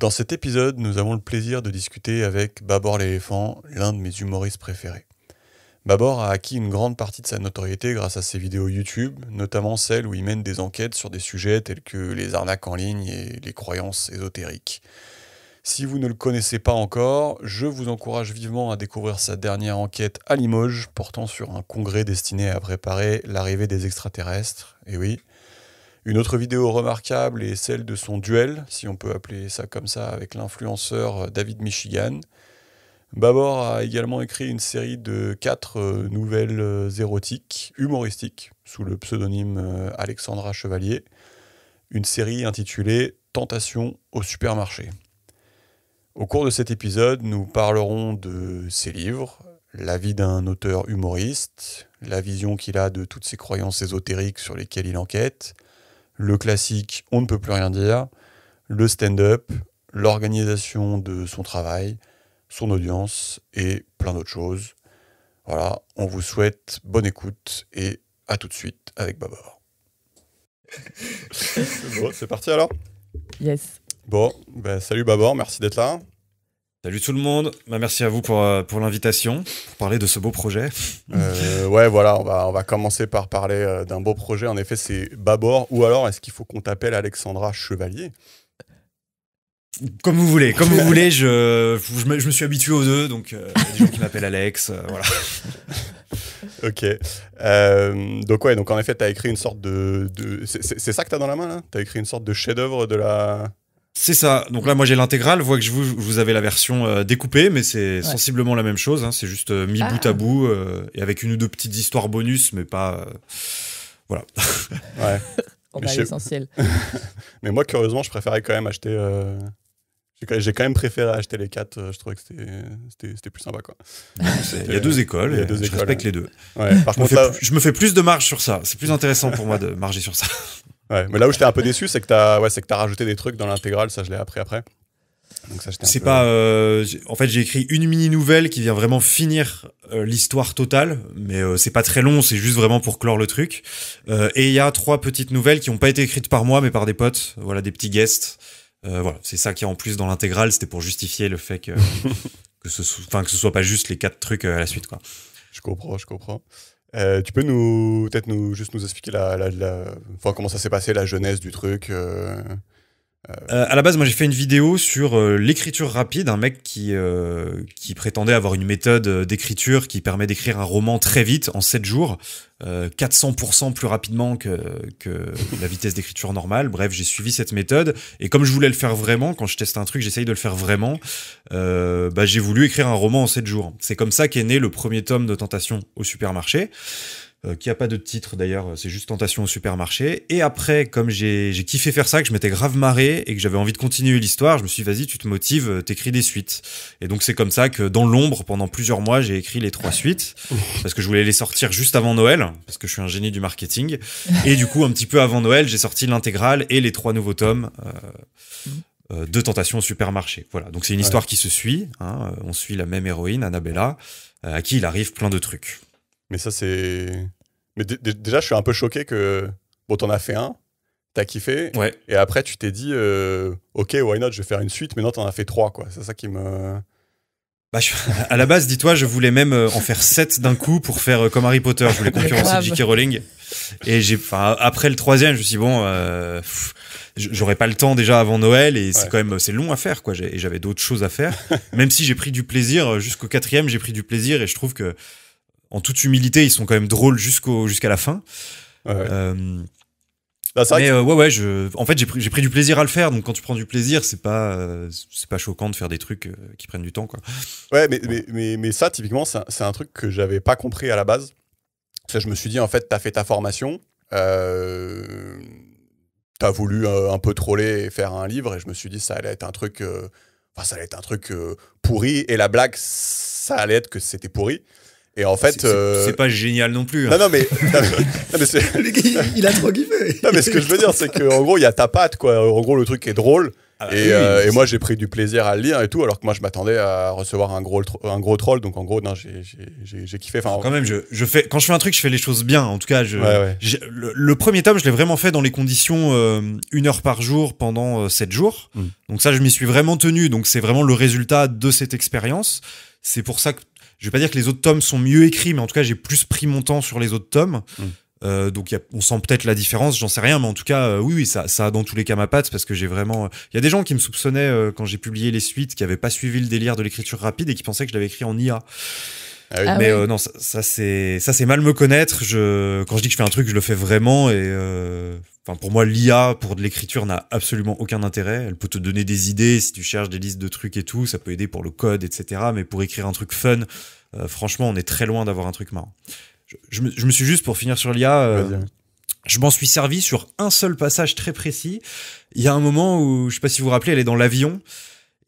Dans cet épisode, nous avons le plaisir de discuter avec Babor l'éléphant, l'un de mes humoristes préférés. Babor a acquis une grande partie de sa notoriété grâce à ses vidéos YouTube, notamment celles où il mène des enquêtes sur des sujets tels que les arnaques en ligne et les croyances ésotériques. Si vous ne le connaissez pas encore, je vous encourage vivement à découvrir sa dernière enquête à Limoges, portant sur un congrès destiné à préparer l'arrivée des extraterrestres. Et oui, une autre vidéo remarquable est celle de son duel, si on peut appeler ça comme ça, avec l'influenceur euh, David Michigan. Babor a également écrit une série de quatre euh, nouvelles euh, érotiques, humoristiques, sous le pseudonyme Alexandra Chevalier, une série intitulée Tentation au supermarché. Au cours de cet épisode, nous parlerons de ses livres, la vie d'un auteur humoriste, la vision qu'il a de toutes ses croyances ésotériques sur lesquelles il enquête, le classique on ne peut plus rien dire, le stand-up, l'organisation de son travail, son audience et plein d'autres choses. Voilà, on vous souhaite bonne écoute et à tout de suite avec Babor. c'est parti alors Yes. Bon, ben, salut Babor, merci d'être là. Salut tout le monde, bah, merci à vous pour, euh, pour l'invitation, pour parler de ce beau projet. Euh, ouais, voilà, on va, commencer par parler euh, d'un beau projet. En effet, c'est Babor, ou alors est-ce qu'il faut qu'on t'appelle Alexandra Chevalier comme vous voulez, comme vous voulez, je, je, me, suis habitué aux deux, donc des gens qui m'appellent Alex, voilà. ok. donc ouais, donc en effet, tu as écrit une sorte de... de c'est ça que tu as dans la main, là Tu as écrit une sorte de chef-d'œuvre de la, c'est ça. Donc là, moi, j'ai l'intégrale. Vois que je vous, avez la version euh, découpée, mais c'est sensiblement la même chose. Hein. C'est juste euh, mis ah. bout à bout euh, et avec une ou deux petites histoires bonus, mais pas. Voilà. ouais. l'essentiel. mais moi, curieusement, je préférais quand même acheter. J'ai quand même préféré acheter les quatre. je trouvais que c'était plus sympa. Quoi. il y a deux écoles, je respecte les deux. je, je me fais plus de marge sur ça, c'est plus intéressant pour moi de marger sur ça. Ouais, mais là où j'étais un peu déçu, c'est que t'as ouais, as rajouté des trucs dans l'intégrale, ça je l'ai appris après. C'est pas. Euh, en fait, j'ai écrit une mini nouvelle qui vient vraiment finir euh, l'histoire totale, mais euh, c'est pas très long, c'est juste vraiment pour clore le truc. et il y a trois petites nouvelles qui ont pas été écrites par moi, mais par des potes, voilà, des petits guests. voilà, c'est ça qui est en plus dans l'intégrale, c'était pour justifier le fait que que ce, soit, que ce soit pas juste les quatre trucs à la suite, quoi. Je comprends, je comprends. Euh, tu peux nous peut-être nous juste nous expliquer la, la, la comment ça s'est passé la jeunesse du truc. Euh, euh, à la base, moi j'ai fait une vidéo sur euh, l'écriture rapide, un mec qui, euh, qui prétendait avoir une méthode d'écriture qui permet d'écrire un roman très vite, en 7 jours, 400% plus rapidement que, que la vitesse d'écriture normale. Bref, j'ai suivi cette méthode, et comme je voulais le faire vraiment, quand je teste un truc, j'essaye de le faire vraiment, bah, j'ai voulu écrire un roman en 7 jours. C'est comme ça qu'est né le premier tome de Tentation au supermarché. Euh, qui a pas de titre d'ailleurs, euh, c'est juste Tentation au supermarché. Et après, comme j'ai kiffé faire ça, que je m'étais grave marré et que j'avais envie de continuer l'histoire, je me suis dit, vas-y, tu te motives, euh, t'écris des suites. Et donc c'est comme ça que dans l'ombre, pendant plusieurs mois, j'ai écrit les trois suites, parce que je voulais les sortir juste avant Noël, parce que je suis un génie du marketing. Et du coup, un petit peu avant Noël, j'ai sorti l'intégrale et les trois nouveaux tomes. Euh, mm. de Tentation au supermarché. Voilà, donc c'est une histoire qui se suit. Hein. On suit la même héroïne, Annabella, à qui il arrive plein de trucs. Mais ça, c'est. Mais déjà, je suis un peu choqué que. Bon, t'en as fait un, t'as kiffé. Ouais. Et après, tu t'es dit, euh, OK, why not, je vais faire une suite. Mais non, t'en as fait trois, quoi. C'est ça qui me. Bah, à la base, dis-toi, je voulais même euh, en faire sept d'un coup pour faire euh, comme Harry Potter. Je voulais concurrencer J.K. Rowling. Et j'ai, après le troisième, je me suis dit, bon, j'aurais pas le temps déjà avant Noël et c'est quand même, c'est long à faire, quoi. Et j'avais d'autres choses à faire. Même si j'ai pris du plaisir, jusqu'au quatrième, j'ai pris du plaisir et je trouve que en toute humilité, ils sont quand même drôles jusqu'au jusqu'à la fin. Euh, bah, mais euh, ouais, ouais, je, en fait, j'ai pris, pris, du plaisir à le faire. Donc, quand tu prends du plaisir, c'est pas, euh, c'est pas choquant de faire des trucs qui prennent du temps, quoi. Ouais, mais, Mais, mais, ça, typiquement, c'est un, truc que j'avais pas compris à la base. Ça, je me suis dit, en fait, t'as fait ta formation, t'as voulu un peu troller et faire un livre, et je me suis dit, ça allait être un truc, enfin, ça allait être un truc pourri, et la blague, ça allait être que c'était pourri. Et en fait, euh, c'est pas génial non plus. Hein. Non, non, mais, mais il a trop kiffé. Non, mais ce que je veux dire, c'est qu'en gros, il y a ta patte, quoi. En gros, le truc est drôle. Ah bah euh, et, moi, j'ai pris du plaisir à le lire et tout, alors que moi, je m'attendais à recevoir un gros, un gros troll. Donc, en gros, non, j'ai kiffé. Enfin, quand même, je, je, fais, quand je fais un truc, je fais les choses bien. En tout cas, je, Le, premier tome, je l'ai vraiment fait dans les conditions euh, une heure par jour pendant sept jours. Mm. Donc, ça, je m'y suis vraiment tenu. Donc, c'est vraiment le résultat de cette expérience. C'est pour ça que je vais pas dire que les autres tomes sont mieux écrits, mais en tout cas, j'ai plus pris mon temps sur les autres tomes. Mm. Euh, donc on sent peut-être la différence, j'en sais rien, mais en tout cas, euh, oui, oui, ça, ça a dans tous les cas ma patte parce que j'ai vraiment. Euh, il y a des gens qui me soupçonnaient quand j'ai publié les suites, qui n'avaient pas suivi le délire de l'écriture rapide et qui pensaient que je l'avais écrit en IA. Ah ah mais non, ça, c'est ça c'est mal me connaître. Je quand je dis que je fais un truc, je le fais vraiment et pour moi, l'IA pour de l'écriture n'a absolument aucun intérêt. Elle peut te donner des idées si tu cherches des listes de trucs et tout. Ça peut aider pour le code, etc. Mais pour écrire un truc fun, euh, franchement, on est très loin d'avoir un truc marrant. Je, me, suis juste pour finir sur l'IA. Euh, je m'en suis servi sur un seul passage très précis. Il y a un moment où, je ne sais pas si vous vous rappelez, elle est dans l'avion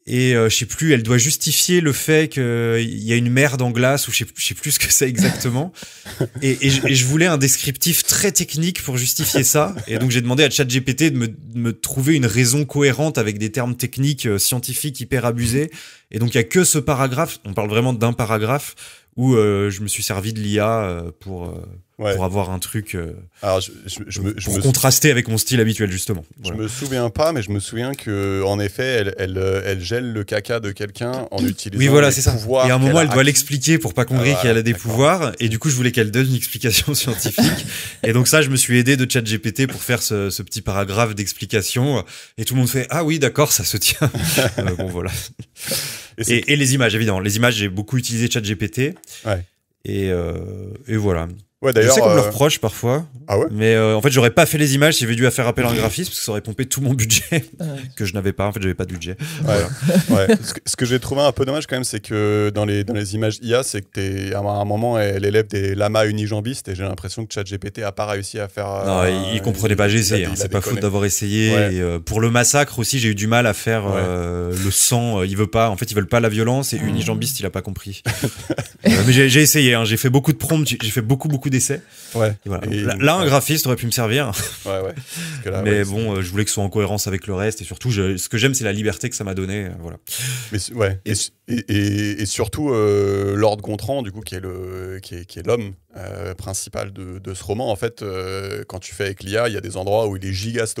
et euh, je sais plus, elle doit justifier le fait qu'il euh, y a une merde en glace ou je sais, sais plus ce que c'est exactement. et, et, je, voulais un descriptif très technique pour justifier ça. Et donc j'ai demandé à ChatGPT de me, de me, trouver une raison cohérente avec des termes techniques, euh, scientifiques hyper abusés. Et donc il y a que ce paragraphe. On parle vraiment d'un paragraphe où euh, je me suis servi de l'IA pour pour avoir un truc euh, je, pour me contraster avec mon style habituel justement. Je me souviens pas, mais je me souviens que en effet, elle, elle, euh, gèle le caca de quelqu'un en utilisant oui, voilà, Et à un moment, elle, doit l'expliquer pour pas qu'on ah, grille qu'elle a des pouvoirs. Et du coup, je voulais qu'elle donne une explication scientifique. et donc ça, je me suis aidé de ChatGPT pour faire ce, petit paragraphe d'explication. Et tout le monde fait ah oui, d'accord, ça se tient. Euh, bon voilà. Et, les images, évidemment. Les images, j'ai beaucoup utilisé ChatGPT. Et, euh, et voilà. Ouais, d'ailleurs. Je sais qu'on me le euh, reproche parfois. Ah mais euh, en fait, j'aurais pas fait les images si j'avais dû faire appel à un graphiste parce que ça aurait pompé tout mon budget ah que je n'avais pas. En fait, j'avais pas de budget. Ce que, j'ai trouvé un peu dommage quand même, c'est que dans les, dans les images IA, c'est que es, à un moment, elle élève des lamas unijambistes et j'ai l'impression que ChatGPT a pas réussi à faire. Non, il, euh, comprenait pas, j'ai essayé. Hein. c'est pas fou d'avoir essayé. pour le massacre aussi, j'ai eu du mal à faire le sang. Il veut pas. En fait, ils veulent pas la violence et ah. unijambiste, il a pas compris. mais j'ai essayé. Hein. j'ai fait beaucoup de prompts. J'ai fait beaucoup, beaucoup d'essai. là, un graphiste aurait pu me servir. mais bon, euh, je voulais que ce soit en cohérence avec le reste. Et surtout, ce que j'aime, c'est la liberté que ça m'a donnée. Euh, voilà. ouais. Et, surtout, euh, Lord Gontran, du coup, qui est l'homme euh, principal de, ce roman. En fait, euh, quand tu fais avec l'IA, il y a des endroits où il est giga et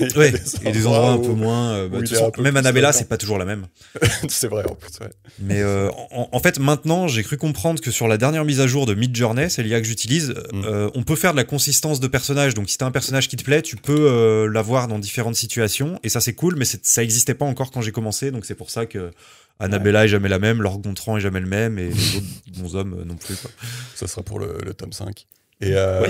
il des endroits un peu moins. Euh, bah, même Annabella, c'est pas toujours la même. c'est vrai, en plus. Mais en, fait, maintenant, j'ai cru comprendre que sur la dernière mise à jour de Midjourney, c'est l'IA que j'utilise, mm. on peut faire de la consistance de personnage. Donc, si t'as un personnage qui te plaît, tu peux l'avoir dans différentes situations. Et ça, c'est cool, mais ça existait pas encore quand j'ai commencé. Donc, c'est pour ça que Annabella est jamais la même, Gontran est jamais le même, et les autres bons hommes euh, non plus. Ça sera pour le, tome 5. Et, euh,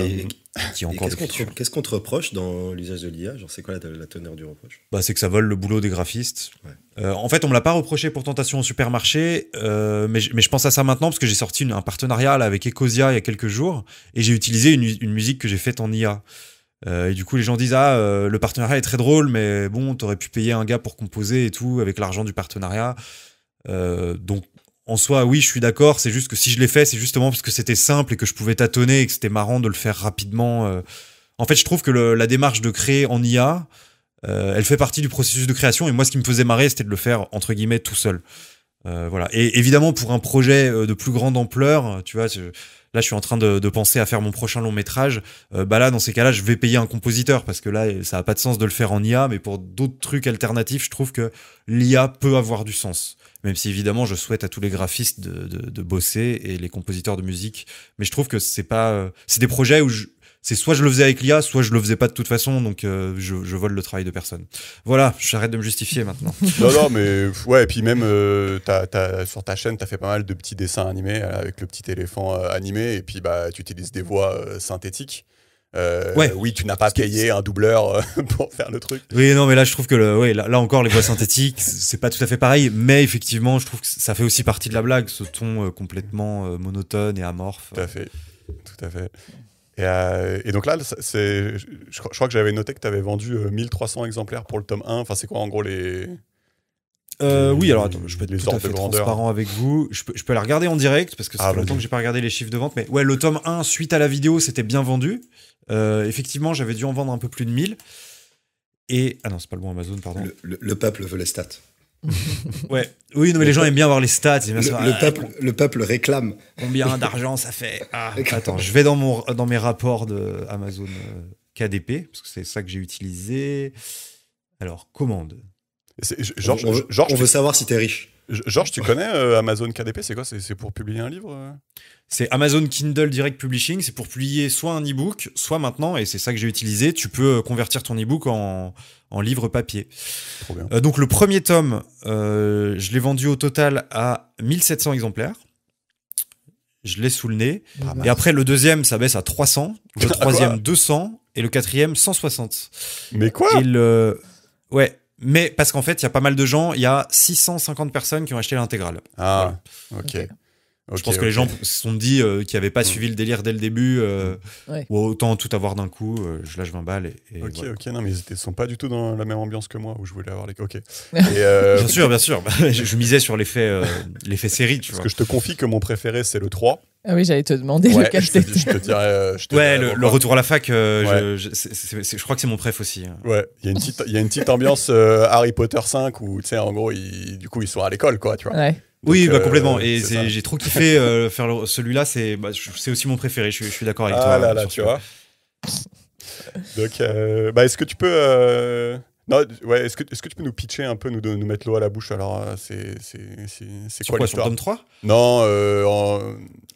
Qu'est-ce qu'on te, reproche dans l'usage de l'IA Genre, c'est quoi la, teneur du reproche bah, C'est que ça vole le boulot des graphistes. Euh, en fait, on me l'a pas reproché pour Tentation au supermarché, mais, je pense à ça maintenant parce que j'ai sorti un partenariat avec Ecosia il y a quelques jours et j'ai utilisé une, musique que j'ai faite en IA. et du coup, les gens disent Ah, le partenariat est très drôle, mais bon, t'aurais pu payer un gars pour composer et tout avec l'argent du partenariat. Euh, donc, en soi, oui, je suis d'accord. C'est juste que si je l'ai fait, c'est justement parce que c'était simple et que je pouvais tâtonner et que c'était marrant de le faire rapidement. Euh. En fait, je trouve que la démarche de créer en IA, euh, elle fait partie du processus de création. Et moi, ce qui me faisait marrer, c'était de le faire entre guillemets tout seul. voilà. Et évidemment, pour un projet de plus grande ampleur, tu vois, là, je suis en train de, penser à faire mon prochain long métrage. bah là, dans ces cas-là, je vais payer un compositeur parce que là, ça n'a pas de sens de le faire en IA. Mais pour d'autres trucs alternatifs, je trouve que l'IA peut avoir du sens même si évidemment je souhaite à tous les graphistes de, de, bosser et les compositeurs de musique. Mais je trouve que c'est pas, euh, c'est des projets où c'est soit je le faisais avec l'IA, soit je le faisais pas de toute façon, donc euh, je, vole le travail de personne. Voilà, j'arrête de me justifier maintenant. non, non, mais ouais, et puis même euh, sur ta chaîne, tu fait pas mal de petits dessins animés avec le petit éléphant animé, et puis bah, tu utilises des voix synthétiques. Euh, oui, tu n'as pas payé un doubleur euh, pour faire le truc. Oui, non, mais là, je trouve que là, encore, les voix synthétiques, c'est pas tout à fait pareil. Mais effectivement, je trouve que ça fait aussi partie de la blague, ce ton euh, complètement monotone et amorphe. Tout à fait. Tout à fait. Et, donc là, c'est, je, crois que j'avais noté que tu avais vendu 1300 exemplaires pour le tome 1. Enfin, c'est quoi en gros les. oui, alors attends, je peux être tout transparent avec vous. Je peux, la regarder en direct parce que ça ah, fait longtemps que j'ai pas regardé les chiffres de vente. Mais ouais, le tome 1, suite à la vidéo, c'était bien vendu. Euh, effectivement, j'avais dû en vendre un peu plus de 1000. Et. Ah non, c'est pas le bon Amazon, pardon. Le, peuple veut les stats. ouais. Oui, mais les gens aiment bien voir les stats. Ah, le, peuple, réclame. Combien d'argent ça fait ah, Attends, je vais dans, mon, dans mes rapports de Amazon euh, KDP, parce que c'est ça que j'ai utilisé. Alors, commande. Genre, on, on veut savoir si t'es riche. Georges, tu connais euh, Amazon KDP C'est quoi C'est pour publier un livre euh? C'est Amazon Kindle Direct Publishing. C'est pour publier soit un e-book, soit maintenant, et c'est ça que j'ai utilisé, tu peux euh, convertir ton e-book en, livre papier. donc le premier tome, je l'ai vendu au total à 1700 exemplaires. Je l'ai sous le nez. et après, le deuxième, ça baisse à 300. Le ah, troisième, 200. Et le quatrième, 160. Mais quoi et Ouais. Mais parce qu'en fait, il y a pas mal de gens, il y a 650 personnes qui ont acheté l'intégrale. Ah, ok je pense que les gens se sont dit euh, qu'ils n'avaient pas mm. suivi le délire dès le début, euh, mm. ou autant tout avoir d'un coup, euh, je lâche 20 balles. Et, ok, ok, non, mais ils ne sont pas du tout dans la même ambiance que moi, où je voulais avoir les. Ok. bien sûr, bien sûr. je, misais sur l'effet l'effet série, tu Parce que je te confie que mon préféré, c'est le 3. Ah oui, j'allais te demander lequel je je ouais, le, retour à la fac, je, crois que c'est mon préf aussi. Hein. Ouais, il y a une petite, y a une petite ambiance Harry Potter 5 où, tu sais, en gros, du coup, ils sont à l'école, quoi, tu vois. Ouais oui, bah euh, complètement. Et j'ai trop kiffé euh, faire celui-là. Bah, c'est aussi mon préféré. Je, suis d'accord avec ah toi. Ah là hein, là, tu vois. Donc, euh, bah, est-ce que tu peux. est-ce que, tu peux nous pitcher un peu, nous, nous mettre l'eau à la bouche Alors, c'est quoi, Sur tome 3 Non, euh,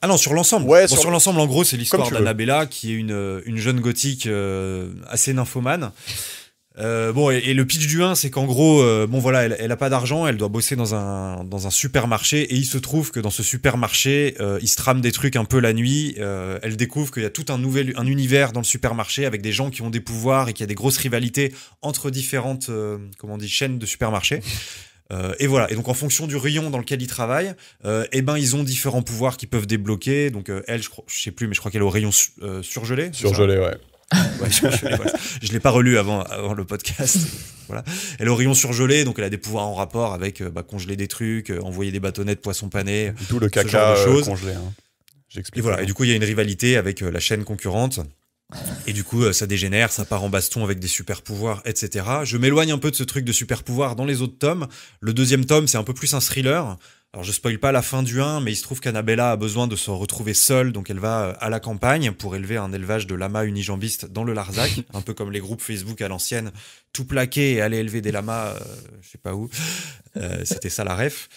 ah sur l'ensemble. sur l'ensemble, en gros, c'est l'histoire d'Annabella, qui est une, jeune gothique assez nymphomane, euh, bon, et, le pitch du 1, c'est qu'en gros, euh, bon voilà, elle, n'a a pas d'argent, elle doit bosser dans un, dans un supermarché, et il se trouve que dans ce supermarché, euh, il se trame des trucs un peu la nuit. Euh, elle découvre qu'il y a tout un nouvel un univers dans le supermarché avec des gens qui ont des pouvoirs et qu'il y a des grosses rivalités entre différentes comment on dit, chaînes de supermarchés. et voilà. Et donc en fonction du rayon dans lequel ils travaillent, euh, eh ben ils ont différents pouvoirs qui peuvent débloquer. Donc elle, je, ne sais plus, mais je crois qu'elle est au rayon surgelé. Surgelé, ouais. je ne l'ai pas relu avant, le podcast. voilà. Elle a rayon surgelé, donc elle a des pouvoirs en rapport avec euh, bah, congeler des trucs, euh, envoyer des bâtonnets de poisson pané. tout le caca congelé. Hein. j'explique Et voilà. Et du coup, il y a une rivalité avec euh, la chaîne concurrente et du coup, euh, ça dégénère, ça part en baston avec des super pouvoirs, etc. Je m'éloigne un peu de ce truc de super pouvoir dans les autres tomes. Le deuxième tome, c'est un peu plus un thriller. Alors je spoil pas la fin du 1, mais il se trouve qu'Annabella a besoin de se retrouver seule, donc elle va euh, à la campagne pour élever un élevage de lamas unijambistes dans le Larzac, un peu comme les groupes Facebook à l'ancienne, tout plaqué et aller élever des lamas, euh, je sais pas où. C'était ça la ref.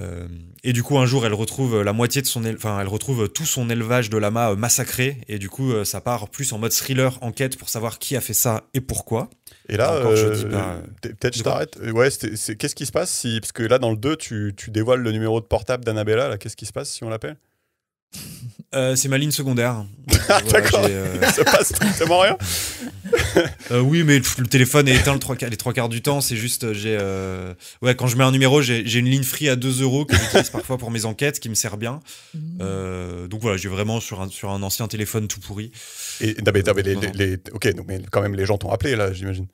Euh, et du coup, un jour, elle retrouve la moitié de son, enfin, elle retrouve tout son élevage de lama euh, massacré. Et du coup, euh, ça part plus en mode thriller, enquête pour savoir qui a fait ça et pourquoi. Et là, peut-être je t'arrête. Ouais, qu'est-ce qui se passe si, parce que là, dans le 2, tu, tu dévoiles le numéro de portable d'Annabella. Qu'est-ce qui se passe si on l'appelle euh, c'est ma ligne secondaire. Ah, D'accord. Euh... Il passe strictement rien. Euh, oui, mais le téléphone est éteint le les trois quarts du temps. C'est juste, euh, j'ai. Ouais, quand je mets un numéro, j'ai une ligne free à 2 euros que j'utilise parfois pour mes enquêtes, qui me sert bien. Mmh. donc voilà, j'ai vraiment sur un, sur un ancien téléphone tout pourri. Et, les, Ok, mais quand même, les gens t'ont appelé là, j'imagine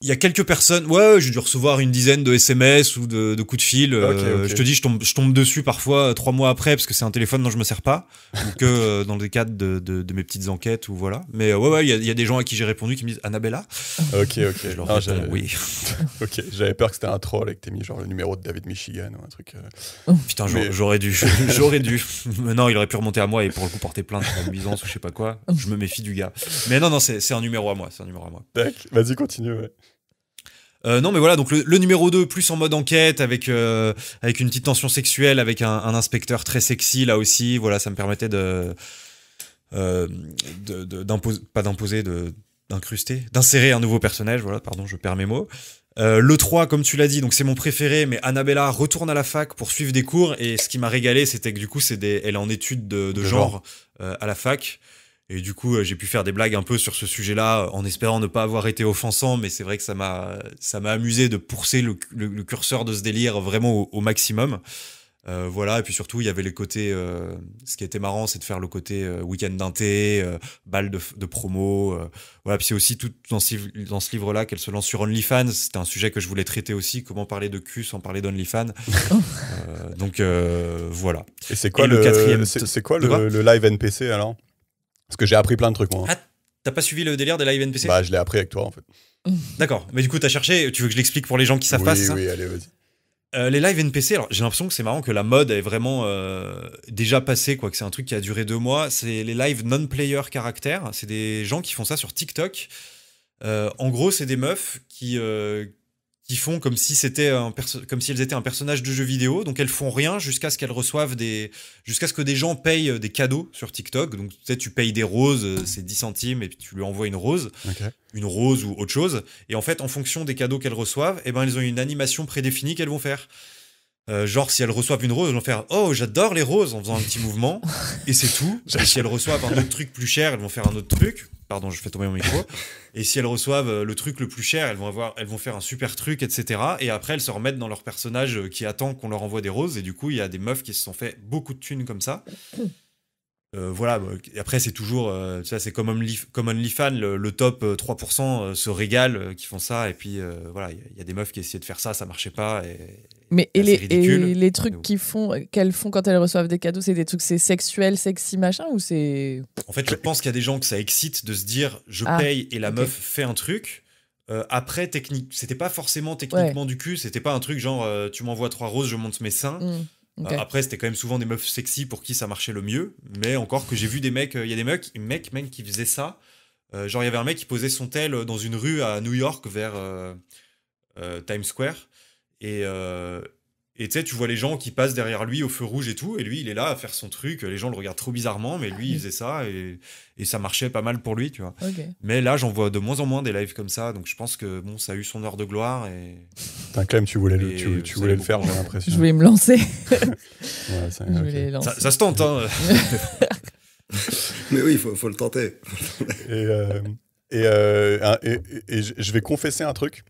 il y a quelques personnes, ouais, j'ai dû recevoir une dizaine de SMS ou de, coups de fil. Euh, je te dis, je tombe, je tombe dessus parfois euh, trois mois après parce que c'est un téléphone dont je me sers pas ou euh, que dans le cadre de, de, mes petites enquêtes ou voilà. Mais ouais, ouais, il y, a des gens à qui j'ai répondu qui me disent Annabella. Ok, ok. Je leur oui. ok, j'avais peur que c'était un troll et que t'aies mis genre le numéro de David Michigan ou un truc. putain, j'aurais dû, j'aurais dû. non, il aurait pu remonter à moi et pour le coup porter plainte pour nuisance ou je sais pas quoi. Je me méfie du gars. Mais non, non, c'est un numéro à moi, c'est un numéro à moi. Vas-y, continue. Euh, non, mais voilà, donc le, numéro 2, plus en mode enquête, avec, euh, avec une petite tension sexuelle, avec un, inspecteur très sexy là aussi. Voilà, ça me permettait de. Euh, pas d'imposer, d'incruster, d'insérer un nouveau personnage. Voilà, pardon, je perds mes mots. le 3, comme tu l'as dit, donc c'est mon préféré, mais Annabella retourne à la fac pour suivre des cours. Et ce qui m'a régalé, c'était que du coup, c'est elle est en études de, genre à la fac. Et du coup, euh, j'ai pu faire des blagues un peu sur ce sujet-là, euh, en espérant ne pas avoir été offensant, mais c'est vrai que ça m'a, ça m'a amusé de pousser le, curseur de ce délire vraiment au, maximum. Euh, voilà, et puis surtout, il y avait les côtés. ce qui était marrant, c'est de faire le côté week-end d'un thé, balle de, promo. voilà, puis c'est aussi tout dans ce, livre-là qu'elle se lance sur OnlyFans. C'était un sujet que je voulais traiter aussi. Comment parler de cul sans parler d'OnlyFans oh. Donc voilà. Et c'est quoi le, quatrième C'est quoi le live NPC alors parce que j'ai appris plein de trucs, moi. Ah, t'as pas suivi le délire des live NPC Bah, je l'ai appris avec toi, en fait. D'accord. Mais du coup, t'as cherché. Tu veux que je l'explique pour les gens qui savent oui, Oui, allez, vas-y. Euh, les live NPC, alors j'ai l'impression que c'est marrant que la mode est vraiment euh, déjà passée, quoi, que c'est un truc qui a duré deux mois. C'est les live non-player caractères. C'est des gens qui font ça sur TikTok. Euh, en gros, c'est des meufs qui, qui font comme si c'était un comme si elles étaient un personnage de jeu vidéo donc elles font rien jusqu'à ce qu'elles reçoivent des jusqu'à ce que des gens payent des cadeaux sur TikTok donc tu sais tu payes des roses euh, c'est 10 centimes et puis tu lui envoies une rose une rose ou autre chose et en fait en fonction des cadeaux qu'elles reçoivent et eh ben elles ont une animation prédéfinie qu'elles vont faire euh, genre, si elles reçoivent une rose, elles vont faire Oh, j'adore les roses en faisant un petit mouvement, et c'est tout. si elles reçoivent un autre truc plus cher, elles vont faire un autre truc. Pardon, je fais tomber mon micro. et si elles reçoivent euh, le truc le plus cher, elles vont, avoir, elles vont faire un super truc, etc. Et après, elles se remettent dans leur personnage euh, qui attend qu'on leur envoie des roses. Et du coup, il y a des meufs qui se sont fait beaucoup de thunes comme ça. Euh, voilà, après c'est toujours, Tu ça c'est comme OnlyFans, le, le, top 3% se régale qui font ça, et puis voilà, il y, a des meufs qui essayaient de faire ça, ça marchait pas, et mais ah, et les, trucs euh, qu'elles font, quand elles reçoivent des cadeaux, c'est des trucs, c'est sexuel, sexy, machin, ou c'est. En fait, je pense qu'il y a des gens que ça excite de se dire je ah, paye et la meuf fait un truc. Euh, après, technique, c'était pas forcément techniquement du cul, c'était pas un truc genre euh, tu m'envoies trois roses, je monte mes seins. Mmh, après, c'était quand même souvent des meufs sexy pour qui ça marchait le mieux, mais encore que j'ai vu des mecs, il y a des mecs, mecs même qui faisaient ça. genre, il y avait un mec qui posait son tel dans une rue à New York vers Times Square et euh, tu vois les gens qui passent derrière lui au feu rouge et tout, et lui, il est là à faire son truc. Les gens le regardent trop bizarrement, mais lui, il faisait ça et, ça marchait pas mal pour lui, tu vois. Mais là, j'en vois de moins en moins des lives comme ça, donc je pense que bon, ça a eu son heure de gloire. Et... Clem, tu voulais le, faire, j'ai l'impression. Je voulais me lancer. ça, se tente, hein. mais oui, il faut, le tenter. Euh, euh, et je vais confesser un truc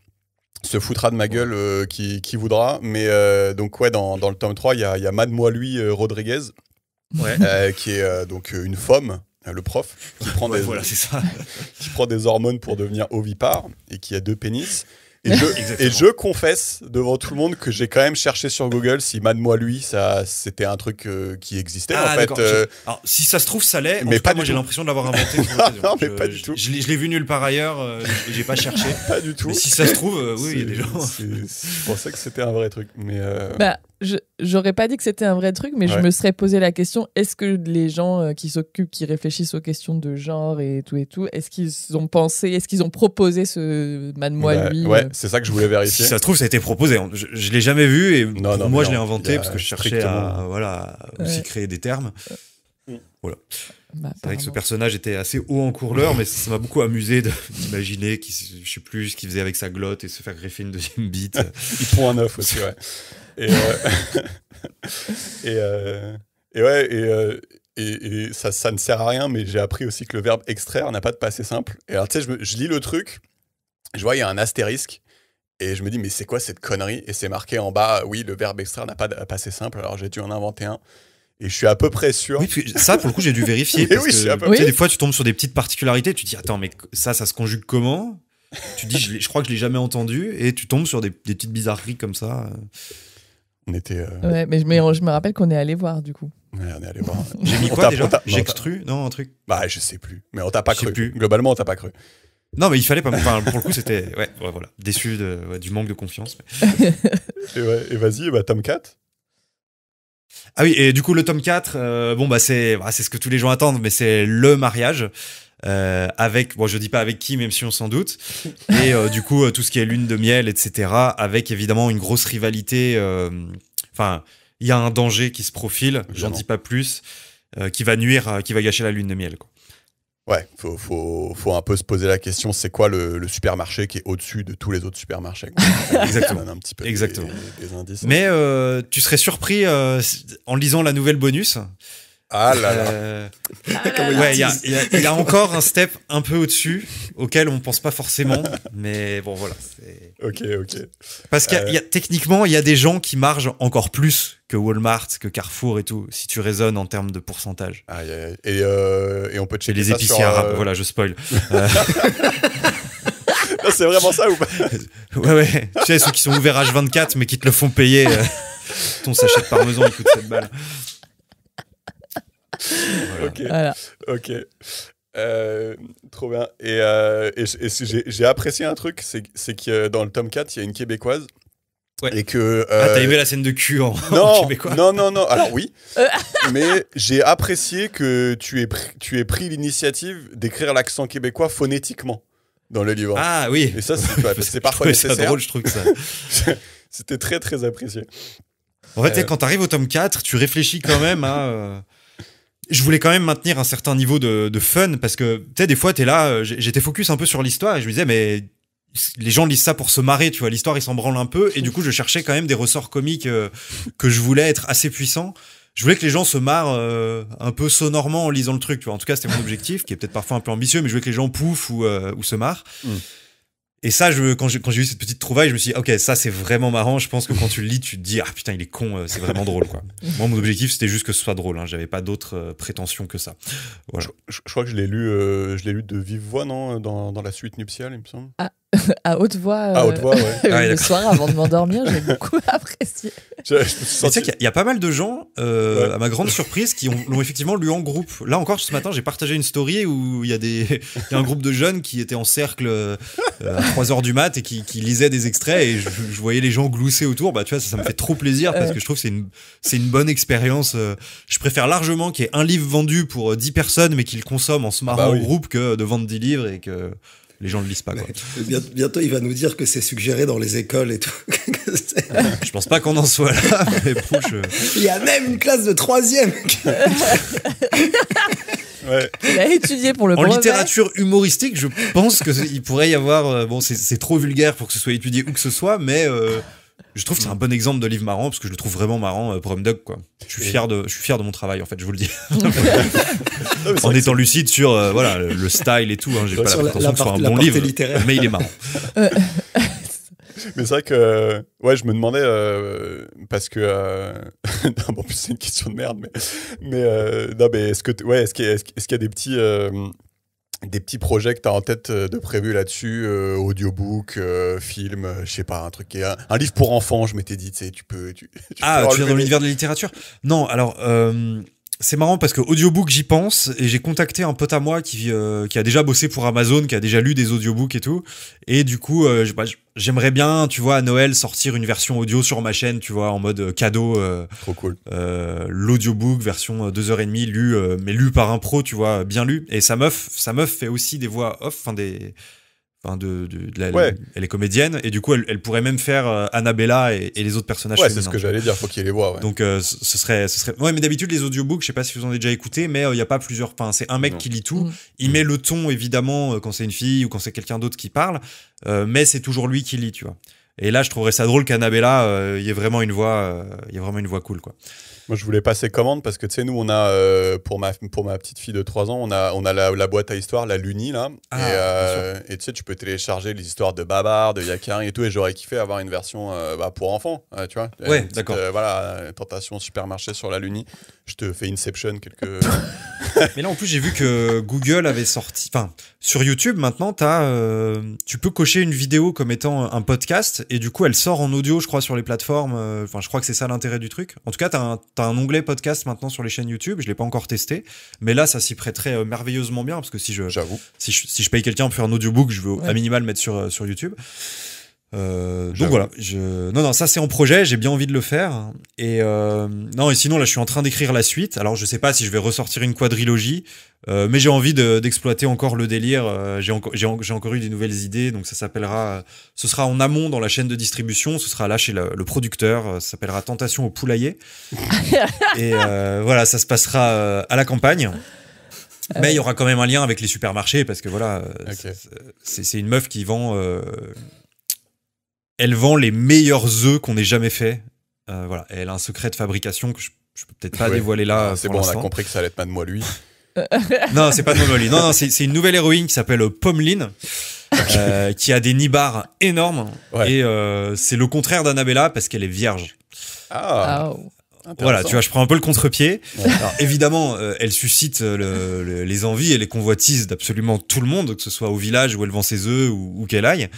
se foutra de ma gueule euh, qui, voudra. Mais euh, donc, ouais, dans, le tome 3, il y a, y a Lui euh, Rodriguez, qui est donc une femme, le prof, qui prend, des, qui prend des hormones pour devenir ovipare et qui a deux pénis. Et je, confesse devant tout le monde que j'ai quand même cherché sur Google si Man Lui, ça, c'était un truc euh, qui existait ah, en fait. Euh. si ça se trouve, ça l'est. Mais pas moi, j'ai l'impression de l'avoir inventé. non, mais je, pas du tout. Je, l'ai vu nulle part ailleurs. Euh, j'ai pas cherché. pas du tout. si ça se trouve, oui, il y a des gens. je pensais que c'était un vrai truc, mais. Bah, j'aurais pas dit que c'était un vrai truc, mais je me serais posé la question est-ce que les gens euh, qui s'occupent, qui réfléchissent aux questions de genre et tout et tout, est-ce qu'ils ont pensé, est-ce qu'ils ont proposé ce mademoiselle bah, lui euh c'est ça que je voulais vérifier. Si ça se trouve, ça a été proposé. Je, je l'ai jamais vu et non, moi je l'ai inventé parce que je cherchais à, voilà, aussi créer des termes. Voilà. Avec bah, c'est vrai que ce personnage était assez haut en courleur, mais ça m'a beaucoup amusé d'imaginer, je sais plus, ce qu'il faisait avec sa glotte et se faire greffer une deuxième bite. Il prend un œuf aussi, ouais. Et, euh, euh, et, ouais, euh, et, et, ça, ça, ne sert à rien, mais j'ai appris aussi que le verbe extraire n'a pas de passé simple. Et alors, tu sais, je, lis le truc, je vois, il y a un astérisque, et je me dis, mais c'est quoi cette connerie Et c'est marqué en bas, oui, le verbe extraire n'a pas de passé simple, alors j'ai dû en inventer un. Et je suis à peu près sûr. Oui, ça, pour le coup, j'ai dû vérifier. parce oui, que, Des fois, tu tombes sur des petites particularités, tu dis, attends, mais ça, ça se conjugue comment Tu dis, je, crois que je l'ai jamais entendu, et tu tombes sur des, des petites bizarreries comme ça était. Euh, ouais, mais, je, je me rappelle qu'on est allé voir du coup. Ouais, on est allé voir. J'ai mis quoi déjà J'extrus Non, un truc Bah, je sais plus. Mais on t'a pas cru. Globalement, on t'a pas cru. Non, mais il fallait pas. pour le coup, c'était. Ouais, voilà. Déçu du manque de confiance. et, vas-y, bah, Tom 4. Ah oui, et du coup, le tome 4, euh, bon, bah, c'est bah, c'est ce que tous les gens attendent, mais c'est le mariage. Euh, avec, bon, je dis pas avec qui, même si on s'en doute, et euh, du coup, euh, tout ce qui est lune de miel, etc., avec évidemment une grosse rivalité. Enfin, il y a un danger qui se profile, j'en dis pas plus, qui va nuire, qui va gâcher la lune de miel. Quoi. Ouais, faut, faut, faut, un peu se poser la question, c'est quoi le, supermarché qui est au-dessus de tous les autres supermarchés Exactement. un petit peu Exactement. Mais tu serais surpris en lisant la nouvelle bonus. Ah là là. Euh, il y a, encore un step un peu au-dessus auquel on pense pas forcément, mais bon voilà. Ok, ok. Parce qu'il y, a, euh. techniquement, il y a des gens qui margent encore plus que Walmart, que Carrefour et tout, si tu raisonnes en termes de pourcentage. Euh, et, on peut checker les épiciers arabes. Voilà, je spoil. C'est vraiment ça ou pas Ouais, ouais. Tu sais, ceux qui sont ouverts H24 mais qui te le font payer. Ton sachet de parmesan, il coûte 7 balles. Ok. Ok. Euh, trop bien. Et, euh, j'ai apprécié un truc, c'est que dans le tome 4, il y a une québécoise. Ouais. Et que, ah, euh, t'as aimé la scène de cul en, québécois Non, non, non. Alors oui. mais j'ai apprécié que tu aies, tu pris l'initiative d'écrire l'accent québécois phonétiquement dans le livre. Ah oui. Et ça, c'est parfois nécessaire. C'est drôle, je trouve ça. C'était très, très apprécié. En fait, quand t'arrives au tome 4, tu réfléchis quand même à je voulais quand même maintenir un certain niveau de, de fun parce que, tu sais, des fois, t'es là, euh, j'étais focus un peu sur l'histoire et je me disais, mais les gens lisent ça pour se marrer, tu vois, l'histoire, ils s'en branlent un peu. Et du coup, je cherchais quand même des ressorts comiques euh, que je voulais être assez puissant. Je voulais que les gens se marrent euh, un peu sonorement en lisant le truc, tu vois. En tout cas, c'était mon objectif, qui est peut-être parfois un peu ambitieux, mais je voulais que les gens pouffent ou, se marrent. Mmh. Et ça, je, quand j'ai vu cette petite trouvaille, je me suis dit, ok, ça c'est vraiment marrant. Je pense que quand tu le lis, tu te dis, ah putain, il est con, euh, c'est vraiment drôle. Quoi. Moi, mon objectif, c'était juste que ce soit drôle. Hein. J'avais pas d'autres euh, prétentions que ça. Je, crois que je l'ai lu, euh, je l'ai lu de vive voix, non dans, dans, la suite nuptiale, il me semble. Ah, à haute voix, euh, le ah, soir avant de m'endormir, j'ai beaucoup apprécié. Tu sais qu'il y, a pas mal de gens, euh, à ma grande surprise, qui l'ont effectivement lu en groupe. Là encore, ce matin, j'ai partagé une story où il y, a un groupe de jeunes qui étaient en cercle euh, à 3h du mat et qui, lisaient des extraits et je, voyais les gens glousser autour. Bah, tu vois, ça, me fait trop plaisir parce que je trouve que c'est une, une bonne expérience. Je préfère largement qu'il y ait un livre vendu pour 10 personnes mais qu'ils consomment en se ah marrant en bah groupe que de vendre 10 livres et que les gens ne le lisent pas. Quoi. Bientôt, il va nous dire que c'est suggéré dans les écoles et tout. je pense pas qu'on en soit là. Il y a même une classe de troisième. Il a étudié pour le En littérature humoristique, je pense qu'il pourrait y avoir. Euh, bon, c'est trop vulgaire pour que ce soit étudié où que ce soit, mais euh, je trouve que c'est un mm. bon exemple de livre marrant parce que je le trouve vraiment marrant, euh, pour Dog. Quoi. Je, suis fier de, je suis fier de mon travail, en fait, je vous le dis. en étant lucide sur euh, voilà, le- style et tout. hein, J'ai pas la prétention que ce soit un bon livre, mais il est marrant. Euh, mais c'est vrai que, ouais, je me demandais, parce que. en plus, c'est une question de merde, mais. non, mais est-ce que ouais, est-ce qu'il y, a- des petits des petits projets que tu as en tête euh, de prévu là-dessus, euh, audiobook, euh, film, je sais pas, un truc. Un, un, livre pour enfants, je m'étais dit, tu sais, tu peux. ah, tu es dans l'univers de la littérature Non, alors, c'est marrant parce que audiobook, j'y pense et j'ai contacté un pote à moi qui, euh, qui a déjà bossé pour Amazon, qui a déjà lu des audiobooks et tout. Et du coup, euh, bah, j'aimerais bien, tu vois, à Noël sortir une version audio sur ma chaîne, tu vois, en mode euh, cadeau. Trop cool. L'audiobook version 2h30 lu, mais lu par un pro, tu vois, bien lu. Et sa meuf, sa meuf fait aussi des voix off, enfin des de, elle, est comédienne et du coup elle, pourrait même faire euh, Annabella et, les autres personnages c'est ce que j'allais dire faut qu'il les voit donc euh, ce, serait ce serait ouais mais d'habitude les audiobooks je sais pas si vous en avez déjà écouté mais euh, il y a pas plusieurs Enfin, c'est un mec qui lit tout mm. il met le ton évidemment quand c'est une fille ou quand c'est quelqu'un d'autre qui parle mais c'est toujours lui qui lit tu vois et là je trouverais ça drôle qu'Annabella il y ait vraiment une voix il y a vraiment une voix cool quoi moi, je voulais passer commande parce que, tu sais, nous, on a, euh, pour, ma, pour ma petite fille de 3 ans, on a, on a la, boîte à histoire, la Luni, là. Ah, euh, et tu sais, tu peux télécharger les histoires de Babar, de Yakari et tout. Et j'aurais kiffé avoir une version euh, bah, pour enfants, tu vois. Ouais, d'accord. voilà, tentation supermarché sur la Luni. Je te fais Inception quelques. Mais là, en plus, j'ai vu que Google avait sorti. Enfin, sur YouTube, maintenant, as, tu peux cocher une vidéo comme étant un podcast. Et du coup, elle sort en audio, je crois, sur les plateformes. Enfin, je crois que c'est ça l'intérêt du truc. En tout cas, tu as un T'as un onglet podcast maintenant sur les chaînes YouTube. Je l'ai pas encore testé, mais là, ça s'y prêterait euh, merveilleusement bien parce que si je, si je, si je paye quelqu'un pour faire un audiobook, je veux ouais. à minimal mettre sur euh, sur YouTube. Euh, donc voilà, je... non non ça c'est en projet, j'ai bien envie de le faire et euh, non et sinon là je suis en train d'écrire la suite. Alors je sais pas si je vais ressortir une quadrilogie, euh, mais j'ai envie d'exploiter encore le délire. j'ai encore eu des nouvelles idées, donc ça s'appellera, ce sera en amont dans la chaîne de distribution, ce sera là chez le, producteur, ça s'appellera Tentation au poulailler et voilà ça se passera à la campagne. Mais il y aura quand même un lien avec les supermarchés parce que voilà, c'est une meuf qui vend elle vend les meilleurs œufs qu'on ait jamais fait. Euh, voilà, elle a un secret de fabrication que je, ne peux peut-être pas dévoiler là. Ah, euh, c'est bon, on a compris que ça allait être pas de moi lui. non, c'est pas de moi lui. Non, non c'est une nouvelle héroïne qui s'appelle Pommeline. Euh, qui a des nibards énormes et c'est le contraire d'Annabella parce qu'elle est vierge. Ah. Voilà, tu vois, je prends un peu le contre-pied. évidemment, elle suscite les envies et les convoitises d'absolument tout le monde, que ce soit au village où elle vend ses œufs ou, ou qu'elle aille.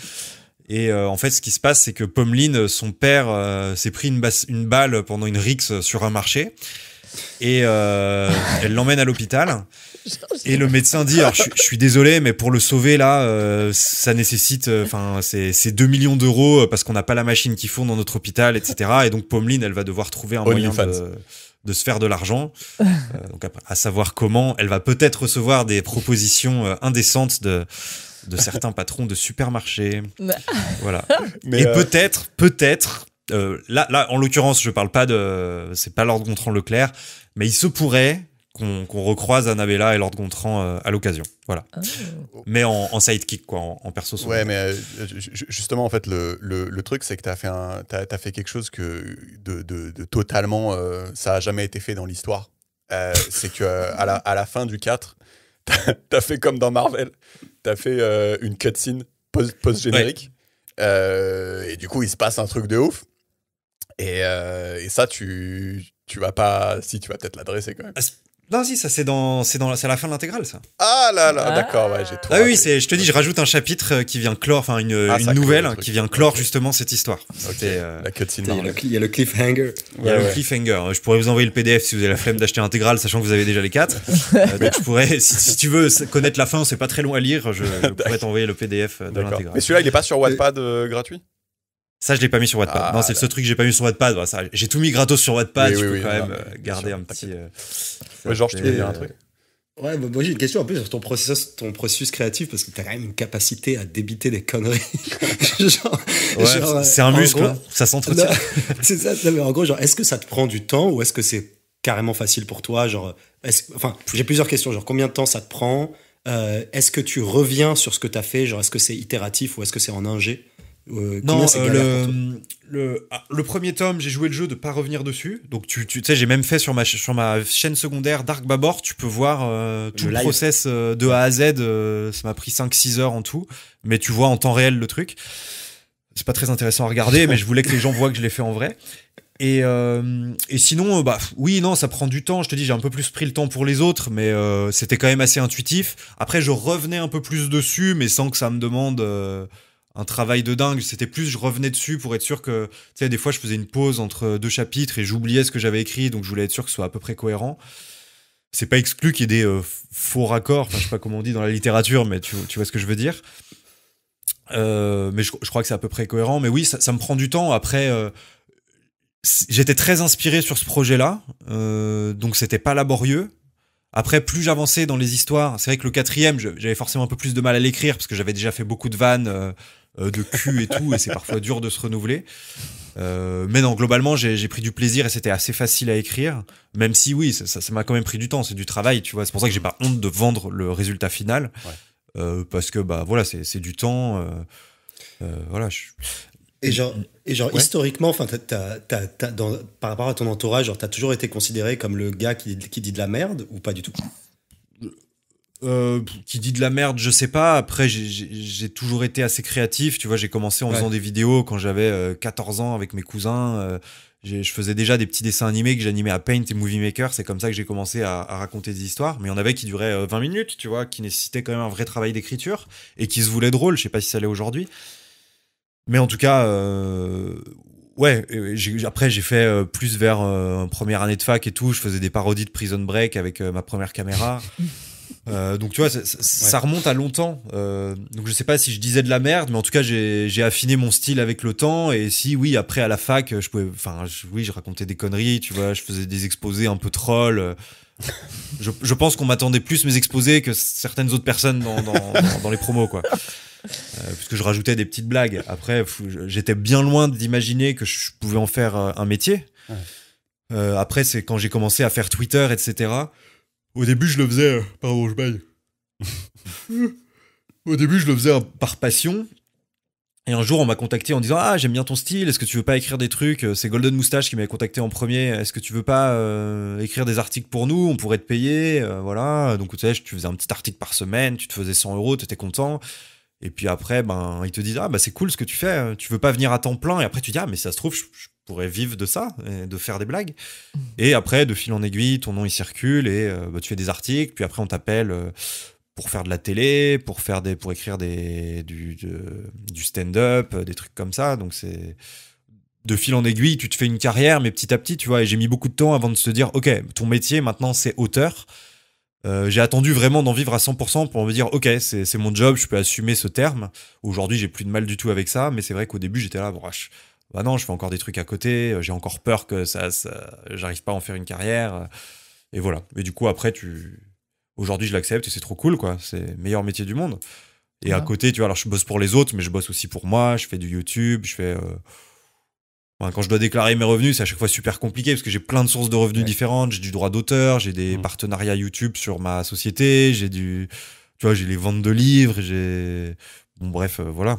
Et euh, en fait, ce qui se passe, c'est que Pomeline, euh, son père, euh, s'est pris une, balle pendant une rixe sur un marché. Et elle l'emmène à l'hôpital. Et le médecin dit je, suis désolé, mais pour le sauver, là, ça nécessite. Enfin, c'est 2 millions d'euros parce qu'on n'a pas la machine qui faut dans notre hôpital, etc. Et donc, Pomeline, elle va devoir trouver un moyen de de se faire de l'argent. Euh, à, savoir comment, elle va peut-être recevoir des propositions euh, indécentes de, de certains patrons de supermarchés. Bah. voilà. Et euh, peut-être, peut-être, là, là, en l'occurrence, je parle pas de, c'est pas Lord Gontran Leclerc, mais il se pourrait qu'on recroise Annabella et Lord Gontran euh, à l'occasion. Voilà. Oh. Mais en, sidekick, quoi, en, perso. Ouais, mais euh, justement, en fait, le, truc, c'est que tu fait as, fait quelque chose que de, totalement. Euh, ça a jamais été fait dans l'histoire. c'est que à la, fin du 4, t'as as, fait comme dans Marvel. t'as as fait une cutscene post-générique. et du coup, il se passe un truc de ouf. Et, ça, tu, tu vas pas. Si, tu vas peut-être l'adresser quand même. Non, si, ça, c'est dans, c'est dans, c'est la fin de l'intégrale, ça. Ah là là, ah. d'accord, j'ai trop Ah oui, c'est, je te dis, je rajoute un chapitre euh, qui vient clore, enfin une, ah, nouvelle qui vient clore justement cette histoire. Euh, il y, a le cliffhanger. Il y a le cliffhanger. Je pourrais vous envoyer le PDF si vous avez la flemme d'acheter l'intégrale, sachant que vous avez déjà les quatre. Euh, donc je pourrais, si, tu veux connaître la fin, c'est pas très long à lire, je, pourrais t'envoyer le PDF de l'intégrale. Mais celui-là, il est pas sur Wattpad gratuit ça, je l'ai pas mis sur Wattpad. Ah non, c'est ce truc que j'ai pas mis sur Wattpad. Bah, j'ai tout mis gratos sur Wattpad. Tu peux quand même euh, garder un petit. Euh, ouais, genre, je te dire un euh, truc. Ouais, bah, moi j'ai une question en plus sur ton processus, ton processus créatif parce que as quand même une capacité à débiter des conneries. c'est un muscle, hein. ça s'entretient. c'est ça, en gros, genre, est-ce que ça te prend du temps ou est-ce que c'est carrément facile pour toi Genre, enfin, j'ai plusieurs questions. Genre, combien de temps ça te prend Est-ce que tu reviens sur ce que t'as fait Genre, est-ce que c'est itératif ou est-ce que c'est en ingé euh, non, euh, le, ah, le, premier tome, j'ai joué le jeu de pas revenir dessus. Donc, tu, tu sais, j'ai même fait sur ma, sur ma chaîne secondaire Dark Babor, tu peux voir euh, tout le, process de A à Z. ça m'a pris 5-6 heures en tout, mais tu vois en temps réel le truc. C'est pas très intéressant à regarder, mais je voulais que les gens voient que je l'ai fait en vrai. Et, et, sinon, bah oui, non, ça prend du temps. Je te dis, j'ai un peu plus pris le temps pour les autres, mais c'était quand même assez intuitif. Après, je revenais un peu plus dessus, mais sans que ça me demande un travail de dingue. C'était plus, je revenais dessus pour être sûr que, tu sais, des fois, je faisais une pause entre deux chapitres et j'oubliais ce que j'avais écrit, donc je voulais être sûr que ce soit à peu près cohérent. C'est pas exclu qu'il y ait des euh, faux raccords, enfin, je sais pas comment on dit dans la littérature, mais tu, vois ce que je veux dire. Euh, mais je, crois que c'est à peu près cohérent. Mais oui, ça, me prend du temps. Après, euh, j'étais très inspiré sur ce projet-là, donc c'était pas laborieux. Après, plus j'avançais dans les histoires, c'est vrai que le quatrième, j'avais forcément un peu plus de mal à l'écrire parce que j'avais déjà fait beaucoup de vannes euh, de cul et tout, et c'est parfois dur de se renouveler. Euh, mais non, globalement, j'ai pris du plaisir et c'était assez facile à écrire. Même si oui, ça m'a quand même pris du temps, c'est du travail, tu vois. C'est pour ça que j'ai pas honte de vendre le résultat final, euh, parce que bah voilà, c'est du temps. voilà. Et genre, et genre historiquement, enfin, par rapport à ton entourage, genre, t'as toujours été considéré comme le gars qui, qui dit de la merde ou pas du tout euh, qui dit de la merde, je sais pas. Après, j'ai toujours été assez créatif. Tu vois, j'ai commencé en faisant des vidéos quand j'avais 14 euh, ans avec mes cousins. Euh, je faisais déjà des petits dessins animés que j'animais à Paint et Movie Maker. C'est comme ça que j'ai commencé à, raconter des histoires. Mais il y en avait qui duraient 20 minutes, tu vois, qui nécessitaient quand même un vrai travail d'écriture et qui se voulaient drôles. Je sais pas si ça l'est aujourd'hui. Mais en tout cas, ouais, après j'ai fait plus vers première année de fac et tout, je faisais des parodies de Prison Break avec ma première caméra. Euh, donc tu vois, ça remonte à longtemps. Euh, donc je sais pas si je disais de la merde, mais en tout cas j'ai affiné mon style avec le temps. Et si oui, après à la fac, je pouvais, enfin oui, je racontais des conneries, tu vois, je faisais des exposés un peu troll. je, pense qu'on m'attendait plus mes exposés que certaines autres personnes dans, les promos, quoi. Euh, puisque je rajoutais des petites blagues. Après, j'étais bien loin d'imaginer que je pouvais en faire un métier. après, c'est quand j'ai commencé à faire Twitter, etc. Au début, je le faisais. Euh, par Pardon, Au début, je le faisais par passion. Et un jour, on m'a contacté en disant Ah, j'aime bien ton style, est-ce que tu veux pas écrire des trucs euh, C'est Golden Moustache qui m'avait contacté en premier. Est-ce que tu veux pas euh, écrire des articles pour nous On pourrait te payer. voilà. Donc, tu sais, tu faisais un petit article par semaine, tu te faisais 100 euros, tu étais content. Et puis après, ben, ils te disent Ah, bah c'est cool ce que tu fais, hein. tu veux pas venir à temps plein. Et après, tu dis Ah, mais ça se trouve, pourrais vivre de ça, de faire des blagues. Mm. Et après, de fil en aiguille, ton nom il circule et euh, bah, tu fais des articles, puis après on t'appelle euh, pour faire de la télé, pour faire des, pour écrire des, du, stand-up, euh, des trucs comme ça. Donc c'est de fil en aiguille, tu te fais une carrière, mais petit à petit, tu vois. Et j'ai mis beaucoup de temps avant de se dire, ok, ton métier maintenant c'est auteur. j'ai attendu vraiment d'en vivre à 100% pour me dire ok c'est mon job je peux assumer ce terme aujourd'hui j'ai plus de mal du tout avec ça mais c'est vrai qu'au début j'étais là bon, bah non, je fais encore des trucs à côté, euh, j'ai encore peur que ça, j'arrive pas à en faire une carrière. Euh, et voilà. mais du coup, après, tu, aujourd'hui, je l'accepte et c'est trop cool, quoi. C'est le meilleur métier du monde. Et à côté, tu vois, alors je bosse pour les autres, mais je bosse aussi pour moi, je fais du YouTube, je fais. Euh, quand je dois déclarer mes revenus, c'est à chaque fois super compliqué parce que j'ai plein de sources de revenus différentes. J'ai du droit d'auteur, j'ai des mmh. partenariats YouTube sur ma société, j'ai du. Tu vois, j'ai les ventes de livres, j'ai. Bon, bref, voilà.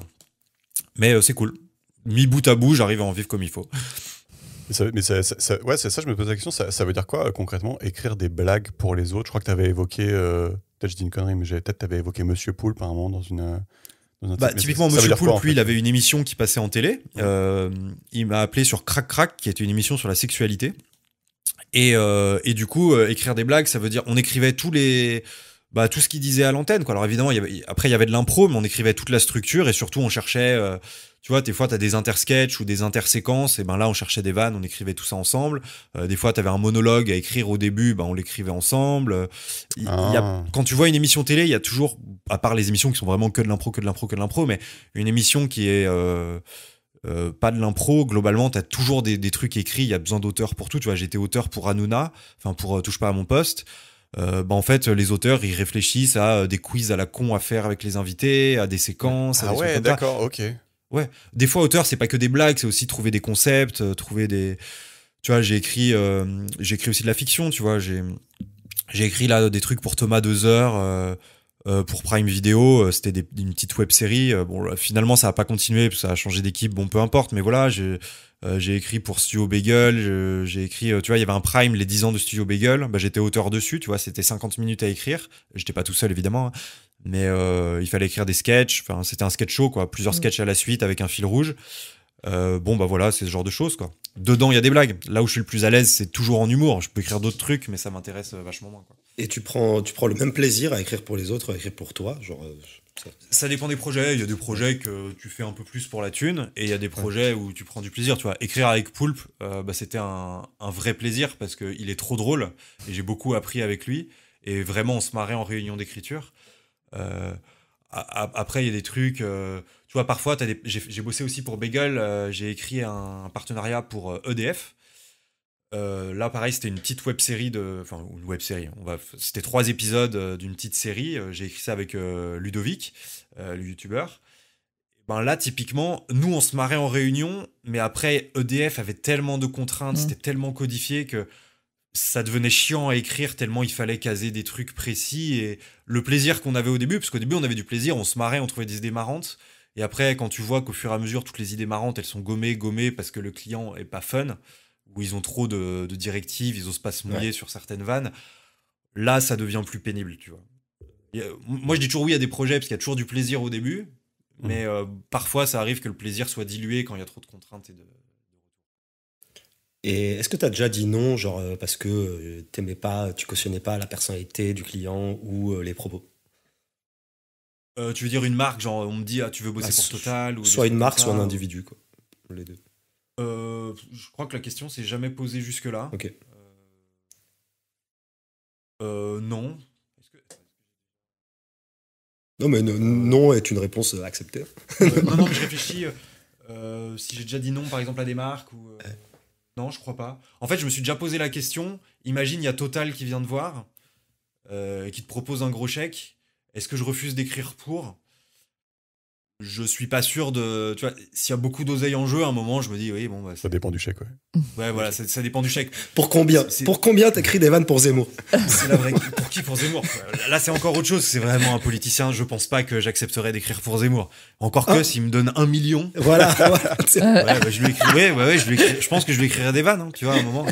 Mais c'est cool mi bout à bout, j'arrive à en vivre comme il faut. Ça, mais ça, ouais, c'est ça, je me pose la question. Ça, veut dire quoi euh, concrètement Écrire des blagues pour les autres Je crois que tu avais évoqué, euh, peut-être je dis une connerie, mais peut-être tu avais évoqué Monsieur Poul, par un moment dans une. Euh, bah, typiquement, Monsieur Poul, il avait une émission qui passait en télé. il m'a appelé sur Crac Crac, qui était une émission sur la sexualité. Et, et du coup, écrire des blagues, ça veut dire. On écrivait tous les bah, tout ce qu'il disait à l'antenne. Quoi. Alors évidemment, avait, après, il y avait de l'impro, mais on écrivait toute la structure et surtout, on cherchait, euh, tu vois, des fois, tu as des intersketchs ou des interséquences. Et ben là, on cherchait des vannes, on écrivait tout ça ensemble. Euh, des fois, tu avais un monologue à écrire au début, ben, on l'écrivait ensemble. Ah. quand tu vois une émission télé, il y a toujours, à part les émissions qui sont vraiment que de l'impro, que de l'impro, que de l'impro, mais une émission qui est... Euh, pas de l'impro. Globalement, tu as toujours des, trucs écrits. Il y a besoin d'auteurs pour tout. Tu vois, j'étais auteur pour Hanouna, enfin pour Touche pas à mon poste euh, bah, en fait, les auteurs, ils réfléchissent à euh, des quiz à la con à faire avec les invités, à des séquences. ah ouais, d'accord, ok. Ouais. Des fois, auteur, c'est pas que des blagues, c'est aussi trouver des concepts, euh, trouver des. Tu vois, j'ai écrit, euh, j'ai écrit aussi de la fiction, tu vois. J'ai, j'ai écrit là des trucs pour Thomas deux heures. Euh, pour Prime Video, euh, c'était une petite web série. Euh, bon, finalement, ça a pas continué, ça a changé d'équipe, bon, peu importe. Mais voilà, j'ai écrit pour Studio Bagel, j'ai écrit, tu vois, il y avait un Prime, les 10 ans de Studio Bagel. Bah, j'étais auteur dessus, tu vois, c'était 50 minutes à écrire. J'étais pas tout seul, évidemment, hein. mais il fallait écrire des sketchs. Enfin, c'était un sketch show, quoi. Plusieurs sketches mm. sketchs à la suite avec un fil rouge. bon, bah voilà, c'est ce genre de choses, quoi. Dedans, il y a des blagues. Là où je suis le plus à l'aise, c'est toujours en humour. Je peux écrire d'autres trucs, mais ça m'intéresse vachement moins, quoi. Et tu prends, tu prends le même plaisir à écrire pour les autres, à écrire pour toi genre, euh, ça. dépend des projets. Il y a des projets que tu fais un peu plus pour la thune et il y a des projets où tu prends du plaisir. Tu vois, écrire avec Poulpe, euh, bah, c'était un, vrai plaisir parce qu'il est trop drôle et j'ai beaucoup appris avec lui. Et vraiment, on se marrait en réunion d'écriture. Euh, après, il y a des trucs. tu vois, parfois, j'ai bossé aussi pour Beagle. j'ai écrit un partenariat pour EDF. E euh, là, pareil, c'était une petite web série de. Enfin, une web série. C'était trois épisodes euh, d'une petite série. Euh, j'ai écrit ça avec Ludovic, le youtubeur. Ben là, typiquement, nous, on se marrait en réunion, mais après, EDF avait tellement de contraintes, mm. c'était tellement codifié que ça devenait chiant à écrire tellement il fallait caser des trucs précis. Et le plaisir qu'on avait au début, parce qu'au début, on avait du plaisir, on se marrait, on trouvait des idées marrantes. Et après, quand tu vois qu'au fur et à mesure, toutes les idées marrantes, elles sont gommées, gommées parce que le client est pas fun où ils ont trop de, directives, ils osent pas se mouiller sur certaines vannes, là, ça devient plus pénible, tu vois. Euh, moi, je dis toujours oui à des projets parce qu'il y a toujours du plaisir au début, mm. mais euh, parfois, ça arrive que le plaisir soit dilué quand il y a trop de contraintes et de. Et est-ce que tu as déjà dit non, genre euh, parce que t'aimais pas, tu cautionnais pas la personnalité du client ou les propos tu veux dire une marque, genre on me dit ah, tu veux bosser ah, pour Total ou Soit une marque, soit un individu, quoi. Les deux. Euh, je crois que la question s'est jamais posée jusque-là. Ok. Euh, euh, non. Non, mais non est une réponse acceptée. non, non, je réfléchis. si j'ai déjà dit non, par exemple, à des marques ou. Non, je crois pas. En fait, je me suis déjà posé la question. Imagine, il y a Total qui vient te voir et qui te propose un gros chèque. Est-ce que je refuse d'écrire pour je suis pas sûr de. Tu vois, s'il y a beaucoup d'oseille en jeu, à un moment, je me dis, oui, bon. Bah, ça dépend du chèque, ouais. Ouais, voilà, ça, dépend du chèque. Pour combien Pour combien t'écris des vannes pour Zemmour C'est la vraie. pour qui Pour Zemmour Là, c'est encore autre chose. C'est vraiment un politicien. Je pense pas que j'accepterais d'écrire pour Zemmour. Encore que hein s'il me donne un million. Voilà, bah, je lui écrirais. Ouais, ouais, je, lui pense que je lui écrirais des vannes, hein, tu vois, à un moment.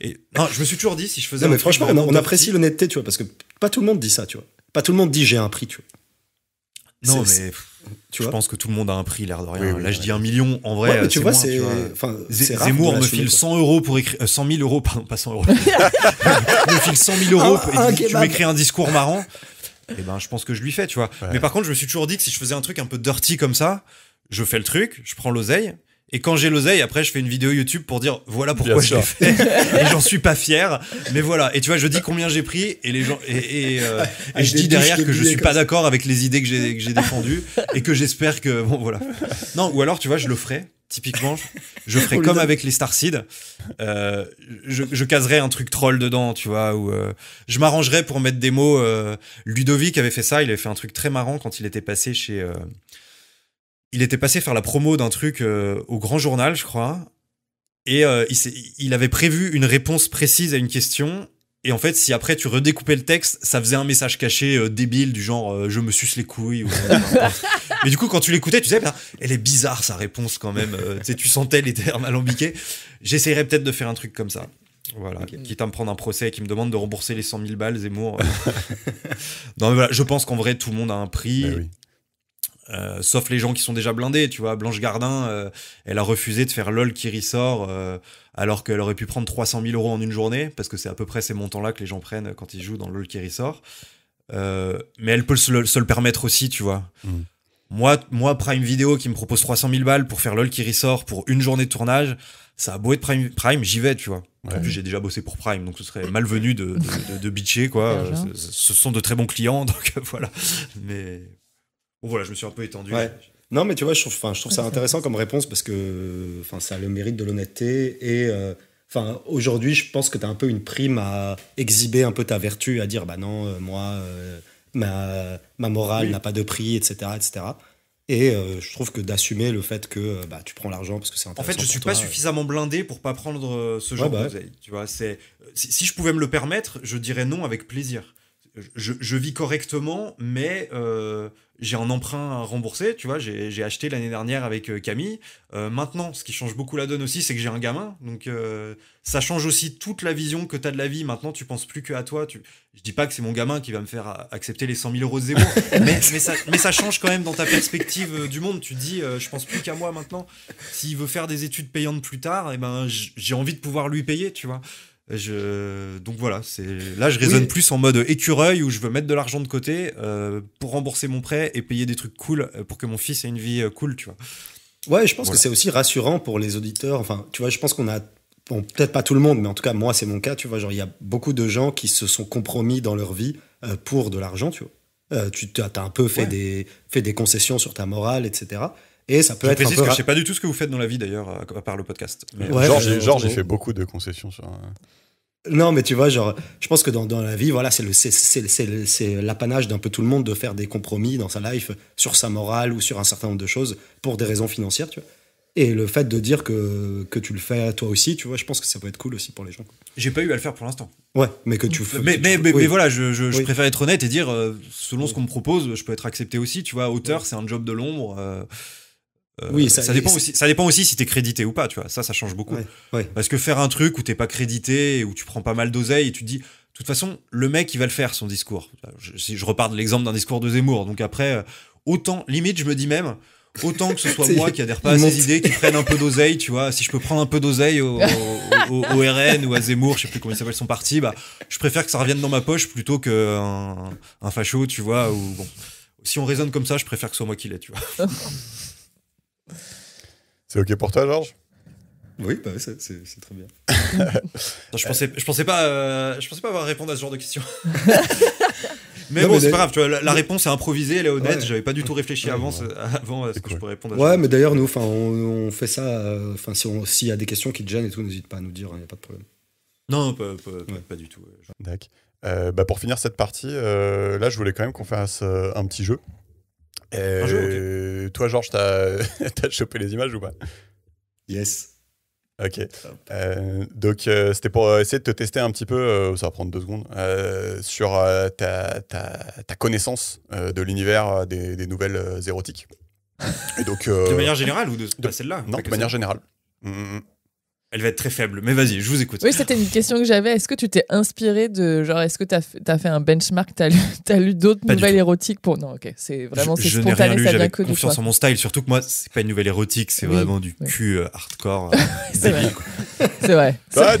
Et, non, je me suis toujours dit, si je faisais. mais franchement, on, on apprécie l'honnêteté, tu vois, parce que pas tout le monde dit ça, tu vois. Pas tout le monde dit j'ai un prix, tu vois. Non, mais je pense que tout le monde a un prix, l'air de rien. Là, je dis un million. En vrai, tu, vois, Zemmour me file 100 euros pour écrire. Euh, 100 000 euros, pardon, pas 100 euros. me file euros tu m'écris un discours marrant. Et eh ben, je pense que je lui fais, tu vois. Mais par contre, je me suis toujours dit que si je faisais un truc un peu dirty comme ça, je fais le truc, je prends l'oseille, et quand j'ai l'oseille, après, je fais une vidéo YouTube pour dire voilà pourquoi je l'ai fait. et j'en suis pas fier. Mais voilà. Et tu vois, je dis combien j'ai pris et les gens, et, et euh, ah, je dis derrière que je suis pas d'accord avec les idées que j'ai défendues et que j'espère que, bon, voilà. Non, ou alors, tu vois, je le ferai. Typiquement, je, ferai comme avec les Starseed. Euh, je, je caserai un truc troll dedans, tu vois, ou euh, je m'arrangerai pour mettre des mots. Euh, Ludovic avait fait ça. Il avait fait un truc très marrant quand il était passé chez, il était passé faire la promo d'un truc euh, au grand journal, je crois. Et euh, il, avait prévu une réponse précise à une question. Et en fait, si après tu redécoupais le texte, ça faisait un message caché euh, débile du genre je me suce les couilles. Mais du coup, quand tu l'écoutais, tu disais ben, elle est bizarre sa réponse quand même. tu sentais les termes alambiqués. J'essayerais peut-être de faire un truc comme ça. Voilà, Qui quitte à me prendre un procès qui me demande de rembourser les 100 000 balles, Zemmour. non, mais voilà, je pense qu'en vrai, tout le monde a un prix. Ben euh, sauf les gens qui sont déjà blindés, tu vois. Blanche Gardin, euh, elle a refusé de faire LOL qui ressort euh, alors qu'elle aurait pu prendre 300 000 euros en une journée, parce que c'est à peu près ces montants-là que les gens prennent quand ils jouent dans LOL qui ressort. mais elle peut se le, permettre aussi, tu vois. Mm. Moi, moi, Prime Video qui me propose 300 000 balles pour faire LOL qui ressort pour une journée de tournage, ça a beau être Prime, Prime j'y vais, tu vois. j'ai déjà bossé pour Prime, donc ce serait malvenu de, bitcher, quoi. ce, ce sont de très bons clients, donc voilà. Mais voilà, je me suis un peu étendu. Non, mais tu vois, je trouve, je trouve ça intéressant comme réponse parce que ça a le mérite de l'honnêteté. Et euh, enfin aujourd'hui, je pense que tu as un peu une prime à exhiber un peu ta vertu, à dire bah non, euh, moi, euh, ma, morale n'a pas de prix, etc. etc. Et je trouve que d'assumer le fait que bah, tu prends l'argent parce que c'est intéressant. En fait, je suis pas suffisamment blindé pour pas prendre ce genre bah de Tu vois, c'est si, je pouvais me le permettre, je dirais non avec plaisir. Je, vis correctement, mais j'ai un emprunt à rembourser, tu vois, j'ai acheté l'année dernière avec euh, Camille. Euh, maintenant, ce qui change beaucoup la donne aussi, c'est que j'ai un gamin. Donc, euh, ça change aussi toute la vision que tu as de la vie. Maintenant, tu penses plus que à toi. Tu... Je dis pas que c'est mon gamin qui va me faire accepter les 100 000 euros de zéro, mais, ça, change quand même dans ta perspective du monde. Tu dis, je pense plus qu'à moi maintenant. S'il veut faire des études payantes plus tard, eh ben, j'ai envie de pouvoir lui payer, tu vois. Je... Donc voilà, là je raisonne plus en mode écureuil où je veux mettre de l'argent de côté euh, pour rembourser mon prêt et payer des trucs cool euh, pour que mon fils ait une vie euh, cool, tu vois. Ouais, je pense que c'est aussi rassurant pour les auditeurs. Enfin, tu vois, je pense qu'on a peut-être pas tout le monde, mais en tout cas moi c'est mon cas, tu vois, genre il y a beaucoup de gens qui se sont compromis dans leur vie pour de l'argent, tu vois. tu as, un peu fait, des, fait des concessions sur ta morale, etc. Et ça peut je être. Précise que je sais pas du tout ce que vous faites dans la vie d'ailleurs, à part le podcast. genre j'ai Georges, fait beaucoup de concessions sur. Euh, non, mais tu vois, genre, je pense que dans, dans la vie, voilà, c'est le c'est l'apanage d'un peu tout le monde de faire des compromis dans sa life sur sa morale ou sur un certain nombre de choses pour des raisons financières, tu vois. Et le fait de dire que, que tu le fais toi aussi, tu vois, je pense que ça peut être cool aussi pour les gens. J'ai pas eu à le faire pour l'instant. Ouais, mais que tu fais. Mais, mais, mais, voilà, je, je, préfère être honnête et dire, euh, selon ce qu'on me propose, je peux être accepté aussi, tu vois. Auteur, c'est un job de l'ombre. Euh, euh, oui, ça, dépend aussi. Ça dépend aussi si t'es crédité ou pas, tu vois. Ça, ça change beaucoup. Parce que faire un truc où t'es pas crédité, où tu prends pas mal d'oseille et tu dis, de toute façon, le mec, il va le faire son discours. Je, je repars de l'exemple d'un discours de Zemmour, donc après, euh, autant limite, je me dis même, autant que ce soit moi qui adhère pas à ces idées, qui prenne un peu d'oseille, tu vois. Si je peux prendre un peu d'oseille au, RN ou à Zemmour, je sais plus comment il s'appelle son parti, bah, je préfère que ça revienne dans ma poche plutôt qu'un un facho, tu vois. Ou bon, si on raisonne comme ça, je préfère que ce soit moi qui l'ai, tu vois. C'est OK pour toi, Georges oui, bah c'est très bien. je pensais, je pensais pas, euh, je pensais pas avoir répondre à ce genre de questions. mais bon, c'est pas grave. la, réponse est improvisée, elle est honnête. J'avais pas du tout réfléchi avant, à euh, euh, ce que je pourrais répondre. À ouais, mais d'ailleurs, nous, enfin, on, fait ça. Euh, enfin, si s'il y a des questions qui te gênent et tout, n'hésite pas à nous dire. Il hein, n'y a pas de problème. Non, pas, du tout. D'accord. Bah, pour finir cette partie, là, je voulais quand même qu'on fasse un petit jeu. Un jeu, toi, Georges, t'as as chopé les images ou pas Yes. Ok. Euh, donc, euh, c'était pour euh, essayer de te tester un petit peu, ça va prendre deux secondes, sur ta, connaissance de l'univers des, nouvelles érotiques. Et donc, de manière générale ou de, celle-là Non, De manière générale. Mmh, mmh elle va être très faible. Mais vas-y, je vous écoute. Oui, c'était une question que j'avais. Est-ce que tu t'es inspiré de. Genre, est-ce que tu as, as, fait un benchmark Tu as lu, lu d'autres nouvelles érotiques pour. Non, ok. C'est vraiment. Je, je rien lu. confiance en mon style. Surtout que moi, c'est pas une nouvelle érotique. C'est vraiment du cul euh, hardcore. Euh, c'est vrai. Bah,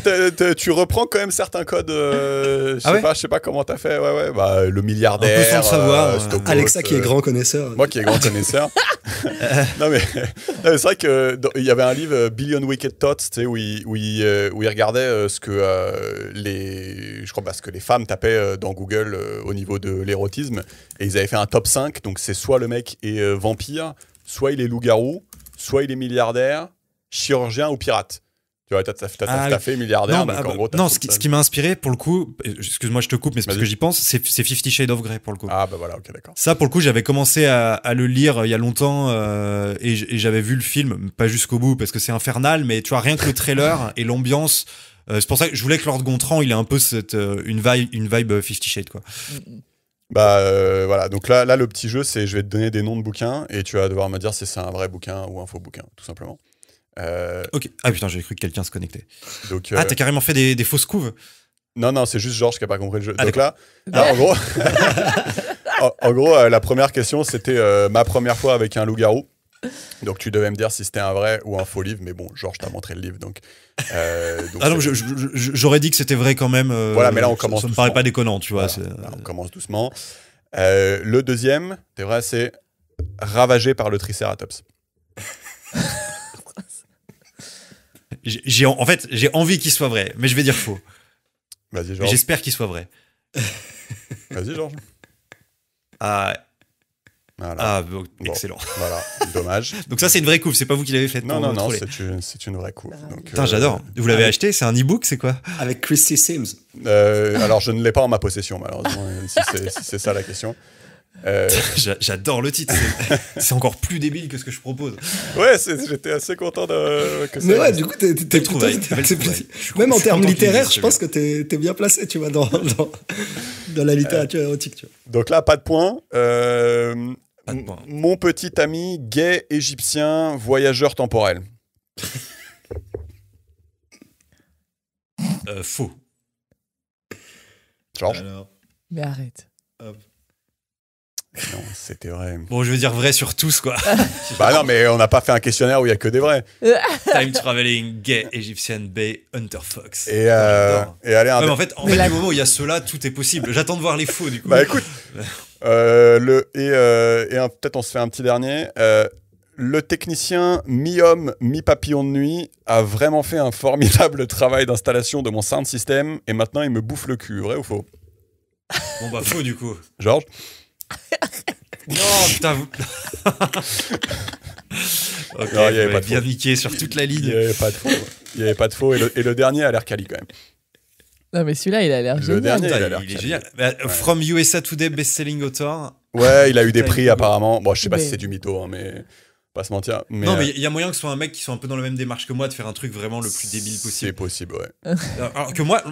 tu reprends quand même certains codes. Euh, je ah je sais pas, pas, comment as fait. Bah, le milliardaire. savoir. Alexa qui est grand connaisseur. Moi qui est grand connaisseur. non, mais, c'est vrai qu'il y avait un livre, Billion Wicked Thoughts, tu sais, où il où il, regardaient euh, regardait euh, ce, que, euh, les, je crois, bah, ce que les femmes tapaient dans Google au niveau de l'érotisme. Et ils avaient fait un top 5. Donc c'est soit le mec est vampire, soit il est loup-garou, soit il est milliardaire, chirurgien ou pirate. T'as ah, fait milliardaire. Non, bah, bah, ce, qui, m'a inspiré, pour le coup, euh, excuse-moi, je te coupe, mais c'est parce que j'y pense, c'est, c'est Fifty Shades of Grey, pour le coup. Ah, bah voilà, ok, d'accord. Ça, pour le coup, j'avais commencé à, le lire euh, il y a longtemps euh, et j'avais vu le film, pas jusqu'au bout, parce que c'est infernal, mais tu vois, rien que le trailer et l'ambiance. c'est pour ça que je voulais que Lord Gontran, il ait un peu cette, une, vibe, une vibe Fifty Shades, quoi. Bah voilà, donc là, là le petit jeu, c'est je vais te donner des noms de bouquins et tu vas devoir me dire si c'est un vrai bouquin ou un faux bouquin, tout simplement. Euh, ok. Ah putain, j'ai cru que quelqu'un se connectait. Donc, Ah, euh, t'as carrément fait des, fausses couves Non, non, c'est juste Georges qui a pas compris le jeu. Ah, donc là, bah. en gros, en, euh, gros la première question, c'était ma première fois avec un loup-garou. Donc tu devais me dire si c'était un vrai ou un faux livre, mais bon, Georges t'a montré le livre, donc. ah non, j'aurais dit que c'était vrai quand même. voilà, mais là on commence. Ça, me paraît pas déconnant, tu vois. on commence doucement. le deuxième, c'est vrai, c'est ravagé par le Triceratops. j'ai en fait j'ai envie qu'il soit vrai, mais je vais dire faux. Vas-y Georges. J'espère qu'il soit vrai. Vas-y Georges. Ah. Ah, excellent. Voilà, dommage. donc ça, c'est une vraie couve, c'est pas vous qui l'avez faite. Non, non, non, c'est une, une, vraie couve. Putain, j'adore. Euh, vous l'avez acheté, c'est un e-book, c'est quoi Avec Christy Sims. Euh, alors, je ne l'ai pas en ma possession, malheureusement, si c'est ça la question. Euh, j'adore le titre. C'est encore plus débile que ce que je propose. Ouais, j'étais assez content de. mais ouais, du coup, t'es plutôt. Même en termes littéraires, je pense que t'es bien placé, tu vois, dans, dans, la littérature euh, érotique. Tu vois. Donc là, pas de point. Euh, mon petit ami gay égyptien voyageur temporel. faux. Georges. Mais arrête. Hop. Non, c'était vrai. Bon, je veux dire vrai sur tous, quoi. Ah. bah non, mais on n'a pas fait un questionnaire où il n'y a que des vrais. Time traveling, gay, Egyptian Bay, Hunter Fox. Et, euh, un mais en fait, en fait moment où il y a cela, tout est possible. J'attends de voir les faux, du coup. Bah écoute, euh, le, et, euh, et peut-être on se fait un petit dernier. Euh, le technicien mi-homme, mi-papillon de nuit a vraiment fait un formidable travail d'installation de mon sound system et maintenant il me bouffe le cul, vrai ou faux Bon bah faux du coup. Georges non, putain, il y avait bien niqué sur toute la ligne. Il n'y avait pas de faux. Et le, dernier a l'air quali quand même. Non, mais celui-là, il a l'air génial. Le dernier, il génial. Bah, From USA Today, best-selling author. Ouais, il a eu des prix apparemment. Bon, je sais pas si c'est du mytho, hein, mais pas se mentir. Mais non, euh, mais il y a moyen que ce soit un mec qui soit un peu dans la même démarche que moi, de faire un truc vraiment le plus débile possible. C'est possible, ouais. Alors que moi,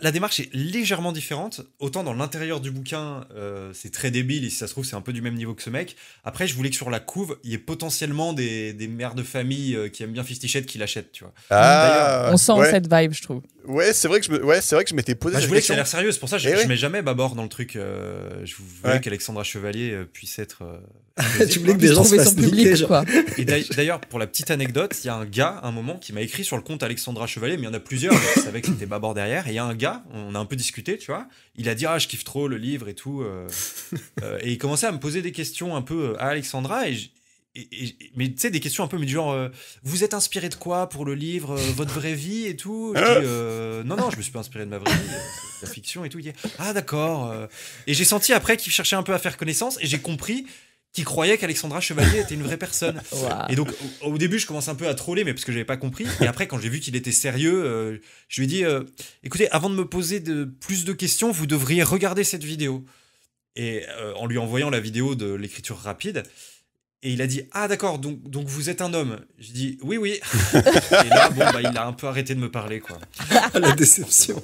la, démarche est légèrement différente. Autant dans l'intérieur du bouquin, euh, c'est très débile, et si ça se trouve, c'est un peu du même niveau que ce mec. Après, je voulais que sur la couve, il y ait potentiellement des, mères de famille euh, qui aiment bien fistichette qui l'achètent, tu vois. Ah, on sent cette vibe, je trouve. Ouais, c'est vrai que je c'est vrai que je m'étais posé. Bah, je voulais que ça ait l'air sérieux, c'est pour ça que je, eh je mets jamais Babord dans le truc. je voulais qu'Alexandra Chevalier puisse être. tu voulais que des gens quoi. Et d'ailleurs, pour la petite anecdote, il y a un gars, un moment, qui m'a écrit sur le compte Alexandra Chevalier, mais il y en a plusieurs, je savais que c'était Babord derrière. Et il y a un gars, on a un peu discuté, tu vois. Il a dit Ah, je kiffe trop le livre et tout. Euh, euh, et il commençait à me poser des questions un peu euh, à Alexandra. Et, mais tu sais, des questions un peu, mais du genre, vous êtes inspiré de quoi pour le livre, votre vraie vie et tout Non, non, je me suis pas inspiré de ma vraie vie, de la fiction et tout. Il ah, d'accord. Et j'ai senti après qu'il cherchait un peu à faire connaissance et j'ai compris qui croyait qu'Alexandra Chevalier était une vraie personne. Et donc, au, début, je commence un peu à troller, mais parce que j'avais pas compris. Et après, quand j'ai vu qu'il était sérieux, euh, je lui ai dit euh, écoutez, avant de me poser de, plus de questions, vous devriez regarder cette vidéo. Et euh, en lui envoyant la vidéo de l'écriture rapide. Et il a dit Ah, d'accord, donc, donc vous êtes un homme. Je dis Oui, oui. et là, bon, bah, il a un peu arrêté de me parler, quoi. la déception.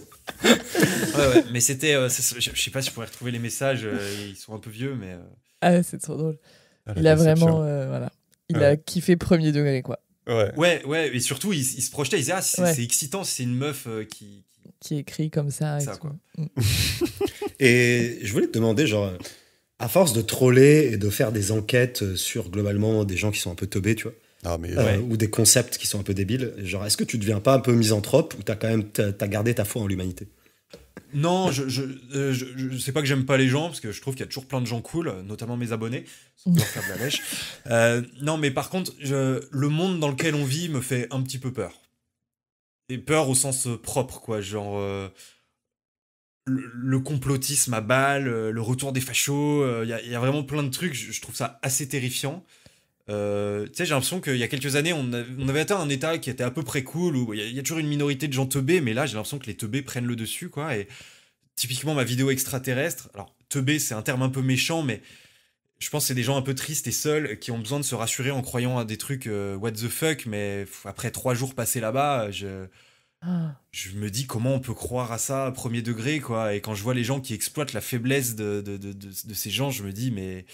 mais c'était. je, sais pas si je pourrais retrouver les messages, ils sont un peu vieux, mais. Ah, c'est trop drôle. Ah, il a vraiment, euh, voilà, il a kiffé premier degré, quoi. Ouais, ouais, ouais et surtout, il, se projetait, il disait, ah, c'est excitant, c'est une meuf euh, qui, qui, écrit comme ça. et, quoi. Mm. et je voulais te demander, genre, à force de troller et de faire des enquêtes sur, globalement, des gens qui sont un peu teubés, tu vois, ah, euh, ou des concepts qui sont un peu débiles, genre, est-ce que tu deviens pas un peu misanthrope ou t'as quand même as gardé ta foi en l'humanité non, je, je, euh, sais pas que j'aime pas les gens, parce que je trouve qu'il y a toujours plein de gens cool, notamment mes abonnés, la euh, non, mais par contre, le monde dans lequel on vit me fait un petit peu peur. Et peur au sens euh, propre, quoi, genre... le, complotisme à balles, le retour des fachos, il y, a vraiment plein de trucs, je, trouve ça assez terrifiant. Euh, tu sais, j'ai l'impression qu'il y a quelques années, on, avait atteint un état qui était à peu près cool, où il y, a toujours une minorité de gens teubés, mais là, j'ai l'impression que les teubés prennent le dessus, quoi. Et typiquement, ma vidéo extraterrestre, alors teubé, c'est un terme un peu méchant, mais je pense que c'est des gens un peu tristes et seuls qui ont besoin de se rassurer en croyant à des trucs euh, what the fuck, mais après trois jours passés là-bas, ah. je. me dis comment on peut croire à ça à premier degré, quoi. Et quand je vois les gens qui exploitent la faiblesse de ces gens, je me dis, mais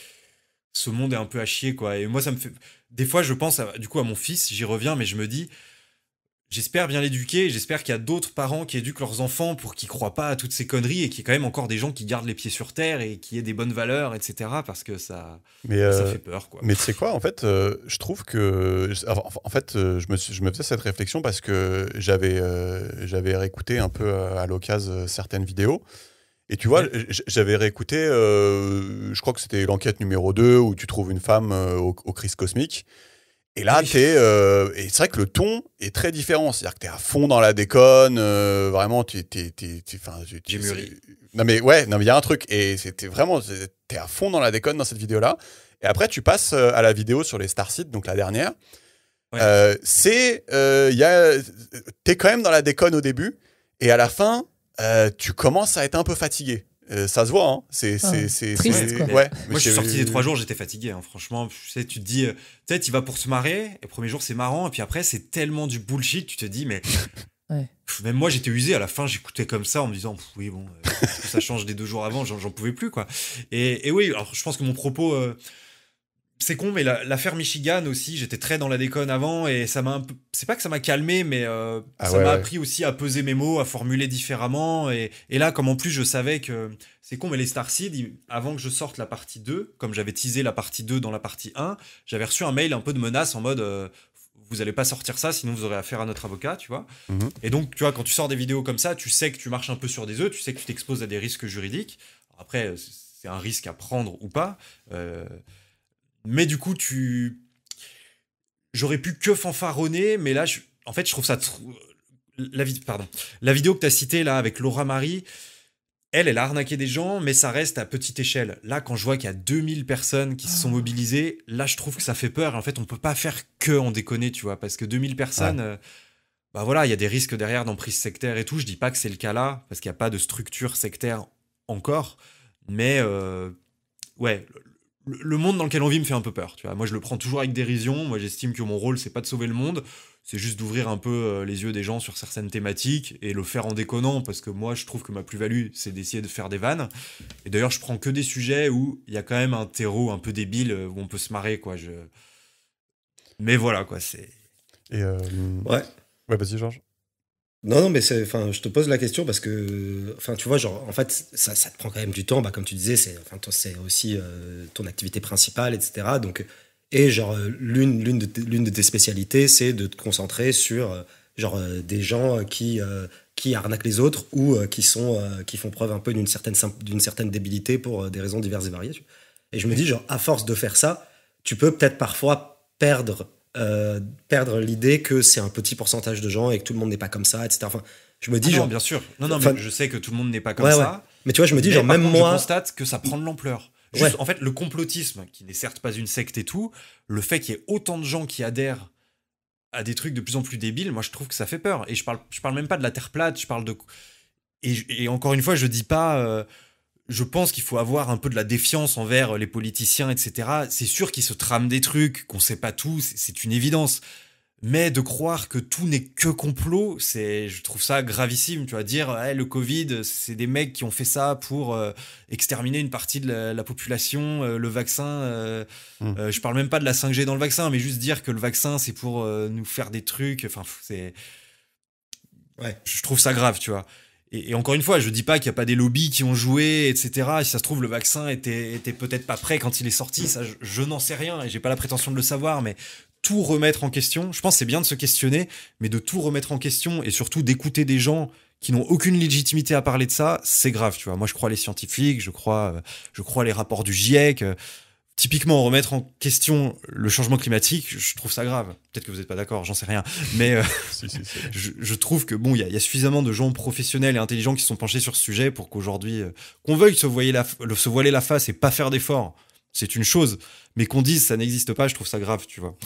ce monde est un peu à chier, quoi. Et moi, ça me fait. Des fois, je pense à, du coup à mon fils, j'y reviens, mais je me dis, j'espère bien l'éduquer, j'espère qu'il y a d'autres parents qui éduquent leurs enfants pour qu'ils croient pas à toutes ces conneries et qu'il y ait quand même encore des gens qui gardent les pieds sur terre et qui aient des bonnes valeurs, etc. Parce que ça, ça euh, fait peur, quoi. Mais tu sais quoi, en fait, euh, je trouve que. En fait, euh, je me, je me faisais cette réflexion parce que j'avais j'avais réécouté un peu à l'occasion certaines vidéos. Et tu vois, j'avais réécouté, euh, je crois que c'était l'enquête numéro 2 où tu trouves une femme aux euh, au, au, crise cosmique. Et là, euh, c'est vrai que le ton est très différent. C'est-à-dire que es à fond dans la déconne, vraiment, tu t'es, Non mais ouais, non il y a un truc et c'était vraiment, t'es à fond dans la déconne dans cette vidéo-là. Et après, tu passes à la vidéo sur les Star donc la dernière. c'est, il y a, t'es quand même dans la déconne au début et à la fin, euh, tu commences à être un peu fatigué. Euh, ça se voit, hein. c'est ah, c'est Moi, je suis sorti des trois jours, j'étais fatigué. Hein. Franchement, tu sais, tu te dis, peut-être il va pour se marrer. Et premier jour, c'est marrant, et puis après, c'est tellement du bullshit. Tu te dis, mais Même moi, j'étais usé. À la fin, j'écoutais comme ça en me disant, oui, bon, euh, ça change des deux jours avant, j'en pouvais plus, quoi. Et, oui, alors je pense que mon propos, c'est con, mais l'affaire Michigan aussi, j'étais très dans la déconne avant et ça m'a un peu. C'est pas que ça m'a calmé, mais euh, ah ça m'a appris aussi à peser mes mots, à formuler différemment. Et, là, comme en plus je savais que. C'est con, mais les Starseed, avant que je sorte la partie 2, comme j'avais teasé la partie 2 dans la partie 1, j'avais reçu un mail un peu de menace en mode. Euh, vous allez pas sortir ça, sinon vous aurez affaire à notre avocat, tu vois. Mhm. Et donc, tu vois, quand tu sors des vidéos comme ça, tu sais que tu marches un peu sur des œufs, tu sais que tu t'exposes à des risques juridiques. après, euh, c'est un risque à prendre ou pas. Mais du coup, tu. J'aurais pu que fanfaronner, mais là, je... en fait, je trouve ça. La, Pardon. la vidéo que tu as citée là avec Laura Marie, elle, elle a arnaqué des gens, mais ça reste à petite échelle. Là, quand je vois qu'il y a 2000 personnes qui se sont ah. mobilisées, là, je trouve que ça fait peur. En fait, on peut pas faire que en déconner, tu vois, parce que 2000 personnes, euh, bah voilà, il y a des risques derrière d'emprise sectaire et tout. Je dis pas que c'est le cas là, parce qu'il n'y a pas de structure sectaire encore, mais euh, ouais, le monde dans lequel on vit me fait un peu peur. Tu vois. Moi, je le prends toujours avec dérision. Moi, j'estime que mon rôle, c'est pas de sauver le monde, c'est juste d'ouvrir un peu euh, les yeux des gens sur certaines thématiques et le faire en déconnant, parce que moi, je trouve que ma plus-value, c'est d'essayer de faire des vannes. Et d'ailleurs, je prends que des sujets où il y a quand même un terreau un peu débile euh, où on peut se marrer, quoi. Je... Mais voilà, quoi. C'est. Euh, ouais. Ouais, vas-y, Georges. Non, non, mais enfin, je te pose la question parce que, enfin, tu vois, genre, en fait, ça, ça te prend quand même du temps. Bah, comme tu disais, c'est, enfin, c'est aussi euh, ton activité principale, etc. Donc, et genre, euh, l'une, l'une de, l'une de tes spécialités, c'est de te concentrer sur, euh, genre, des gens qui, qui arnaquent les autres ou qui sont, qui font preuve un peu d'une certaine, d'une certaine débilité pour des raisons diverses et variées. Et je me dis, genre, à force de faire ça, tu peux peut-être parfois perdre euh, perdre l'idée que c'est un petit pourcentage de gens et que tout le monde n'est pas comme ça, etc. Enfin, je me dis, ah genre. bien sûr. Non, non, mais je sais que tout le monde n'est pas comme ça. Mais tu vois, je me dis, genre, même moi. Je constate que ça prend de l'ampleur. En fait, le complotisme, qui n'est certes pas une secte et tout, le fait qu'il y ait autant de gens qui adhèrent à des trucs de plus en plus débiles, moi, je trouve que ça fait peur. Et je parle, je parle même pas de la Terre plate, je parle de. Et, encore une fois, je dis pas. Euh, je pense qu'il faut avoir un peu de la défiance envers euh, les politiciens, etc. C'est sûr qu'ils se trament des trucs, qu'on sait pas tout, c'est une évidence. Mais de croire que tout n'est que complot, c'est, je trouve ça gravissime. Tu vas dire, le Covid, c'est des mecs qui ont fait ça pour euh, exterminer une partie de la, population, euh, le vaccin. je ne mmh. je parle même pas de la 5G dans le vaccin, mais juste dire que le vaccin, c'est pour nous faire des trucs. Enfin, c'est. Ouais. Je trouve ça grave, tu vois et, encore une fois, je dis pas qu'il n'y a pas des lobbies qui ont joué, etc. si ça se trouve, le vaccin était, peut-être pas prêt quand il est sorti. Ça, je, n'en sais rien et j'ai pas la prétention de le savoir, mais tout remettre en question, je pense c'est bien de se questionner, mais de tout remettre en question et surtout d'écouter des gens qui n'ont aucune légitimité à parler de ça, c'est grave, tu vois. Moi, je crois les scientifiques, je crois, euh, je crois les rapports du GIEC. Euh, typiquement remettre en question le changement climatique, je trouve ça grave. Peut-être que vous n'êtes pas d'accord, j'en sais rien. Mais euh, Je, trouve que bon, il y, a suffisamment de gens professionnels et intelligents qui sont penchés sur ce sujet pour qu'aujourd'hui, euh, qu'on veuille se, voiler la, face et pas faire d'efforts, c'est une chose. Mais qu'on dise ça n'existe pas, je trouve ça grave, tu vois.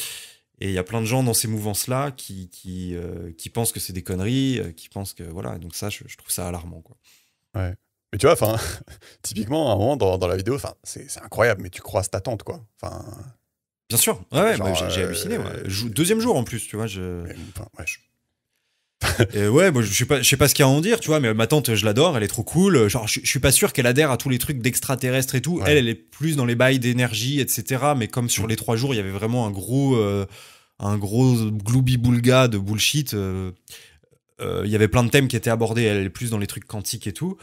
Et il y a plein de gens dans ces mouvances-là qui, qui, euh, pensent que c'est des conneries, qui pensent que voilà. Donc ça, je, je trouve ça alarmant, quoi. Ouais. Mais tu vois, enfin, typiquement, à un moment dans, dans la vidéo, enfin, c'est incroyable, mais tu croises ta tante, quoi. Enfin. Bien sûr, ouais, bah, j'ai euh, halluciné. Euh, deuxième jour en plus, tu vois. Je... Euh, ouais, je... je sais pas, pas ce qu'il y a à en dire, tu vois, mais ma tante, je l'adore, elle est trop cool. Genre, je, suis pas sûr qu'elle adhère à tous les trucs d'extraterrestres et tout. Elle, elle est plus dans les bails d'énergie, etc. Mais comme sur mm. les trois jours, il y avait vraiment un gros, un gros gloubi-boulga de bullshit. il y avait plein de thèmes qui étaient abordés. Elle est plus dans les trucs quantiques et tout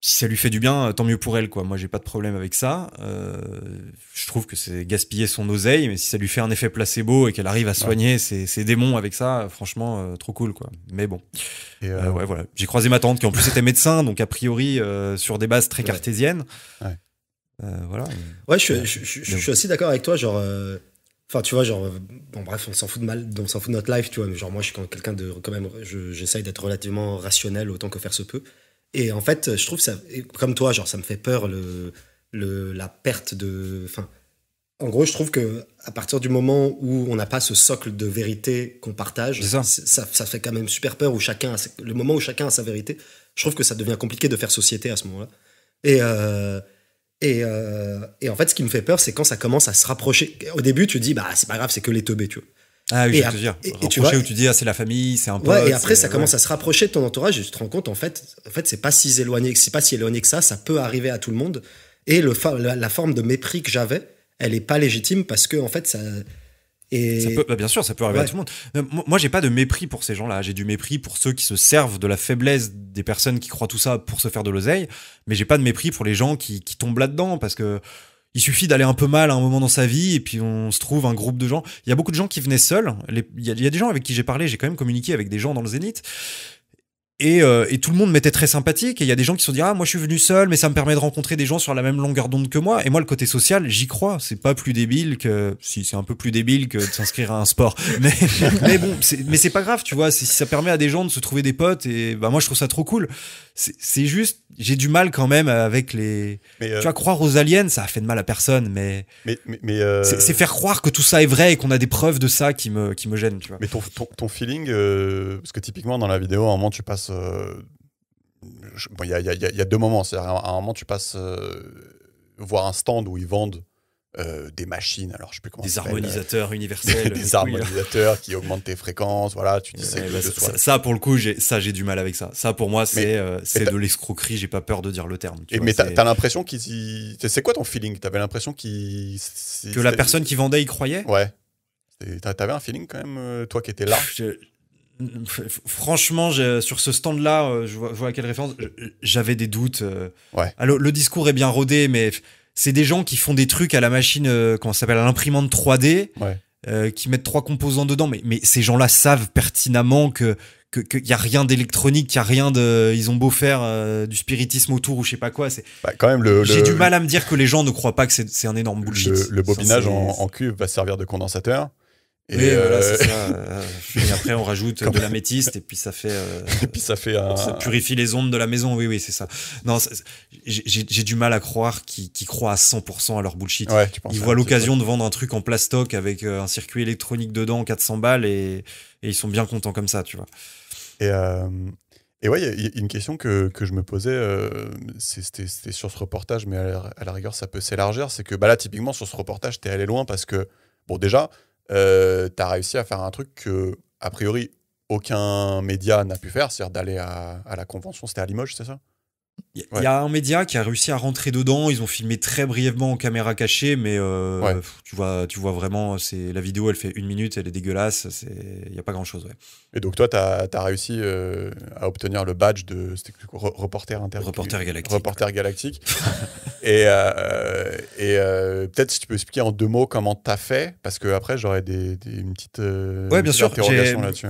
si ça lui fait du bien, tant mieux pour elle, quoi. Moi, j'ai pas de problème avec ça. Euh, je trouve que c'est gaspiller son oseille, mais si ça lui fait un effet placebo et qu'elle arrive à soigner ses, démons avec ça, franchement, euh, trop cool, quoi. Mais bon. Euh, ouais, voilà. J'ai croisé ma tante qui, en plus, était médecin, donc a priori, sur des bases très cartésiennes. Ouais. voilà. Ouais, je, suis aussi d'accord avec toi, genre. Enfin, tu vois, genre, bon, bref, on s'en fout de mal, on s'en fout notre life, tu vois, mais genre, moi, je suis quelqu'un de, quand même, j'essaye d'être relativement rationnel autant que faire se peut. Et en fait, je trouve ça, comme toi, genre, ça me fait peur le, la perte de. Enfin, en gros, je trouve que à partir du moment où on n'a pas ce socle de vérité qu'on partage, ça. fait quand même super peur où chacun, le moment où chacun a sa vérité, je trouve que ça devient compliqué de faire société à ce moment-là. Et euh, euh, et, en fait, ce qui me fait peur, c'est quand ça commence à se rapprocher. Au début, tu dis, bah, c'est pas grave, c'est que les teubés, tu vois. Ah oui, et je te dire. Et, tu vois, où tu dis, ah, c'est la famille, c'est un peu. et après, ça commence à se rapprocher de ton entourage et tu te rends compte, en fait, en fait c'est pas si éloigné, c'est pas si éloigné que ça, ça peut arriver à tout le monde. Et le la, forme de mépris que j'avais, elle est pas légitime parce que, en fait, ça. Et... Ça peut, bah, bien sûr, ça peut arriver à tout le monde. Euh, moi, j'ai pas de mépris pour ces gens-là. J'ai du mépris pour ceux qui se servent de la faiblesse des personnes qui croient tout ça pour se faire de l'oseille. Mais j'ai pas de mépris pour les gens qui tombent là-dedans parce que il suffit d'aller un peu mal à un moment dans sa vie et puis on se trouve un groupe de gens. Il y a beaucoup de gens qui venaient seuls. Il y, a des gens avec qui j'ai parlé, j'ai quand même communiqué avec des gens dans le Zénith et, euh, et, tout le monde m'était très sympathique. Et il y a des gens qui se sont dit Ah, moi je suis venu seul, mais ça me permet de rencontrer des gens sur la même longueur d'onde que moi. Et moi, le côté social, j'y crois. C'est pas plus débile que. Si, c'est un peu plus débile que de s'inscrire à un sport. Mais, mais bon, mais c'est pas grave, tu vois. Si ça permet à des gens de se trouver des potes, et bah, moi je trouve ça trop cool. C'est juste, j'ai du mal quand même avec les. Euh, tu vois, croire aux aliens, ça a fait de mal à personne, mais. Mais. mais, euh, C'est faire croire que tout ça est vrai et qu'on a des preuves de ça qui me, qui me gêne, tu vois. Mais ton, ton, feeling, parce que typiquement dans la vidéo, à un moment, tu passes il y, a, deux moments. C'est-à-dire, à un moment, tu passes euh, voir un stand où ils vendent euh, des machines, alors je sais plus comment. Des harmonisateurs universels. des, harmonisateurs qui augmentent tes fréquences, voilà, tu dis bah, ça, pour le coup, j'ai, ça j'ai du mal avec ça. Ça pour moi, c'est, euh, de l'escroquerie, j'ai pas peur de dire le terme. Tu et l'impression qu'ils C'est quoi ton feeling T'avais l'impression Que la personne qui vendait y croyait Ouais. T'avais un feeling quand même, toi qui étais là je... Franchement, euh, sur ce stand-là, euh, je, vois à quelle référence, j'avais des doutes. Euh. Alors, le discours est bien rodé, mais c'est des gens qui font des trucs à la machine, comment s'appelle, à l'imprimante 3D, qui mettent trois composants dedans. Mais, mais ces gens-là savent pertinemment que qu'il n'y y a rien d'électronique, qu'il y a rien de, ils ont beau faire du spiritisme autour ou je sais pas quoi. C'est bah, quand même le. J'ai du mal à me dire que les gens ne croient pas que c'est un énorme bullshit. Le, bobinage en, en, cuve va servir de condensateur. Euh, et après, on rajoute de l'améthyste et puis ça fait. Euh, et puis ça fait Ça purifie les ondes de la maison. Oui, oui, c'est ça. Non, j'ai du mal à croire qu'ils croient à 100% à leur bullshit. ils voient l'occasion de vendre un truc en plastoc avec euh, un circuit électronique dedans, 400 balles, et, ils sont bien contents comme ça, tu vois. Et, euh... et ouais, il y a une question que, que je me posais, c'était sur ce reportage, mais à la, rigueur, ça peut s'élargir. C'est que bah là, typiquement, sur ce reportage, t'es allé loin parce que, bon, déjà, euh, t'as tu as réussi à faire un truc que, a priori, aucun média n'a pu faire, c'est-à-dire d'aller à, la convention, c'était à Limoges, c'est ça il y, a un média qui a réussi à rentrer dedans. Ils ont filmé très brièvement en caméra cachée, mais euh, tu, vois, tu vois vraiment, c'est la vidéo, elle fait une minute, elle est dégueulasse. Il n'y a pas grand-chose. Et donc, toi, tu as, réussi euh, à obtenir le badge de reporter, inter reporter galactique. Reporter galactique. et, euh, et peut-être si tu peux expliquer en deux mots comment tu as fait, parce que après, j'aurais une petite, interrogation là-dessus.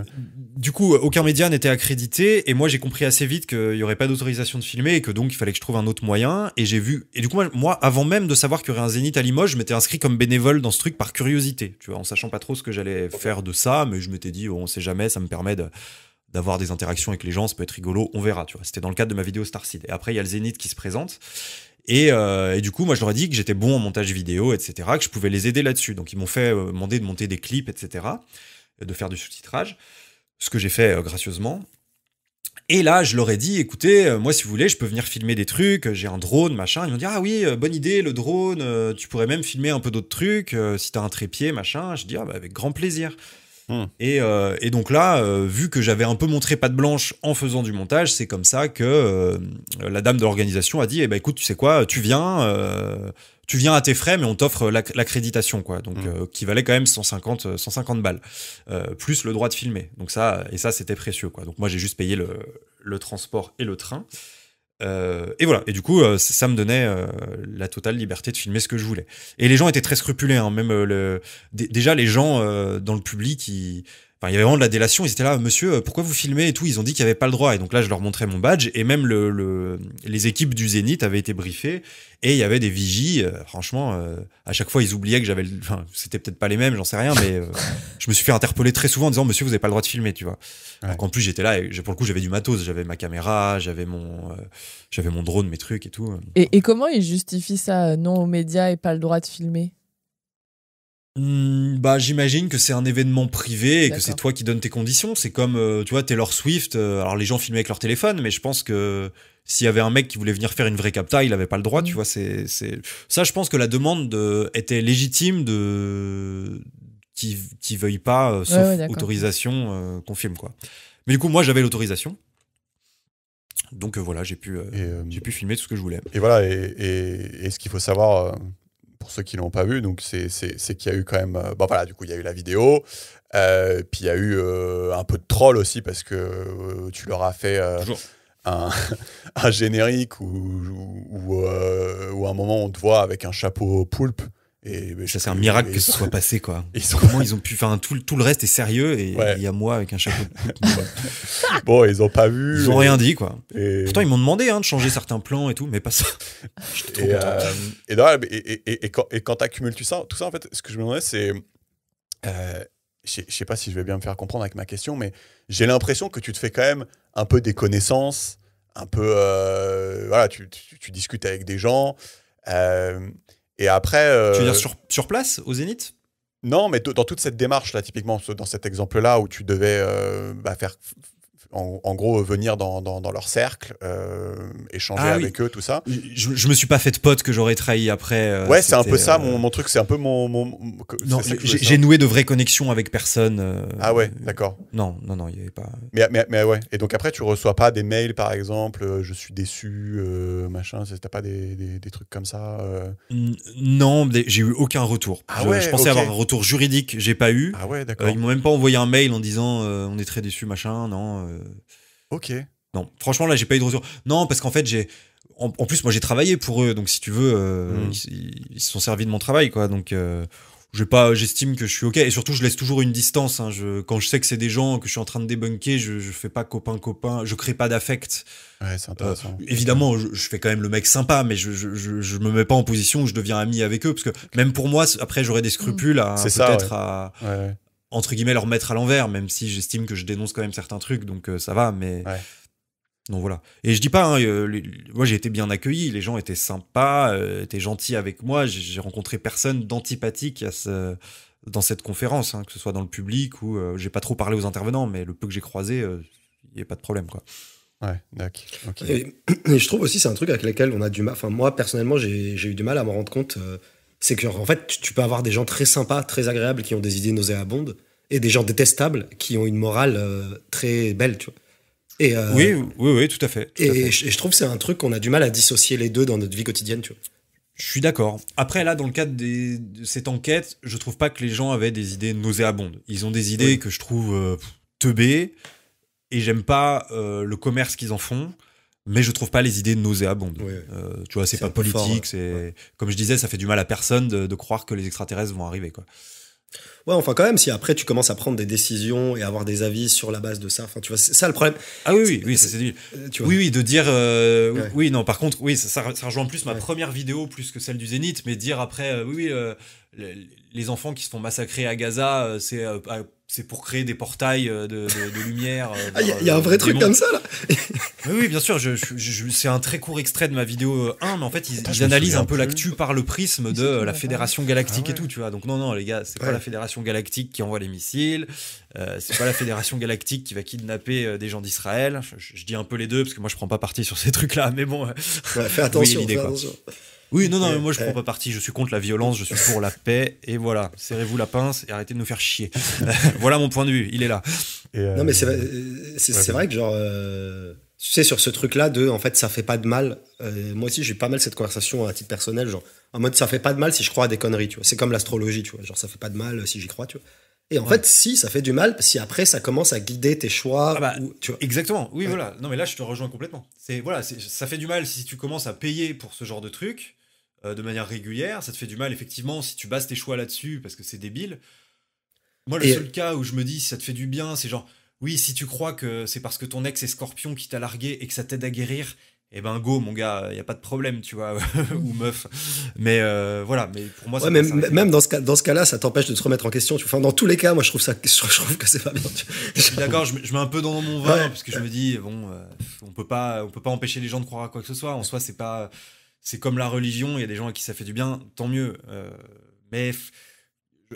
Du coup, aucun média n'était accrédité, et moi, j'ai compris assez vite qu'il n'y aurait pas d'autorisation de filmer que donc il fallait que je trouve un autre moyen. Et j'ai vu. Et du coup, moi, avant même de savoir qu'il y aurait un Zénith à Limoges, je m'étais inscrit comme bénévole dans ce truc par curiosité, tu vois, en sachant pas trop ce que j'allais faire de ça, mais je m'étais dit, on oh, on sait jamais, ça me permet de d'avoir des interactions avec les gens, ça peut être rigolo, on verra, tu vois. C'était dans le cadre de ma vidéo Starseed. Et après, il y a le Zénith qui se présente. Euh, et, du coup, moi, je leur ai dit que j'étais bon en montage vidéo, etc., que je pouvais les aider là-dessus. Donc, ils m'ont fait euh, demander de monter des clips, etc., de faire du sous-titrage, ce que j'ai fait euh, gracieusement. Et là, je leur ai dit, écoutez, euh, moi, si vous voulez, je peux venir filmer des trucs, euh, j'ai un drone, machin. Ils m'ont dit, ah oui, euh, bonne idée, le drone, tu pourrais même filmer un peu d'autres trucs, si t'as un trépied, machin. Je dis, ah bah, avec grand plaisir. Hmm. Et, donc là, vu que j'avais un peu montré patte blanche en faisant du montage, c'est comme ça que la dame de l'organisation a dit, eh ben écoute, tu sais quoi, tu viens, tu viens à tes frais, mais on t'offre l'accréditation, quoi. Donc, mm. euh, qui valait quand même 150, 150 euh, balles, euh, plus le droit de filmer. Donc ça, et ça, c'était précieux, quoi. Donc moi, j'ai juste payé le, le, transport et le train. et voilà. Et du coup, ça me donnait la totale liberté de filmer ce que je voulais. Et les gens étaient très scrupulés. hein, même le, déjà les gens dans le public, qui il y avait vraiment de la délation. Ils étaient là, monsieur, euh, pourquoi vous filmez et tout Ils ont dit qu'il n'y avait pas le droit. Et donc là, je leur montrais mon badge. Et même le, les équipes du Zénith avaient été briefées. Et il y avait des vigies. Euh, franchement, euh, à chaque fois, ils oubliaient que j'avais. Enfin, c'était peut-être pas les mêmes, j'en sais rien. Mais je me suis fait interpeller très souvent en disant, monsieur, vous n'avez pas le droit de filmer, tu vois. en plus, j'étais là. Et pour le coup, j'avais du matos. J'avais ma caméra, j'avais mon, j'avais mon drone, mes trucs et tout. Et, et comment ils justifient ça Non aux médias et pas le droit de filmer Mm, bah, j'imagine que c'est un événement privé et que c'est toi qui donnes tes conditions. C'est comme, euh, tu vois, Taylor Swift. Euh, alors, les gens filmaient avec leur téléphone, mais je pense que s'il y avait un mec qui voulait venir faire une vraie capta, il n'avait pas le droit, tu mm. vois. C'est, Ça, je pense que la demande était légitime de. qui, qui veuille pas, euh, sauf autorisation qu'on quoi. Mais du coup, moi, j'avais l'autorisation. Donc voilà, j'ai pu, j'ai pu filmer tout ce que je voulais. Et voilà, et, et ce qu'il faut savoir pour ceux qui l'ont pas vu, donc c'est qu'il y a eu quand même. Euh, bah voilà, du coup, il y a eu la vidéo, euh, puis il y a eu euh, un peu de troll aussi parce que tu leur as fait. Un, un, générique ou, à un moment on te voit avec un chapeau poulpe et, ben, c'est un miracle que ce soit passé, quoi. Comment ils ont pu. tout, tout le reste est sérieux et il y a moi avec un chapeau Bon, ils ont pas vu. Ils ont rien dit, quoi. Pourtant, ils m'ont demandé hein, de changer certains plans et tout, mais pas ça. Euh, et, et, quand, quand tu accumules tout ça, tout ça, en fait, ce que je me demandais, c'est. Euh, je sais pas si je vais bien me faire comprendre avec ma question, mais j'ai l'impression que tu te fais quand même un peu des connaissances, un peu. Euh, voilà, tu, tu, discutes avec des gens. Euh, et après. Euh, tu veux sur, place, au Zénith non, mais dans toute cette démarche là, typiquement dans cet exemple là où tu devais euh, bah, faire en, gros, venir dans, dans, leur cercle, euh, échanger ah avec eux, tout ça. Je, je, me suis pas fait de pote que j'aurais trahi après. Euh, ouais, c'est un peu ça, euh, mon, mon, truc, c'est un peu mon. mon j'ai noué de vraies connexions avec personne. ah ouais, d'accord. Non, non, non, il n'y avait pas. Mais, mais, mais, ouais, et donc après, tu reçois pas des mails, par exemple, je suis déçu, machin, t'as pas des, des, trucs comme ça Non, j'ai eu aucun retour. Ah je, pensais avoir un retour juridique, j'ai pas eu. Ah ouais, d'accord. ils m'ont même pas envoyé un mail en disant on est très déçu, machin, non. Euh, ok. Non, franchement, là, j'ai pas eu de retour. Non, parce qu'en fait, j'ai. En, plus, moi, j'ai travaillé pour eux, donc si tu veux, euh, mm. ils, se sont servis de mon travail, quoi. Donc, euh, pas, j'estime que je suis ok. Et surtout, je laisse toujours une distance. Hein. Je, quand je sais que c'est des gens que je suis en train de débunker, je, fais pas copain copain. Je crée pas d'affect. Ouais, c'est euh, intéressant. évidemment, je, fais quand même le mec sympa, mais je, je, je, me mets pas en position où je deviens ami avec eux, parce que même pour moi, après, j'aurais des mm. scrupules à peut-être ouais entre guillemets, leur mettre à l'envers, même si j'estime que je dénonce quand même certains trucs, donc euh, ça va, mais. voilà. Et je dis pas, hein, euh, moi j'ai été bien accueilli, les gens étaient sympas, euh, étaient gentils avec moi, j'ai rencontré personne d'antipathique à ce... dans cette conférence, hein, que ce soit dans le public ou. j'ai pas trop parlé aux intervenants, mais le peu que j'ai croisé, il n'y a pas de problème, quoi. Ouais, d'accord. Et, je trouve aussi, c'est un truc avec lequel on a du mal. Enfin, moi personnellement, j'ai eu du mal à me rendre compte c'est que en fait, tu peux avoir des gens très sympas, très agréables, qui ont des idées nauséabondes, et des gens détestables qui ont une morale euh, très belle, tu vois. Et, euh, oui, oui, oui, tout à fait. et, Je, trouve que c'est un truc qu'on a du mal à dissocier les deux dans notre vie quotidienne, tu vois. Je suis d'accord. Après, là, dans le cadre de cette enquête, je trouve pas que les gens avaient des idées nauséabondes. Ils ont des idées que je trouve euh, teubées, et j'aime pas le commerce qu'ils en font mais je trouve pas les idées nauséabondes. Euh, tu vois, c'est pas politique. C'est comme je disais, ça fait du mal à personne de, croire que les extraterrestres vont arriver, quoi. Ouais, enfin quand même, si après tu commences à prendre des décisions et avoir des avis sur la base de ça, enfin tu vois, c'est ça le problème. Ah oui, oui, oui, c'est euh, Oui, oui, de dire, euh, oui, non, par contre, oui, ça, ça rejoint plus ma première vidéo plus que celle du Zénith, mais dire après, oui, oui, les enfants qui se font massacrer à Gaza, euh, euh, c'est pour créer des portails euh, de, lumière. Il ah, y, a un vrai truc comme ça là. oui, bien sûr. Je, c'est un très court extrait de ma vidéo 1, mais en fait, ils, analysent un peu l'actu par le prisme de la Fédération Galactique ah et tout, tu vois. Donc non, non, les gars, c'est pas la Fédération Galactique qui envoie les missiles. c'est pas la Fédération Galactique qui va kidnapper des gens d'Israël. Je, dis un peu les deux parce que moi, je prends pas parti sur ces trucs-là, mais bon. fais attention. Fais attention. Oui, non, non, mais moi je prends pas parti. Je suis contre la violence, je suis pour la paix. Et voilà, serrez-vous la pince et arrêtez de nous faire chier. voilà mon point de vue, il est là. Non, mais c'est vrai euh, euh, que genre. Euh, tu sais, sur ce truc-là de, en fait, ça fait pas de mal. moi aussi, j'ai pas mal cette conversation à titre personnel, genre, en mode, ça fait pas de mal si je crois à des conneries, tu vois. C'est comme l'astrologie, tu vois. Genre, ça fait pas de mal si j'y crois, tu vois. Et en fait, si, ça fait du mal, si après, ça commence à guider tes choix. Ah bah, exactement, oui, voilà. Non, mais là, je te rejoins complètement. C'est voilà, Ça fait du mal si tu commences à payer pour ce genre de truc euh, de manière régulière. Ça te fait du mal, effectivement, si tu bases tes choix là-dessus, parce que c'est débile. Moi, le seul cas où je me dis si ça te fait du bien, c'est genre, oui, si tu crois que c'est parce que ton ex est scorpion qui t'a largué et que ça t'aide à guérir, eh ben go mon gars, il y a pas de problème, tu vois, ou meuf. Mais euh, voilà, mais pour moi, même, dans ce cas, dans ce cas-là, ça t'empêche de te remettre en question. Enfin, dans tous les cas, moi, je trouve ça, je, trouve que c'est pas bien. Je suis d'accord, je, mets un peu dans mon vin parce que je me dis bon, euh, on peut pas, on peut pas empêcher les gens de croire à quoi que ce soit. En soi, c'est pas, c'est comme la religion. Il y a des gens à qui ça fait du bien, tant mieux. Euh, mais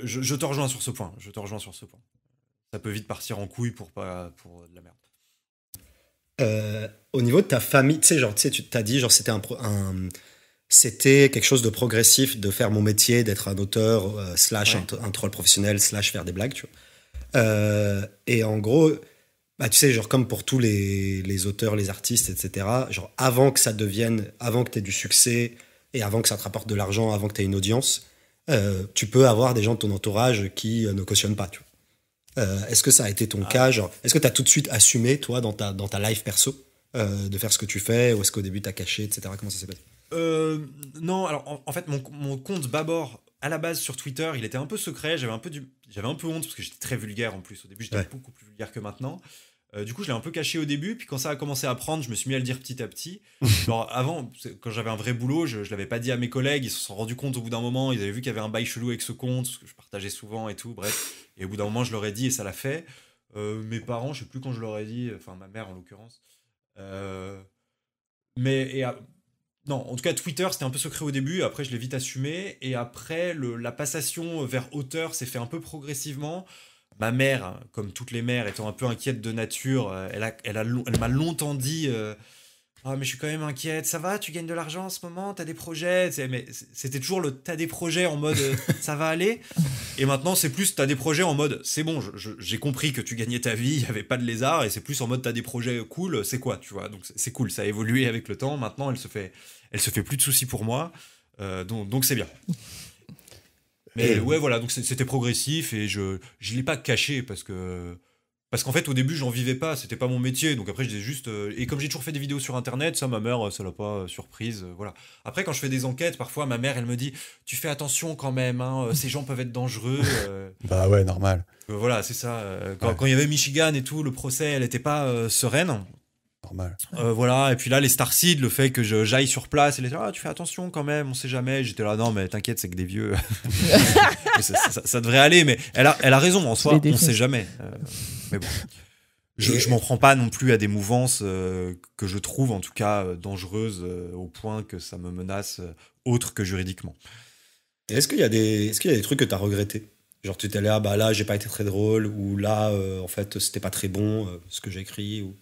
je, te rejoins sur ce point. Je te rejoins sur ce point. Ça peut vite partir en couille pour pas pour de la merde. Euh, au niveau de ta famille, tu sais, genre, tu t'as dit, genre, c'était un, c'était quelque chose de progressif de faire mon métier, d'être un auteur, euh, slash un, troll professionnel, slash faire des blagues, tu vois. Euh, et en gros, bah, tu sais, genre, comme pour tous les, les, auteurs, les artistes, etc., genre, avant que ça devienne, avant que tu aies du succès et avant que ça te rapporte de l'argent, avant que tu aies une audience, tu peux avoir des gens de ton entourage qui ne cautionnent pas, tu vois. Euh, est-ce que ça a été ton cage cas Est-ce que tu as tout de suite assumé, toi, dans ta, dans ta life perso, euh, de faire ce que tu fais Ou est-ce qu'au début, tu as caché, etc. Comment ça s'est passé euh, Non, alors en, fait, mon, compte Babor à la base sur Twitter, il était un peu secret. J'avais un, peu du, un peu honte parce que j'étais très vulgaire en plus. Au début, j'étais beaucoup plus vulgaire que maintenant. du coup, je l'ai un peu caché au début, puis quand ça a commencé à prendre, je me suis mis à le dire petit à petit. Genre, avant, quand j'avais un vrai boulot, je, ne l'avais pas dit à mes collègues, ils se sont rendus compte au bout d'un moment, ils avaient vu qu'il y avait un bail chelou avec ce compte, ce que je partageais souvent et tout, bref. Et au bout d'un moment, je leur ai dit et ça l'a fait. Euh, mes parents, je sais plus quand je leur ai dit, enfin ma mère en l'occurrence. Euh, mais non, en tout cas Twitter c'était un peu secret au début, après je l'ai vite assumé et après la passation vers auteur s'est fait un peu progressivement. Ma mère, comme toutes les mères, étant un peu inquiète de nature, euh, elle m'a a, longtemps dit. « Ah, mais je suis quand même inquiète. Ça va, tu gagnes de l'argent en ce moment, t'as des projets. Mais c'était toujours le t'as des projets en mode euh, ça va aller. Et maintenant, c'est plus t'as des projets en mode c'est bon, j'ai compris que tu gagnais ta vie, il n'y avait pas de lézard. Et c'est plus en mode t'as des projets cool, c'est quoi, tu vois. Donc c'est cool, ça a évolué avec le temps. Maintenant, elle se fait, elle se fait plus de soucis pour moi. Euh, donc c'est bien. Mais ouais, voilà, donc c'était progressif et je ne l'ai pas caché parce que parce qu'en fait, au début, j'en vivais pas, c'était pas mon métier. Donc après, disais juste. Euh, et comme j'ai toujours fait des vidéos sur internet, ça, ma mère, euh, ça l'a pas euh, surprise. voilà. Après, quand je fais des enquêtes, parfois, ma mère, elle me dit Tu fais attention quand même, hein, ces gens peuvent être dangereux. bah ouais, normal. voilà, c'est ça. Quand, il y avait Michigan et tout, le procès, elle était pas sereine. Normal. Euh, voilà, et puis là, les starcides, le fait que j'aille sur place, et les ah, tu fais attention quand même, on sait jamais. J'étais là, non, mais t'inquiète, c'est que des vieux. ça, devrait aller, mais elle a, elle a raison en soi, on sait jamais. Euh, mais bon. Je, je m'en prends pas non plus à des mouvances euh, que je trouve en tout cas dangereuses au point que ça me menace autre que juridiquement. Est-ce qu'il y, a des, est qu'il y a des trucs que tu as regretté Genre tu t'es là, ah, bah là j'ai pas été très drôle, ou là en fait c'était pas très bon ce que j'ai écrit, ou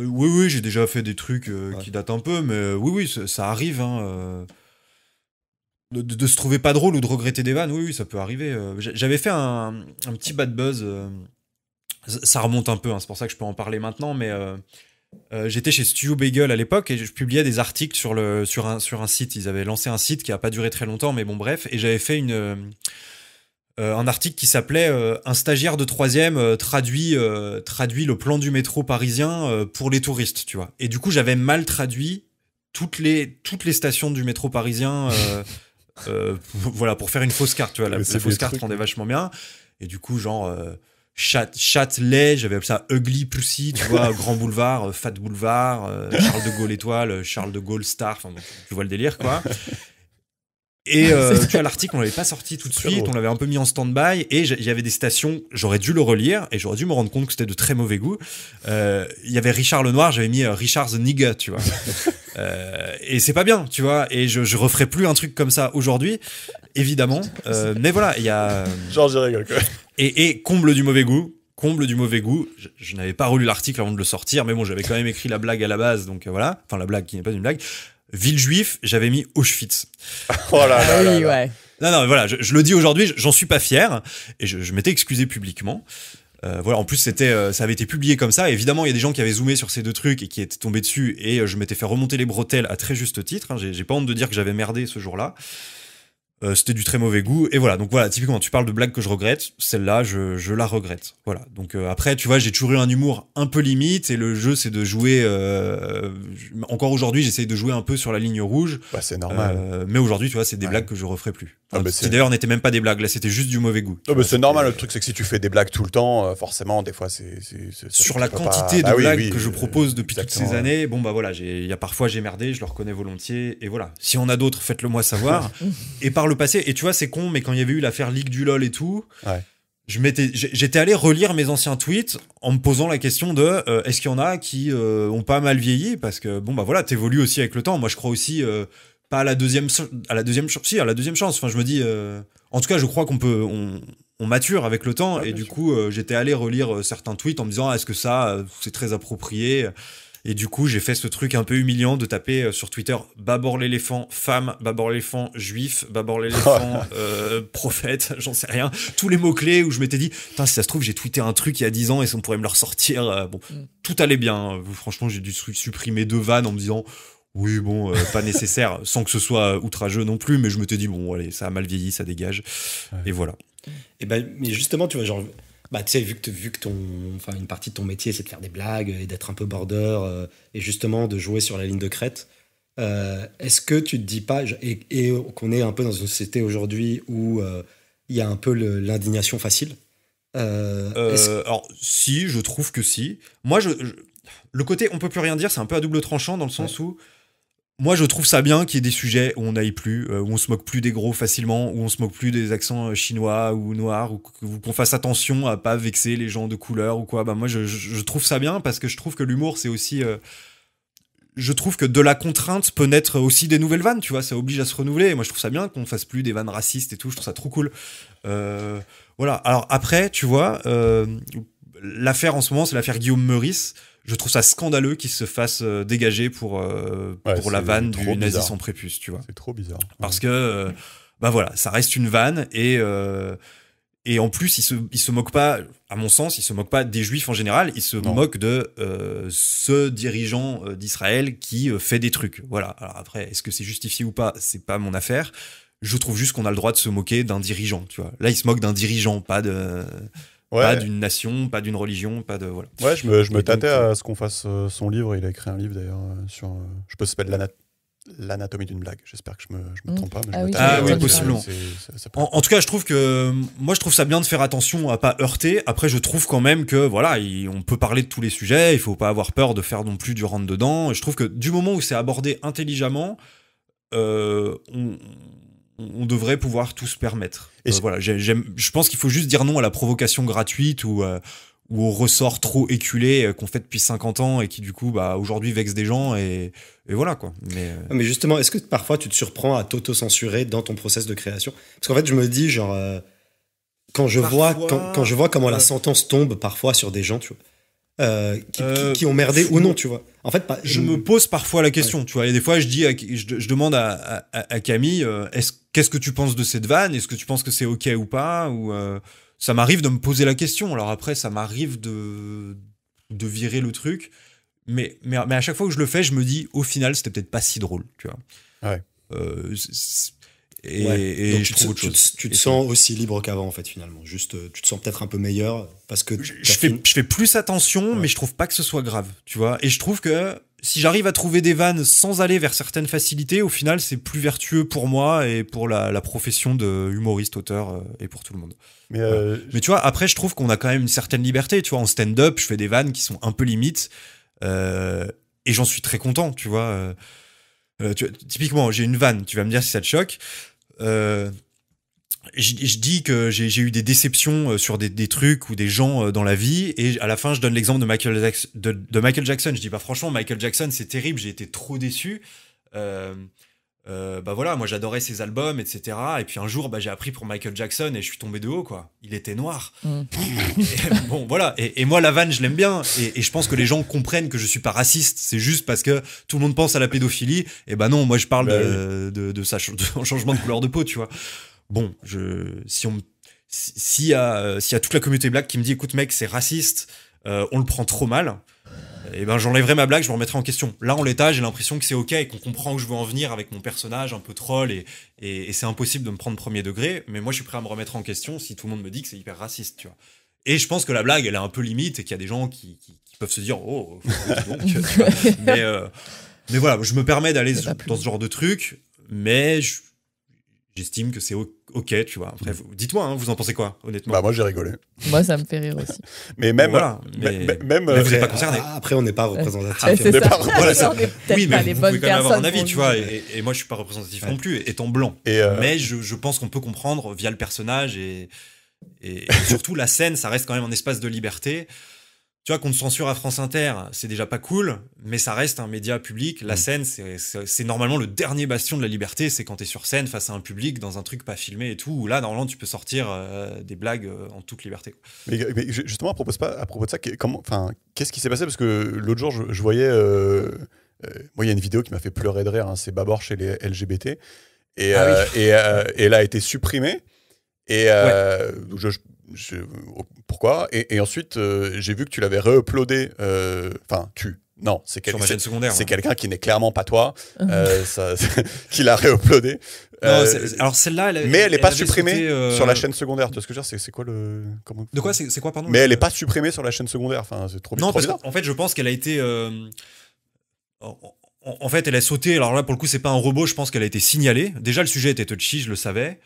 euh, oui, oui, j'ai déjà fait des trucs euh, qui datent un peu, mais euh, oui, oui, ça, arrive. Hein, de, se trouver pas drôle ou de regretter des vannes, oui, oui, ça peut arriver. J'avais fait un, un, petit bad buzz. ça remonte un peu, hein, c'est pour ça que je peux en parler maintenant, mais j'étais chez Studio Bagel à l'époque et je publiais des articles sur, le, sur, un, sur un site. Ils avaient lancé un site qui n'a pas duré très longtemps, mais bon, bref. Et j'avais fait une, euh, un article qui s'appelait euh, Un stagiaire de troisième euh, traduit, traduit le plan du métro parisien pour les touristes, tu vois. Et du coup, j'avais mal traduit toutes les, toutes les stations du métro parisien, voilà, pour faire une fausse carte, tu vois. La, fausse carte rendait vachement bien. Et du coup, genre, chatte Châtelet, j'avais appelé ça Ugly Pussy, tu vois, Grand Boulevard, Fat Boulevard, Charles de Gaulle Étoile, Charles de Gaulle Star, tu vois le délire, quoi. Et euh, tu vois, l'article, on l'avait pas sorti tout de suite, on l'avait un peu mis en stand-by, et il y avait des stations, j'aurais dû le relire, et j'aurais dû me rendre compte que c'était de très mauvais goût. Euh, il y avait Richard Lenoir, j'avais mis euh, Richard the nigger tu vois. et c'est pas bien, tu vois, et je, je referai plus un truc comme ça aujourd'hui, évidemment. mais voilà, il y a. Genre, Et, comble du mauvais goût, comble du mauvais goût. Je, n'avais pas relu l'article avant de le sortir, mais bon, j'avais quand même écrit la blague à la base, donc voilà. Enfin, la blague qui n'est pas une blague ville juif j'avais mis Auschwitz. oh ah Ouais. Non, non, voilà, je, le dis aujourd'hui, j'en suis pas fier, et je, m'étais excusé publiquement. Euh, voilà, en plus c'était, euh, ça avait été publié comme ça. évidemment, il y a des gens qui avaient zoomé sur ces deux trucs et qui étaient tombés dessus. Et euh, je m'étais fait remonter les bretelles à très juste titre. Hein. J'ai pas honte de dire que j'avais merdé ce jour-là. Euh, c'était du très mauvais goût. Et voilà, donc voilà, typiquement, tu parles de blagues que je regrette. Celle-là, je, je, la regrette. Voilà. Donc euh, après, tu vois, j'ai toujours eu un humour un peu limite et le jeu, c'est de jouer. Euh, encore aujourd'hui, j'essaye de jouer un peu sur la ligne rouge. Bah, c'est normal. mais aujourd'hui, tu vois, c'est des blagues que je referai plus. Ah, d'ailleurs n'était même pas des blagues. Là, c'était juste du mauvais goût. Ah, c'est normal. Le truc, c'est que si tu fais des blagues tout le temps, forcément, des fois, c'est. Sur la quantité bah de blagues que je propose depuis toutes ces années, bon, bah voilà, il y a parfois j'ai merdé, je le reconnais volontiers. Et voilà. Si on a d'autres, faites-le moi savoir. et par le passé, et tu vois, c'est con, mais quand il y avait eu l'affaire Ligue du LOL et tout, je m'étais, j'étais allé relire mes anciens tweets en me posant la question de euh, est-ce qu'il y en a qui euh, ont pas mal vieilli Parce que, bon, bah voilà, t'évolues aussi avec le temps. Moi, je crois aussi euh, pas à la deuxième à la deuxième chance si à la deuxième chance enfin je me dis en tout cas je crois qu'on peut on, mature avec le temps et du coup j'étais allé relire certains tweets en me disant ah, est-ce que ça c'est très approprié et du coup, j'ai fait ce truc un peu humiliant de taper euh, sur Twitter Babor l'éléphant, femme, Babor l'éléphant, juif, Babor l'éléphant, euh, prophète, j'en sais rien. Tous les mots-clés où je m'étais dit, putain, si ça se trouve, j'ai tweeté un truc il y a 10 ans et on pourrait me le ressortir. Euh, bon, mm. tout allait bien. Hein. Franchement, j'ai dû supprimer deux vannes en me disant, oui, bon, pas nécessaire, sans que ce soit outrageux non plus, mais je me dit, bon, allez, ça a mal vieilli, ça dégage. Et voilà. Et ben, mais justement, tu vois, genre bah, tu sais, vu que, vu que ton, enfin, une partie de ton métier, c'est de faire des blagues et d'être un peu border euh, et justement de jouer sur la ligne de crête, euh, est-ce que tu te dis pas, et, qu'on est un peu dans une société aujourd'hui où euh, il y a un peu l'indignation facile Alors, si, je trouve que si. Moi, je, le côté on peut plus rien dire, c'est un peu à double tranchant dans le sens où moi, je trouve ça bien qu'il y ait des sujets où on n'aille plus, euh, où on se moque plus des gros facilement, où on se moque plus des accents euh, chinois ou noirs, ou qu'on fasse attention à pas vexer les gens de couleur ou quoi. Bah moi, je, trouve ça bien parce que je trouve que l'humour, c'est aussi, euh, je trouve que de la contrainte peut naître aussi des nouvelles vannes. Tu vois, ça oblige à se renouveler. moi, je trouve ça bien qu'on fasse plus des vannes racistes et tout. Je trouve ça trop cool. voilà. Alors après, tu vois, l'affaire en ce moment, c'est l'affaire Guillaume Meurice je trouve ça scandaleux qu'il se fasse euh, dégager pour, euh, pour la vanne du prépuce, tu vois. C'est trop bizarre. Parce que, euh, bah voilà, ça reste une vanne et. et en plus, il se, se moque pas, à mon sens, il se moque pas des juifs en général, il se moque de ce dirigeant d'Israël qui fait des trucs. Voilà. Alors après, est-ce que c'est justifié ou pas C'est pas mon affaire. Je trouve juste qu'on a le droit de se moquer d'un dirigeant, tu vois. Là, il se moque d'un dirigeant, pas de pas d'une nation, pas d'une religion, pas de. Voilà. Ouais, je me, tâtais euh, à ce qu'on fasse euh, son livre. Il a écrit un livre d'ailleurs euh, sur. je peux s'appeler l'anatomie l'anatomie d'une blague. J'espère que je me, me trompe mmh. pas. ah, oui, possiblement. en, tout cas, je trouve que moi, je trouve ça bien de faire attention à pas heurter. Après, je trouve quand même que voilà, on peut parler de tous les sujets. Il faut pas avoir peur de faire non plus du rentre dedans. je trouve que du moment où c'est abordé intelligemment, on, on devrait pouvoir tout se permettre. Et euh, je pense qu'il faut juste dire non à la provocation gratuite ou, euh, ou au ressort trop éculé euh, qu'on fait depuis 50 ans et qui du coup bah, aujourd'hui vexe des gens et, voilà quoi. Ah, mais, justement, est-ce que parfois tu te surprends à t'auto-censurer dans ton process de création Parce qu'en fait, je me dis genre quand je vois quand, je vois comment la sentence tombe parfois sur des gens, tu vois. qui, ont merdé ou non, tu vois. En fait, je, me pose parfois la question, tu vois. Et des fois, je dis, je, demande à, Camille, est-ce qu'est-ce que tu penses de cette vanne Est-ce que tu penses que c'est ok ou pas Ou euh, ça m'arrive de me poser la question. Alors après, ça m'arrive de de virer le truc, mais, mais mais à chaque fois que je le fais, je me dis au final, c'était peut-être pas si drôle, tu vois. Ouais. Euh, et, et je trouve te, Tu, te sens aussi libre qu'avant en fait finalement. Juste, euh, tu te sens peut-être un peu meilleur parce que je, fais je fais plus attention, mais je trouve pas que ce soit grave, tu vois. Et je trouve que si j'arrive à trouver des vannes sans aller vers certaines facilités, au final, c'est plus vertueux pour moi et pour la, profession de humoriste, auteur euh, et pour tout le monde. Euh, Mais, tu vois, après, je trouve qu'on a quand même une certaine liberté. Tu vois, en stand-up, je fais des vannes qui sont un peu limites euh, et j'en suis très content. tu vois typiquement, j'ai une vanne. Tu vas me dire si ça te choque je, dis que j'ai eu des déceptions euh, sur des, trucs ou des gens euh, dans la vie et à la fin je donne l'exemple de Michael, Jackson, de, Michael Je dis pas franchement Michael Jackson c'est terrible, j'ai été trop déçu. Euh, bah voilà, moi j'adorais ses albums, etc. Et puis un jour bah, j'ai appris pour Michael Jackson et je suis tombé de haut quoi. Il était noir. Mm. bon voilà, et, moi la vanne je l'aime bien et, je pense que les gens comprennent que je suis pas raciste, c'est juste parce que tout le monde pense à la pédophilie et bah non, moi je parle bah de, ça, de, changement de couleur de peau, tu vois bon, je, si on, si y a, euh, si y a toute la communauté black qui me dit, écoute mec, c'est raciste, euh, on le prend trop mal, et eh ben j'enlèverai ma blague, je me remettrai en question. Là, en l'état, j'ai l'impression que c'est ok et qu'on comprend que je veux en venir avec mon personnage un peu troll et, et, c'est impossible de me prendre premier degré, mais moi je suis prêt à me remettre en question si tout le monde me dit que c'est hyper raciste, tu vois. Et je pense que la blague, elle a un peu limite et qu'il y a des gens qui, qui, peuvent se dire, oh, mais, euh, mais voilà, je me permets d'aller dans ce genre de truc, mais je, j'estime que c'est ok, tu vois. Après, mm. dites-moi, hein, vous en pensez quoi, honnêtement Bah moi j'ai rigolé. moi ça me fait rire aussi. Mais même, mais, même vous n'êtes euh, pas concerné. Ah, après on n'est pas représentatif. on n'est pas, oui, mais pas vous pouvez quand même avoir un avis, tu vois. Et, moi je suis pas représentatif non plus, étant blanc. Euh, mais je, je pense qu'on peut comprendre via le personnage et, et surtout la scène, ça reste quand même un espace de liberté tu vois, qu'on te censure à France Inter, c'est déjà pas cool, mais ça reste un média public. La mm. scène, c'est normalement le dernier bastion de la liberté, c'est quand t'es sur scène face à un public dans un truc pas filmé et tout, où là, normalement, tu peux sortir euh, des blagues euh, en toute liberté. Mais, justement, à propos, à propos de ça, qu'est-ce qui s'est passé Parce que l'autre jour, je, voyais. Euh, moi, il y a une vidéo qui m'a fait pleurer de rire, hein, c'est Babor chez les LGBT. Et, ah et, elle a été supprimée. Et je je, pourquoi et, ensuite, euh, j'ai vu que tu l'avais re euh, Enfin, tu. Non, c'est quelqu'un. C'est quelqu'un qui n'est clairement pas toi, euh, qui l'a re alors celle-là, mais elle n'est pas supprimée sur la chaîne secondaire. Tu vois ce que je veux dire C'est quoi le Comment... De quoi C'est quoi pardon Mais elle n'est pas supprimée sur la chaîne secondaire. Enfin, c'est trop. Non, en fait, je pense qu'elle a été. En, fait, elle a sauté. Alors là, pour le coup, c'est pas un robot. Je pense qu'elle a été signalée. Déjà, le sujet était touchy, je le savais.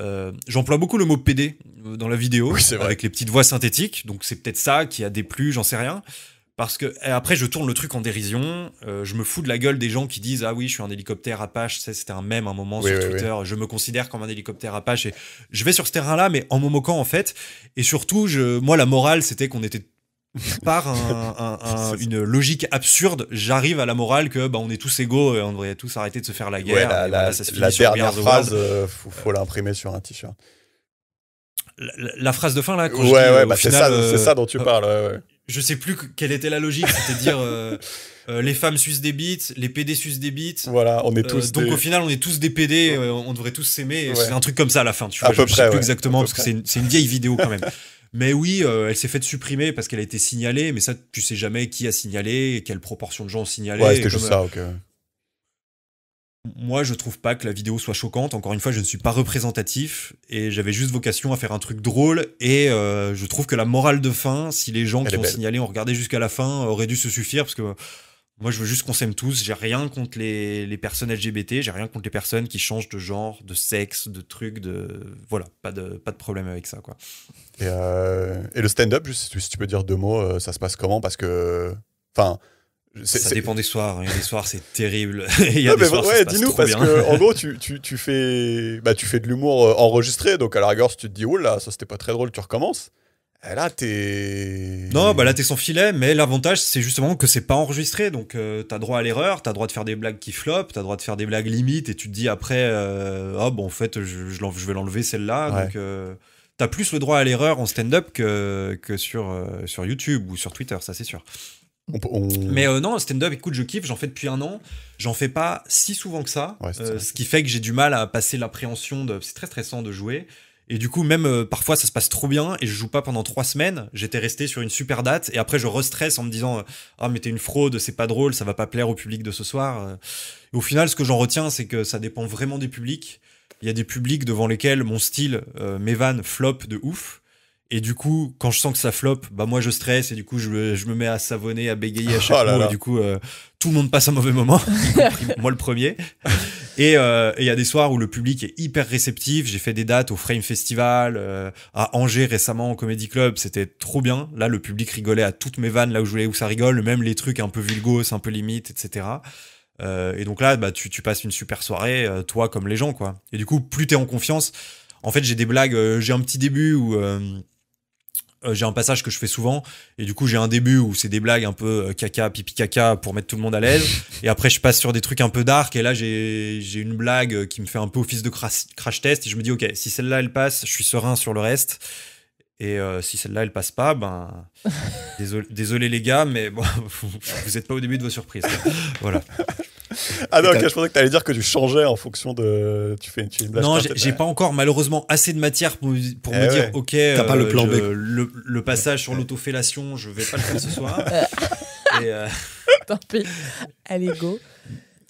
Euh, j'emploie beaucoup le mot PD euh, dans la vidéo, avec les petites voix synthétiques, donc c'est peut-être ça qui a déplu, j'en sais rien. Parce que après, je tourne le truc en dérision, euh, je me fous de la gueule des gens qui disent Ah oui, je suis un hélicoptère Apache, c'était un même un moment sur Twitter, je me considère comme un hélicoptère Apache, et je vais sur ce terrain-là, mais en me moquant en fait. Et surtout, moi, la morale, c'était qu'on était par une logique absurde, j'arrive à la morale que bah, on est tous égaux et on devrait tous arrêter de se faire la guerre. la, dernière phrase, euh, faut, euh. l'imprimer sur un t-shirt. La, phrase de fin là. ouais, ouais, bah, c'est euh, ça, dont tu parles. Je sais plus quelle était la logique, c'est à dire les femmes suisses des bites, les PD suisses des Voilà, on est tous. Donc au final, on est tous des PD, on devrait tous s'aimer. C'est un truc comme ça à la fin. Tu vois, je sais plus exactement parce que c'est une vieille vidéo quand même. Mais oui, euh, elle s'est faite supprimer parce qu'elle a été signalée, mais ça, tu sais jamais qui a signalé, et quelle proportion de gens ont signalé. Ouais, c'était juste euh, ça, Moi, je trouve pas que la vidéo soit choquante. Encore une fois, je ne suis pas représentatif et j'avais juste vocation à faire un truc drôle. Et euh, je trouve que la morale de fin, si les gens qui ont signalé ont regardé jusqu'à la fin, aurait dû se suffire parce que moi, je veux juste qu'on s'aime tous. J'ai rien contre les, les personnes LGBT. J'ai rien contre les personnes qui changent de genre, de sexe, de trucs, de voilà, pas de pas de problème avec ça, quoi. Et, euh, le stand-up, si tu peux dire deux mots, euh, ça se passe comment Parce que, enfin. Ça dépend des soirs. Hein. Il y a des soirs, c'est terrible. Il y a non, des soirs, ouais, dis-nous parce bien. que en gros, tu, tu, tu fais bah tu fais de l'humour euh, enregistré. Donc à la rigueur, si tu te dis oh là, ça c'était pas très drôle, tu recommences. Eh, là, t'es. Non, bah là, t'es sans filet, mais l'avantage, c'est justement que c'est pas enregistré. Donc, tu euh, t'as droit à l'erreur, t'as droit de faire des blagues qui floppent, t'as droit de faire des blagues limites, et tu te dis après, oh, bon, en fait, je, je, vais l'enlever celle-là. Donc, tu euh, t'as plus le droit à l'erreur en stand-up que, que sur, sur YouTube ou sur Twitter, ça, c'est sûr. Mais non, stand-up, écoute, je kiffe, j'en fais depuis un an. J'en fais pas si souvent que ça. ce qui fait que j'ai du mal à passer l'appréhension de. C'est très stressant de jouer. Et du coup, même euh, parfois, ça se passe trop bien et je joue pas pendant trois semaines. J'étais resté sur une super date et après, je restresse en me disant euh, Ah, mais t'es une fraude, c'est pas drôle, ça va pas plaire au public de ce soir. Euh. au final, ce que j'en retiens, c'est que ça dépend vraiment des publics. Il y a des publics devant lesquels mon style, mes vannes, flop de ouf. Et du coup, quand je sens que ça floppe, bah moi je stresse et du coup je, je me mets à savonner, à bégayer à chaque oh Et du coup, euh, tout le monde passe un mauvais moment, moi le premier. Euh, et il y a des soirs où le public est hyper réceptif. J'ai fait des dates au Frame Festival, euh, à Angers récemment au Comedy Club, c'était trop bien. Là, le public rigolait à toutes mes vannes, là où je voulais où ça rigole, même les trucs un peu vulgos, un peu limite, etc. et donc là, bah tu, tu passes une super soirée, toi comme les gens quoi. Et du coup, plus t'es en confiance. En fait, j'ai des blagues, j'ai un petit début où euh, j'ai un passage que je fais souvent et du coup j'ai un début où c'est des blagues un peu euh, caca pipi caca pour mettre tout le monde à l'aise et après je passe sur des trucs un peu dark et là j'ai une blague euh, qui me fait un peu office de crash, test et je me dis ok si celle-là elle passe je suis serein sur le reste et si celle-là elle passe pas ben désolé, les gars mais bon vous n'êtes pas au début de vos surprises voilà ah non, ok, je pensais que tu allais dire que tu changeais en fonction de. Tu fais une, tu Non, j'ai pas encore malheureusement assez de matière pour, pour eh me dire, ok, euh, le, le, passage sur l'autofellation, je vais pas le faire ce soir. Euh, Tant pis. Allez, go.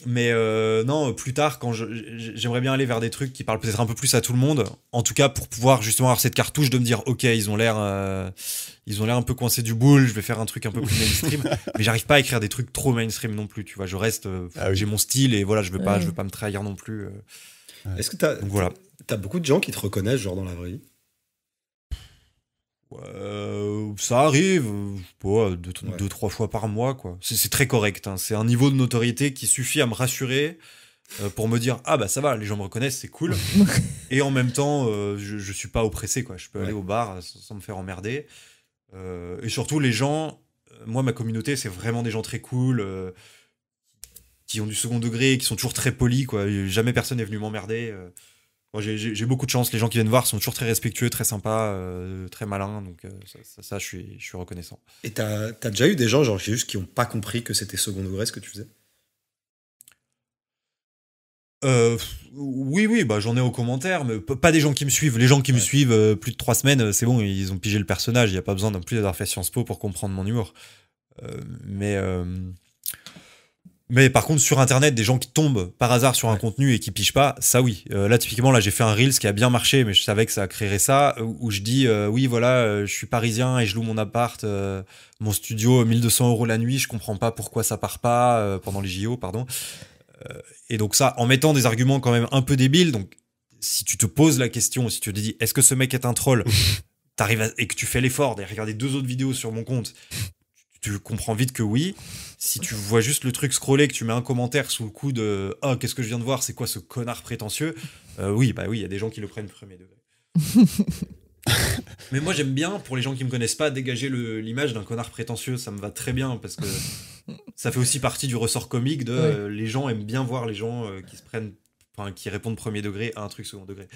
Mais euh, non, plus tard, quand j'aimerais bien aller vers des trucs qui parlent peut-être un peu plus à tout le monde. En tout cas, pour pouvoir justement avoir cette cartouche de me dire, ok, ils ont l'air, euh, ils ont l'air un peu coincés du boule. Je vais faire un truc un peu plus mainstream. mais j'arrive pas à écrire des trucs trop mainstream non plus. Tu vois, je reste, euh, ah j'ai mon style et voilà, je veux pas, je veux pas me trahir non plus. Est-ce que t'as, voilà. t'as beaucoup de gens qui te reconnaissent genre dans la vraie vie ça arrive, deux, trois fois par mois, quoi. C'est très correct. Hein. C'est un niveau de notoriété qui suffit à me rassurer euh, pour me dire ah bah ça va, les gens me reconnaissent, c'est cool. Et en même temps, euh, je, suis pas oppressé, quoi. Je peux aller au bar euh, sans, me faire emmerder. et surtout, les gens, moi, ma communauté, c'est vraiment des gens très cool. qui ont du second degré, qui sont toujours très polis, quoi. Jamais personne n'est venu m'emmerder j'ai beaucoup de chance. Les gens qui viennent voir sont toujours très respectueux, très sympas, euh, très malins. Donc, euh, ça, je, suis, je suis reconnaissant. Et t'as as déjà eu des gens, genre, juste qui n'ont pas compris que c'était second degré ce que tu faisais euh, oui, oui, bah, j'en ai aux commentaires, mais pas des gens qui me suivent. Les gens qui me suivent plus de trois semaines, c'est bon, ils ont pigé le personnage. Il n'y a pas besoin non plus d'avoir fait Sciences Po pour comprendre mon humour. mais mais par contre, sur Internet, des gens qui tombent par hasard sur un contenu et qui pigent pas, ça oui. Euh, là, typiquement, là, j'ai fait un ce qui a bien marché, mais je savais que ça créerait ça, euh, où je dis, euh, oui, voilà, je suis parisien et je loue mon appart, mon studio, 1200 euros la nuit, je comprends pas pourquoi ça part pas pendant les JO, pardon. et donc ça, en mettant des arguments quand même un peu débiles, donc si tu te poses la question, si tu te dis, est-ce que ce mec est un troll t'arrives et que tu fais l'effort d'aller regarder deux autres vidéos sur mon compte tu comprends vite que oui. Si tu vois juste le truc scroller, que tu mets un commentaire sous le coup de Oh, qu'est-ce que je viens de voir C'est quoi ce connard prétentieux euh, Oui, bah oui, il y a des gens qui le prennent premier degré. Mais moi, j'aime bien, pour les gens qui me connaissent pas, dégager l'image d'un connard prétentieux. Ça me va très bien parce que ça fait aussi partie du ressort comique de euh, les gens aiment bien voir les gens euh, qui se prennent, qui répondent premier degré à un truc second degré.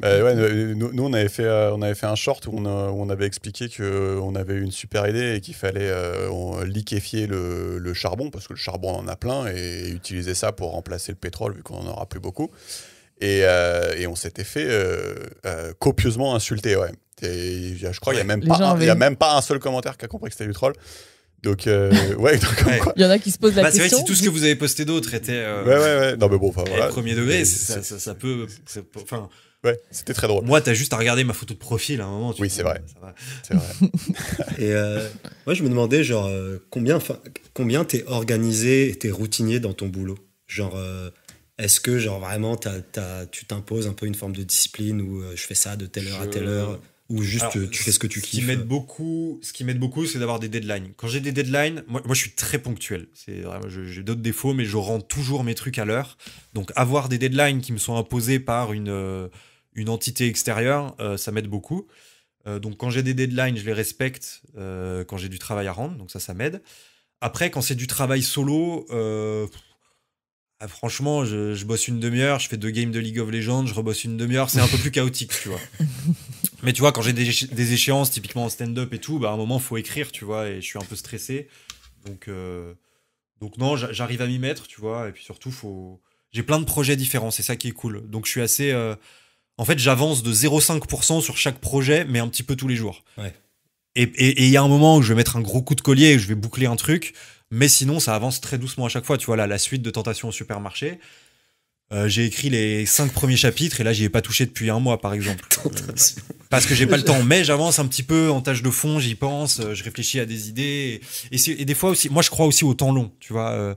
Bah bah, nous, on, avait fait, euh, on avait fait un short où on, on avait expliqué qu'on euh, avait une super idée et qu'il fallait euh, liquéfier le, charbon, parce que le charbon on en a plein, et utiliser ça pour remplacer le pétrole, vu qu'on n'en aura plus beaucoup. Et, on s'était fait copieusement insulter. Ouais. Et, je crois qu'il n'y a, a, même pas un seul commentaire qui a compris que c'était du troll. Donc, Il y en a qui se posent la question. Bah, c'est vrai que si tout ce que vous avez posté d'autre était. ouais, ouais, Non, mais bon, voilà. Premier degré, ça, ça, peut. Ouais, c'était très drôle. Moi, t'as juste à regarder ma photo de profil à un moment. oui, c'est vrai. C'est vrai. et moi, euh, je me demandais, genre, euh, combien, combien t'es organisé, t'es routinier dans ton boulot Genre, euh, est-ce que, genre, vraiment, tu t'imposes un peu une forme de discipline où je fais ça de telle heure à telle heure ou juste tu fais ce que tu kiffes. Qui beaucoup, ce qui m'aide beaucoup, c'est d'avoir des deadlines. Quand j'ai des deadlines, moi, moi, je suis très ponctuel. C'est j'ai d'autres défauts, mais je rends toujours mes trucs à l'heure. Donc avoir des deadlines qui me sont imposées par une une entité extérieure, euh, ça m'aide beaucoup. Euh, donc quand j'ai des deadlines, je les respecte euh, quand j'ai du travail à rendre, donc ça, ça m'aide. Après, quand c'est du travail solo, ah, franchement, je, bosse une demi-heure, je fais deux games de League of Legends, je rebosse une demi-heure, c'est un peu plus chaotique, tu vois. Mais tu vois, quand j'ai des, échéances, typiquement en stand-up et tout, bah, à un moment, il faut écrire, tu vois, et je suis un peu stressé. Donc, donc non, j'arrive à m'y mettre, tu vois, et puis surtout, faut... j'ai plein de projets différents, c'est ça qui est cool. Donc, je suis assez en fait, j'avance de 0,5% sur chaque projet, mais un petit peu tous les jours. Et il y a un moment où je vais mettre un gros coup de collier, où je vais boucler un truc, mais sinon, ça avance très doucement à chaque fois. Tu vois, là, la suite de Tentation au supermarché, euh, j'ai écrit les cinq premiers chapitres et là, j'y ai pas touché depuis un mois, par exemple. Euh, parce que j'ai pas le temps, mais j'avance un petit peu en tâche de fond, j'y pense, euh, je réfléchis à des idées. Et, et, des fois aussi, moi, je crois aussi au temps long, tu vois.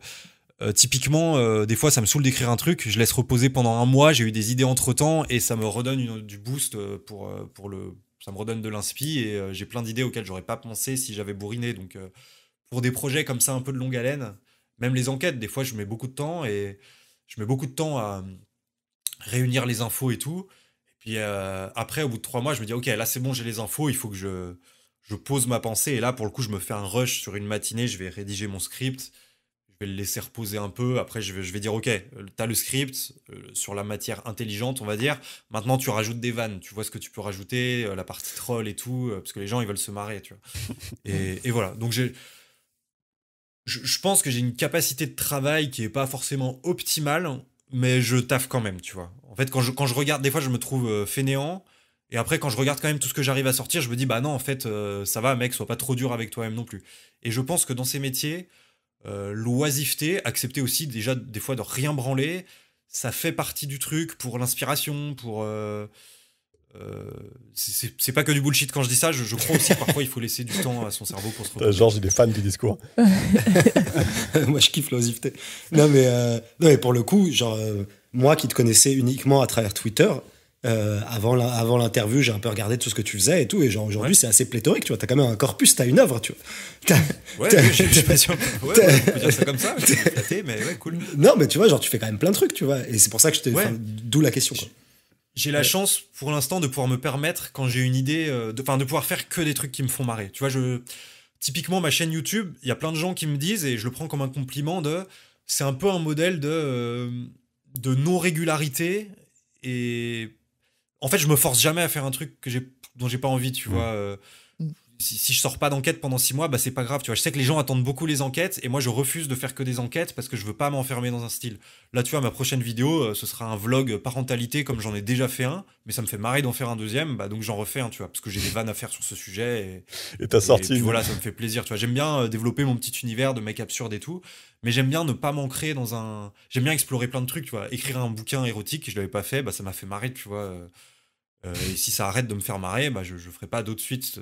Euh, typiquement, euh, des fois, ça me saoule d'écrire un truc, je laisse reposer pendant un mois, j'ai eu des idées entre temps et ça me redonne du boost euh, pour, le. Ça me redonne de l'inspi et j'ai plein d'idées auxquelles j'aurais pas pensé si j'avais bourriné. Donc, pour des projets comme ça, un peu de longue haleine, même les enquêtes, des fois, je mets beaucoup de temps et je mets beaucoup de temps à réunir les infos et tout. Et puis après, au bout de trois mois, je me dis, ok, là, c'est bon, j'ai les infos, il faut que je, je pose ma pensée. Et là, pour le coup, je me fais un rush sur une matinée, je vais rédiger mon script je vais le laisser reposer un peu. Après, je vais, je vais dire, OK, tu as le script euh, sur la matière intelligente, on va dire. Maintenant, tu rajoutes des vannes. Tu vois ce que tu peux rajouter, euh, la partie troll et tout, euh, parce que les gens, ils veulent se marrer, tu vois. Et, voilà. Donc, j'ai. Je, pense que j'ai une capacité de travail qui est pas forcément optimale, mais je taffe quand même, tu vois. En fait, quand je, quand je regarde, des fois, je me trouve fainéant. Et après, quand je regarde quand même tout ce que j'arrive à sortir, je me dis, bah non, en fait, ça va, mec, sois pas trop dur avec toi-même non plus. Et je pense que dans ces métiers, euh, l'oisiveté, accepter aussi déjà des fois de rien branler, ça fait partie du truc pour l'inspiration, pour... Euh, euh, c'est pas que du bullshit quand je dis ça, je, crois aussi parfois il faut laisser du temps à son cerveau pour se retrouver. Georges, il est fan du discours. moi, je kiffe l'oisiveté. Non, mais, mais pour le coup, genre, moi qui te connaissais uniquement à travers Twitter, euh, avant l'interview, j'ai un peu regardé tout ce que tu faisais et tout. Et genre aujourd'hui, c'est assez pléthorique. Tu vois, t'as quand même un corpus, t'as une œuvre. Tu vois. Ouais, je, suis pas dire ça comme ça. cool. Non, mais tu vois, genre tu fais quand même plein de trucs, tu vois. Et c'est pour ça que je t'ai. D'où la question. J'ai la chance pour l'instant de pouvoir me permettre quand j'ai une idée, euh, enfin de, de, pouvoir faire que des trucs qui me font marrer. Tu vois, je typiquement ma chaîne YouTube, il y a plein de gens qui me disent et je le prends comme un compliment de, c'est un peu un modèle de euh, de non régularité et en fait, je me force jamais à faire un truc que j'ai dont j'ai pas envie, tu mmh. vois. Euh, si, si, je sors pas d'enquête pendant six mois, bah c'est pas grave, tu vois. Je sais que les gens attendent beaucoup les enquêtes et moi je refuse de faire que des enquêtes parce que je veux pas m'enfermer dans un style. Là, tu vois, ma prochaine vidéo, euh, ce sera un vlog parentalité comme j'en ai déjà fait un, mais ça me fait marrer d'en faire un deuxième, bah, donc j'en refais un, tu vois, parce que j'ai des vannes à faire sur ce sujet. Et t'as sorti. voilà, ça me fait plaisir, tu vois. J'aime bien euh, développer mon petit univers de mec absurde et tout, mais j'aime bien ne pas m'ancrer dans un. J'aime bien explorer plein de trucs, tu vois. Écrire un bouquin érotique, je l'avais pas fait, bah, ça m'a fait marrer, tu vois. Euh, et si ça arrête de me faire marrer, bah je, je ferai pas d'autres suites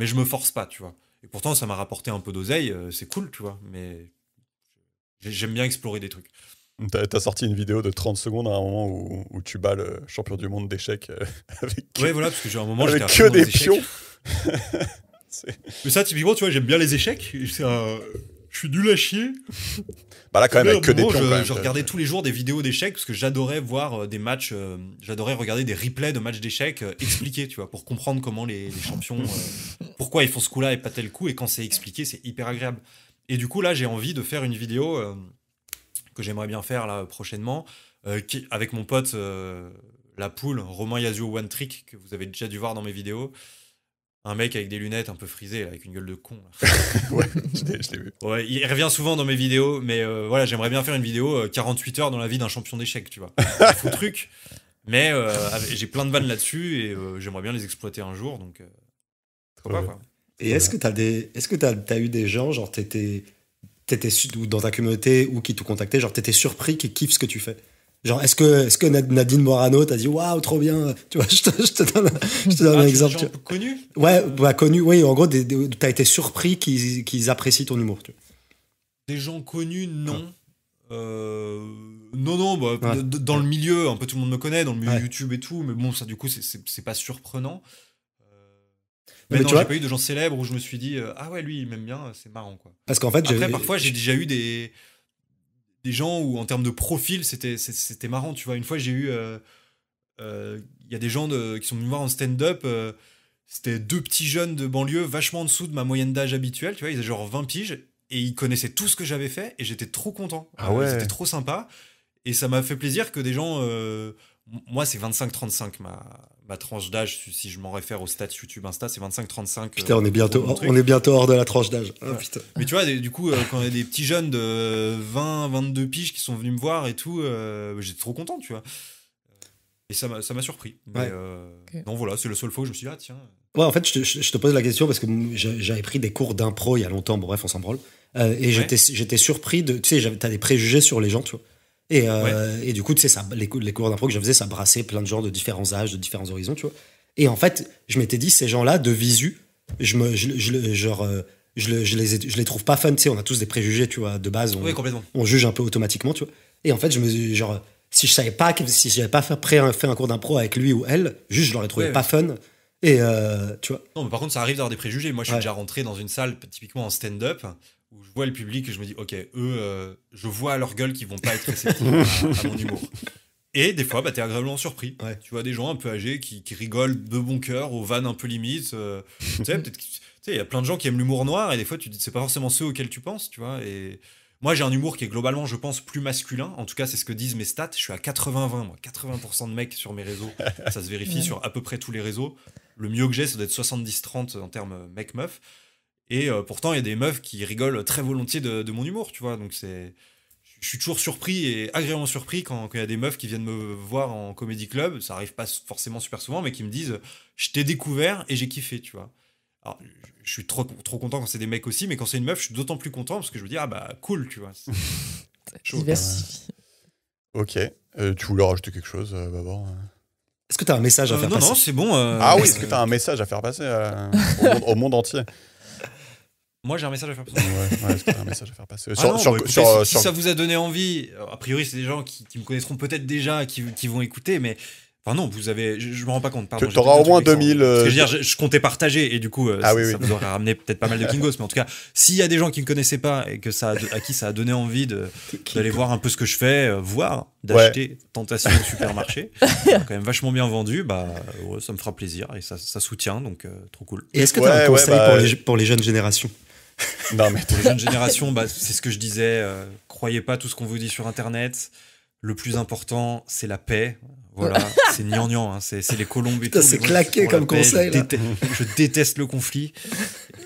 mais je me force pas, tu vois. Et pourtant, ça m'a rapporté un peu d'oseille, euh, c'est cool, tu vois, mais j'aime bien explorer des trucs. T'as as sorti une vidéo de 30 secondes à un moment où, tu bats le champion du monde d'échecs euh, avec. Ouais, voilà, parce que j'ai un moment avec que des, des pions. mais ça, typiquement, tu vois, j'aime bien les échecs. C'est un je suis nul à chier. Bah là, quand même, que des Je, regardais tous les jours des vidéos d'échecs parce que j'adorais voir euh, des matchs, euh, j'adorais regarder des replays de matchs d'échecs euh, expliqués, tu vois, pour comprendre comment les, champions, pourquoi ils font ce coup-là et pas tel coup. Et quand c'est expliqué, c'est hyper agréable. Et du coup, là, j'ai envie de faire une vidéo que j'aimerais bien faire là prochainement avec mon pote La Poule, Romain Yazuo One Trick, que vous avez déjà dû voir dans mes vidéos un mec avec des lunettes un peu frisées, avec une gueule de con. ouais, je l'ai vu. il revient souvent dans mes vidéos, mais euh, voilà, j'aimerais bien faire une vidéo 48 euh, heures dans la vie d'un champion d'échecs, tu vois. fou truc. Mais euh, j'ai plein de vannes là-dessus et j'aimerais bien les exploiter un jour, donc. pas, quoi. Et est-ce que t'as des, est as, eu des gens, genre t'étais, étais, ou dans ta communauté ou qui te contactaient, genre t'étais surpris qui kiffent ce que tu fais? Genre, est-ce que, est que Nadine Morano t'a dit waouh, trop bien Tu vois, je te, donne, ah, un exemple. tu... connu Ouais, bah, connu, oui. En gros, t'as été surpris qu'ils apprécient ton humour. Tu Des gens connus, non. Euh, non, non, bah, dans le milieu, un peu tout le monde me connaît, dans le milieu YouTube et tout, mais bon, ça, du coup, c'est pas surprenant. Euh, mais, mais non, j'ai pas eu de gens célèbres où je me suis dit euh, ah ouais lui il m'aime bien, c'est marrant quoi. Parce qu'en fait, après parfois j'ai déjà eu des des gens où, en termes de profil, c'était c'était marrant. Tu vois, une fois, j'ai eu. Euh, euh, il y a des gens qui sont venus voir en stand-up. Euh, c'était deux petits jeunes de banlieue, vachement en dessous de ma moyenne d'âge habituelle. Tu vois, ils avaient genre 20 piges et ils connaissaient tout ce que j'avais fait et j'étais trop content. Ah ouais. C'était trop sympa. Et ça m'a fait plaisir que des gens. moi, c'est 25-35 ma, ma tranche d'âge, si je m'en réfère au stats YouTube Insta, c'est 25-35. Putain, on est, euh, bientôt, hors, on est bientôt hors de la tranche d'âge. Hein, Mais tu vois, du coup, euh, quand il y a des petits jeunes de 20-22 piges qui sont venus me voir et tout, euh, bah, j'étais trop content, tu vois. Et ça m'a surpris. Mais Non, voilà, c'est le seul faux je me suis dit, ah tiens. Ouais, en fait, je te, pose la question parce que j'avais pris des cours d'impro il y a longtemps, bon, bref, on s'en branle. et j'étais surpris de. Tu sais, t'as des préjugés sur les gens, tu vois. Euh, et, du coup, tu ça, les, les cours d'impro que je faisais, ça brassait plein de gens de différents âges, de différents horizons, tu vois. Et en fait, je m'étais dit, ces gens-là, de visu, je me, je, genre, euh, je, les, je les trouve pas fun, tu sais, on a tous des préjugés, tu vois, de base. On, complètement. On juge un peu automatiquement, tu vois. Et en fait, je me genre, si je savais pas, si j'avais pas fait, un cours d'impro avec lui ou elle, juste, je l'aurais trouvé pas fun. Et euh, tu vois. Non, mais par contre, ça arrive d'avoir des préjugés. Moi, je suis déjà rentré dans une salle, typiquement en stand-up, où je vois le public et je me dis, ok, eux, euh, je vois à leur gueule qu'ils vont pas être réceptifs à, mon humour. Et des fois, bah, es agréablement surpris. Tu vois des gens un peu âgés qui, rigolent de bon cœur, aux vannes un peu limites. Euh, tu sais, il y a plein de gens qui aiment l'humour noir et des fois, tu dis, c'est pas forcément ceux auxquels tu penses, tu vois. Et moi, j'ai un humour qui est globalement, je pense, plus masculin. En tout cas, c'est ce que disent mes stats. Je suis à 80-20, 80% de mecs sur mes réseaux. Ça se vérifie sur à peu près tous les réseaux. Le mieux que j'ai, c'est d'être 70-30 en termes euh, mec-meuf. Et euh, pourtant, il y a des meufs qui rigolent très volontiers de, mon humour, tu vois. Donc c'est. Je suis toujours surpris et agréablement surpris quand il y a des meufs qui viennent me voir en comédie club. Ça arrive pas forcément super souvent, mais qui me disent Je t'ai découvert et j'ai kiffé, tu vois. Alors, je suis trop, trop content quand c'est des mecs aussi, mais quand c'est une meuf, je suis d'autant plus content parce que je me dis Ah bah cool, tu vois. Diversifié. Ok. Euh, tu voulais rajouter quelque chose, euh, euh? Est-ce que tu as ah un message à faire passer Non, non, c'est bon. ah oui, est-ce que tu as un message à faire passer au monde entier moi, j'ai un message à faire passer. ouais, ouais un message à faire passer. si, ça vous a donné envie, euh, a priori, c'est des gens qui, me connaîtront peut-être déjà, qui, vont écouter, mais. Enfin non, vous avez, je, me rends pas compte. Pardon, tu auras au moins 2000. je, euh, dire, je, comptais partager et du coup, euh, ah ça, vous aurait ramené peut-être pas mal de Kingos. mais en tout cas, s'il y a des gens qui ne connaissaient pas et que ça, à qui ça a donné envie d'aller voir un peu ce que je fais, voir, d'acheter Tentation au supermarché, quand même vachement bien vendu, bah ça me fera plaisir et ça, soutient, donc trop cool. Et est-ce que tu as un conseil bah, pour les jeunes générations Non, mais pour les jeunes générations, bah, c'est ce que je disais. Euh, croyez pas tout ce qu'on vous dit sur Internet. Le plus important, c'est la paix. Voilà, c'est gnangnan, hein, c'est les colombes et tout. C'est claqué comme conseil. je déteste le conflit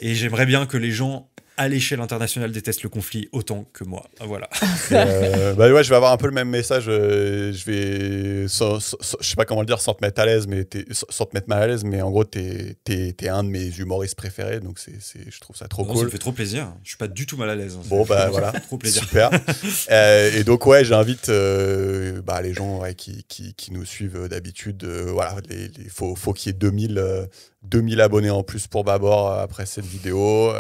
et j'aimerais bien que les gens à l'échelle internationale déteste le conflit autant que moi. Voilà. Euh, bah ouais, je vais avoir un peu le même message. Euh, je vais, je sais pas comment le dire, sans te mettre à l'aise, mais sans te mettre mal à l'aise, mais en gros, t'es es, un de mes humoristes préférés, donc c'est, je trouve ça trop cool. Ça me fait trop plaisir. Je suis pas du tout mal à l'aise. Hein. Bon bah voilà, trop plaisir. super. Euh, et donc ouais, j'invite bah, les gens qui, nous suivent d'habitude. voilà, les, faut, faut qu'il y ait 2000. 2000 abonnés en plus pour Babord après cette vidéo.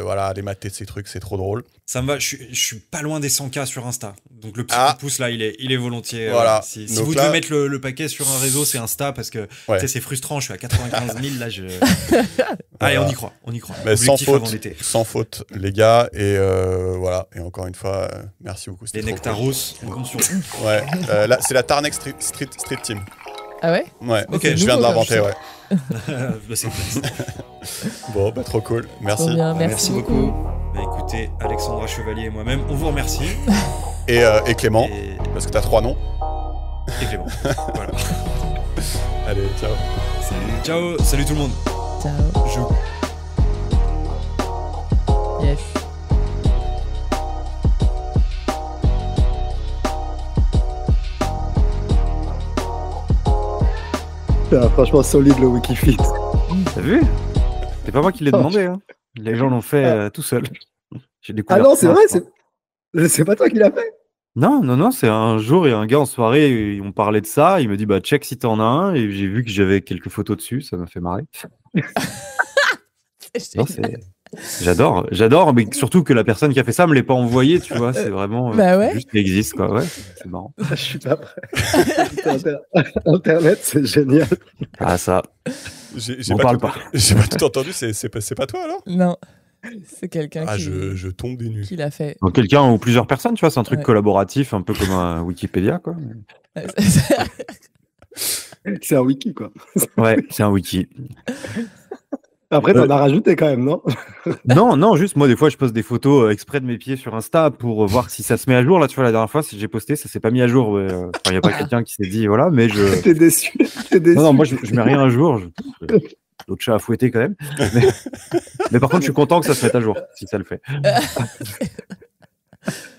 voilà, les ma de ces trucs, c'est trop drôle. Ça me va, je, suis pas loin des 100K sur Insta. Donc le petit ah. pouce là, il est, il est volontiers. Euh, voilà. si, vous devez mettre le, paquet sur un réseau, c'est Insta parce que c'est frustrant. Je suis à 95 000 là. Je... Allez, on y croit, on y croit. Mais sans faute, les gars. Et euh, voilà. Et encore une fois, euh, merci beaucoup. Les Nectaros, ouais. ouais. là, c'est la Tarnex Street, Street, Team. Ah ouais Ouais, ok, je viens de l'inventer, ouais. bon, bah trop cool. Merci. Trop merci, beaucoup. Bah, écoutez, Alexandra Chevalier et moi-même, on vous remercie. et, euh, et, Clément, parce que t'as trois noms. Et Clément. voilà. Allez, ciao. Ciao, salut tout le monde. Ciao. Joue. Yes. Ah, franchement, solide le Wikifit. T'as vu C'est pas moi qui l'ai demandé. Hein. Les gens l'ont fait ah. euh, tout seul. J'ai Ah non, c'est vrai, c'est... pas toi qui l'as fait. Non, non, non, c'est un jour, il y a un gars en soirée, on parlait de ça, il me dit, bah, check si t'en as un, et j'ai vu que j'avais quelques photos dessus, ça m'a fait marrer. non, c'est... J'adore, j'adore, mais surtout que la personne qui a fait ça me l'ait pas envoyé, tu vois, c'est euh, vraiment euh, bah ouais. existe quoi, ouais, c'est marrant. Je suis pas prêt. Internet, c'est génial. Ah ça. On parle pas. J'ai pas tout entendu. C'est, pas toi alors Non. C'est quelqu'un ah, qui. Je, je, tombe des nues. Qui l'a fait. quelqu'un ou plusieurs personnes, tu vois, c'est un truc collaboratif, un peu comme un Wikipédia, quoi. c'est un wiki, quoi. Ouais, c'est un wiki. Après, t'en euh, as rajouté quand même, non Non, non, juste moi, des fois, je poste des photos euh, exprès de mes pieds sur Insta pour euh, voir si ça se met à jour. Là, tu vois, la dernière fois, si j'ai posté, ça s'est pas mis à jour. Il n'y a pas quelqu'un qui s'est dit, voilà, mais je. T'es déçu. déçu. Non, moi, je, mets rien à jour. Je d'autres chats à fouetter quand même. Mais, mais, par contre, je suis content que ça se mette à jour, si ça le fait.